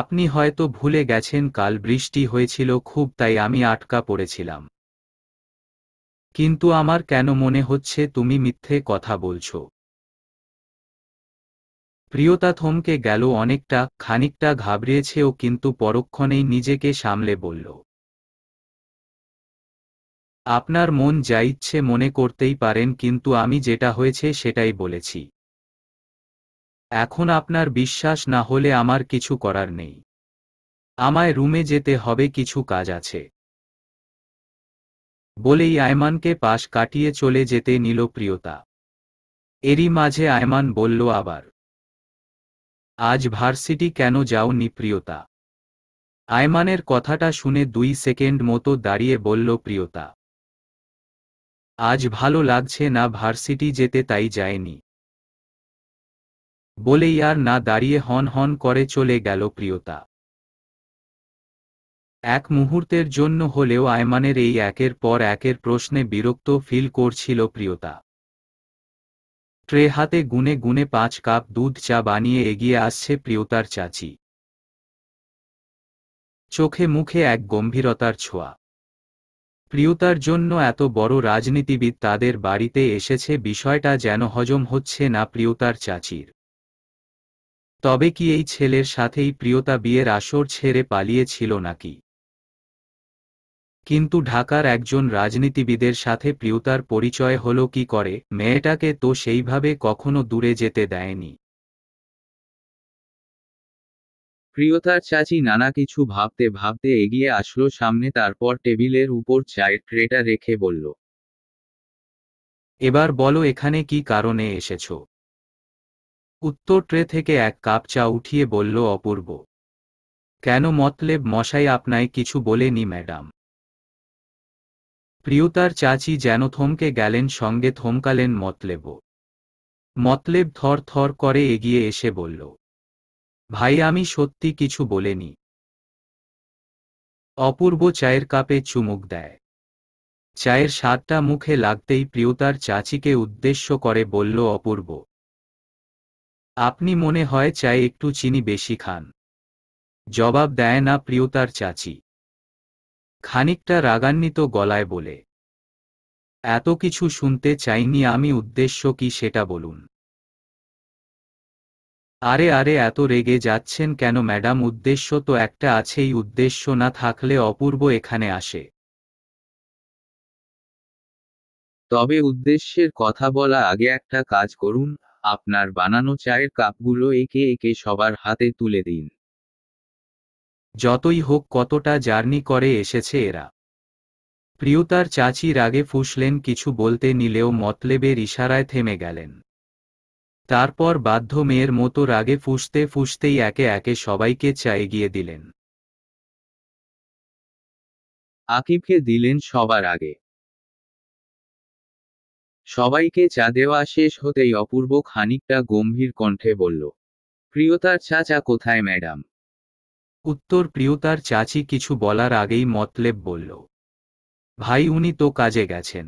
আপনি হয়তো ভুলে গেছেন কাল বৃষ্টি হয়েছিল খুব তাই আমি আটকা পড়েছিলাম কিন্তু আমার কেন মনে হচ্ছে তুমি মিথ্যে কথা বলছো প্রিয়তা থমকে গেল অনেকটা খানিকটা ঘাবড়িয়েছেও কিন্তু পরক্ষণেই নিজেকে সামলে বলল আপনার মন যা ইচ্ছে মনে করতেই পারেন কিন্তু আমি যেটা হয়েছে সেটাই বলেছি এখন আপনার বিশ্বাস না হলে আমার কিছু করার নেই আমায় রুমে যেতে হবে কিছু কাজ আছে বলেই আয়মানকে পাশ কাটিয়ে চলে যেতে নিল প্রিয়তা এরই মাঝে আয়মান বলল আবার আজ ভার্সিটি কেন নি প্রিয়তা আয়মানের কথাটা শুনে দুই সেকেন্ড মতো দাঁড়িয়ে বলল প্রিয়তা আজ ভালো লাগছে না ভার্সিটি যেতে তাই যায়নি বলেই আর না দাঁড়িয়ে হন হন করে চলে গেল প্রিয়তা এক মুহূর্তের জন্য হলেও আয়মানের এই একের পর একের প্রশ্নে বিরক্ত ফিল করছিল প্রিয়তা ট্রে হাতে গুনে গুনে পাঁচ কাপ দুধ চা বানিয়ে এগিয়ে আসছে প্রিয়তার চাচি চোখে মুখে এক গম্ভীরতার ছোঁয়া প্রিয়তার জন্য এত বড় রাজনীতিবিদ তাদের বাড়িতে এসেছে বিষয়টা যেন হজম হচ্ছে না প্রিয়তার চাচির তবে কি এই ছেলের সাথেই প্রিয়তা বিয়ের আসর ছেড়ে পালিয়েছিল নাকি কিন্তু ঢাকার একজন রাজনীতিবিদের সাথে প্রিয়তার পরিচয় হল কি করে মেয়েটাকে তো সেইভাবে কখনো দূরে যেতে দেয়নি প্রিয়তার চাচি নানা কিছু ভাবতে ভাবতে এগিয়ে আসলো সামনে তারপর টেবিলের উপর চায়ের ট্রেটা রেখে বলল এবার বলো এখানে কি কারণে এসেছ উত্তর ট্রে থেকে এক কাপ চা উঠিয়ে বলল অপূর্ব কেন মতলেব মশাই আপনায় কিছু বলেনি ম্যাডাম প্রিয়তার চাচি যেন থমকে গেলেন সঙ্গে থমকালেন মতলেব মতলেব থর থর করে এগিয়ে এসে বলল ভাই আমি সত্যি কিছু বলেনি অপূর্ব চায়ের কাপে চুমুক দেয় চায়ের স্বাদটা মুখে লাগতেই প্রিয়তার চাচিকে উদ্দেশ্য করে বলল অপূর্ব আপনি মনে হয় চায় একটু চিনি বেশি খান জবাব দেয় না প্রিয়তার চাচি খানিকটা রাগান্বিত গলায় বলে এত কিছু শুনতে চাইনি আমি উদ্দেশ্য কি সেটা বলুন আরে আরে এত রেগে যাচ্ছেন কেন ম্যাডাম উদ্দেশ্য তো একটা আছেই উদ্দেশ্য না থাকলে অপূর্ব এখানে আসে তবে উদ্দেশ্যের কথা বলা আগে একটা কাজ করুন আপনার বানানো চায়ের কাপগুলো একে একে সবার হাতে তুলে দিন যতই হোক কতটা জার্নি করে এসেছে এরা প্রিয়তার চাচি রাগে ফুসলেন কিছু বলতে নিলেও মতলেবের ইশারায় থেমে গেলেন তারপর বাধ্য মেয়ের মতো রাগে ফুসতে ফুসতেই একে একে সবাইকে চায়ে গিয়ে দিলেন আকিবকে দিলেন সবার আগে সবাইকে চা দেওয়া শেষ হতেই অপূর্ব খানিকটা গম্ভীর কণ্ঠে বলল প্রিয়তার চাচা কোথায় ম্যাডাম উত্তর প্রিয়তার চাচি কিছু বলার আগেই মতলেব বলল ভাই উনি তো কাজে গেছেন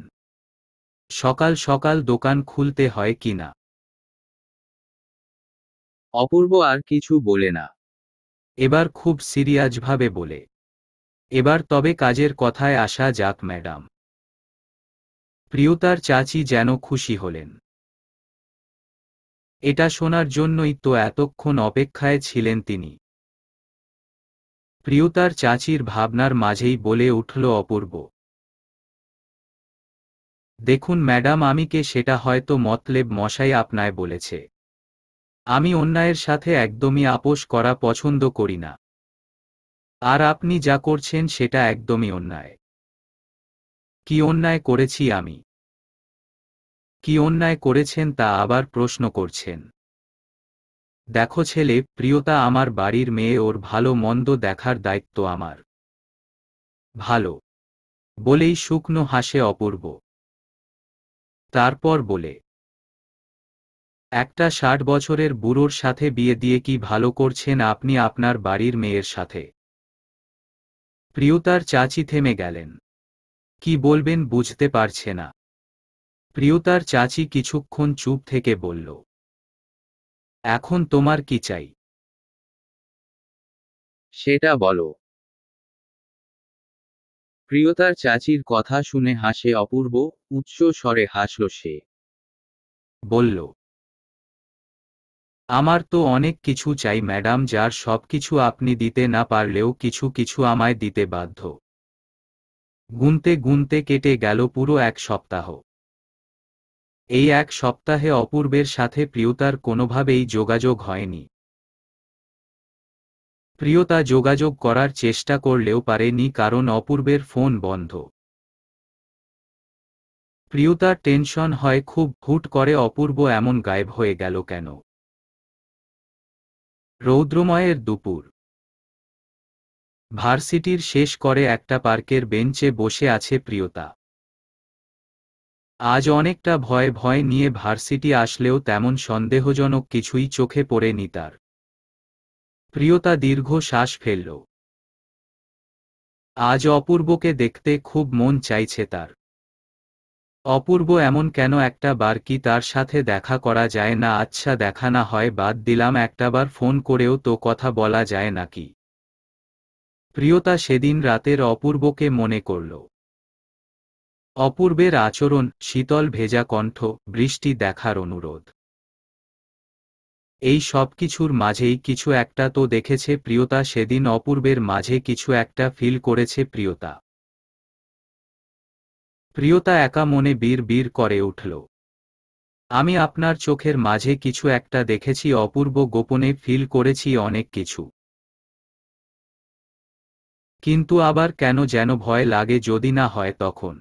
সকাল সকাল দোকান খুলতে হয় কিনা অপূর্ব আর কিছু বলে না এবার খুব সিরিয়াসভাবে বলে এবার তবে কাজের কথায় আসা যাক ম্যাডাম প্রিয়তার চাচি যেন খুশি হলেন এটা শোনার জন্যই তো এতক্ষণ অপেক্ষায় ছিলেন তিনি প্রিয়তার চাচির ভাবনার মাঝেই বলে উঠল অপূর্ব দেখুন ম্যাডাম আমিকে সেটা হয়তো মতলেব মশাই আপনায় বলেছে আমি অন্যায়ের সাথে একদমই আপোষ করা পছন্দ করি না আর আপনি যা করছেন সেটা একদমই অন্যায় কি অন্যায় করেছি আমি কি অন্যায় করেছেন তা আবার প্রশ্ন করছেন দেখো ছেলে প্রিয়তা আমার বাড়ির মেয়ে ওর ভালো মন্দ দেখার দায়িত্ব আমার ভালো বলেই শুকনো হাসে অপূর্ব তারপর বলে একটা ষাট বছরের বুড়োর সাথে বিয়ে দিয়ে কি ভালো করছেন আপনি আপনার বাড়ির মেয়ের সাথে প্রিয়তার চাচি থেমে গেলেন কি বলবেন বুঝতে পারছে না প্রিয়তার চাচি কিছুক্ষণ চুপ থেকে বলল এখন তোমার কি চাই সেটা বলো প্রিয়তার চাচির কথা শুনে হাসে অপূর্ব উচ্চ স্বরে হাসল সে বলল আমার তো অনেক কিছু চাই ম্যাডাম যার সব কিছু আপনি দিতে না পারলেও কিছু কিছু আমায় দিতে বাধ্য গুনতে গুনতে কেটে গেল পুরো এক সপ্তাহ এই এক সপ্তাহে অপূর্বের সাথে প্রিয়তার কোনোভাবেই যোগাযোগ হয়নি প্রিয়তা যোগাযোগ করার চেষ্টা করলেও পারেনি কারণ অপূর্বের ফোন বন্ধ প্রিয়তার টেনশন হয় খুব হুট করে অপূর্ব এমন গায়েব হয়ে গেল কেন রৌদ্রময়ের দুপুর ভার্সিটির শেষ করে একটা পার্কের বেঞ্চে বসে আছে প্রিয়তা আজ অনেকটা ভয় ভয় নিয়ে ভার্সিটি আসলেও তেমন সন্দেহজনক কিছুই চোখে পড়েনি তার প্রিয়তা দীর্ঘ শ্বাস ফেলল আজ অপূর্বকে দেখতে খুব মন চাইছে তার অপূর্ব এমন কেন একটা বার কি তার সাথে দেখা করা যায় না আচ্ছা দেখা না হয় বাদ দিলাম একটাবার ফোন করেও তো কথা বলা যায় নাকি প্রিয়তা সেদিন রাতের অপূর্বকে মনে করল অপূর্বের আচরণ শীতল ভেজা কণ্ঠ বৃষ্টি দেখার অনুরোধ এই সব কিছুর মাঝেই কিছু একটা তো দেখেছে প্রিয়তা সেদিন অপূর্বের মাঝে কিছু একটা ফিল করেছে প্রিয়তা প্রিয়তা একা মনে বীর বীর করে উঠল আমি আপনার চোখের মাঝে কিছু একটা দেখেছি অপূর্ব গোপনে ফিল করেছি অনেক কিছু কিন্তু আবার কেন যেন ভয় লাগে যদি না হয় তখন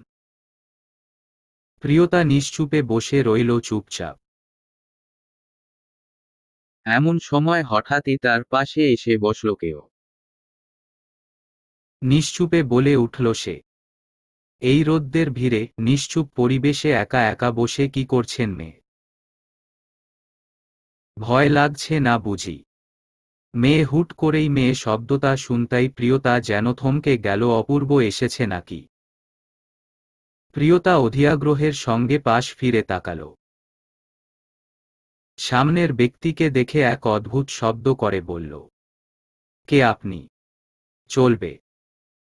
প্রিয়তা নিশ্চুপে বসে রইল চুপচাপ এমন সময় হঠাৎই তার পাশে এসে বসল কেউ নিশ্চুপে বলে উঠল সে এই রোদ্দের ভিড়ে নিশ্চুপ পরিবেশে একা একা বসে কি করছেন মেয়ে ভয় লাগছে না বুঝি মেয়ে হুট করেই মেয়ে শব্দটা শুনতাই প্রিয়তা যেন থমকে গেল অপূর্ব এসেছে নাকি প্রিয়তা অধিয়াগ্রহের সঙ্গে পাশ ফিরে তাকাল সামনের ব্যক্তিকে দেখে এক অদ্ভুত শব্দ করে বলল কে আপনি চলবে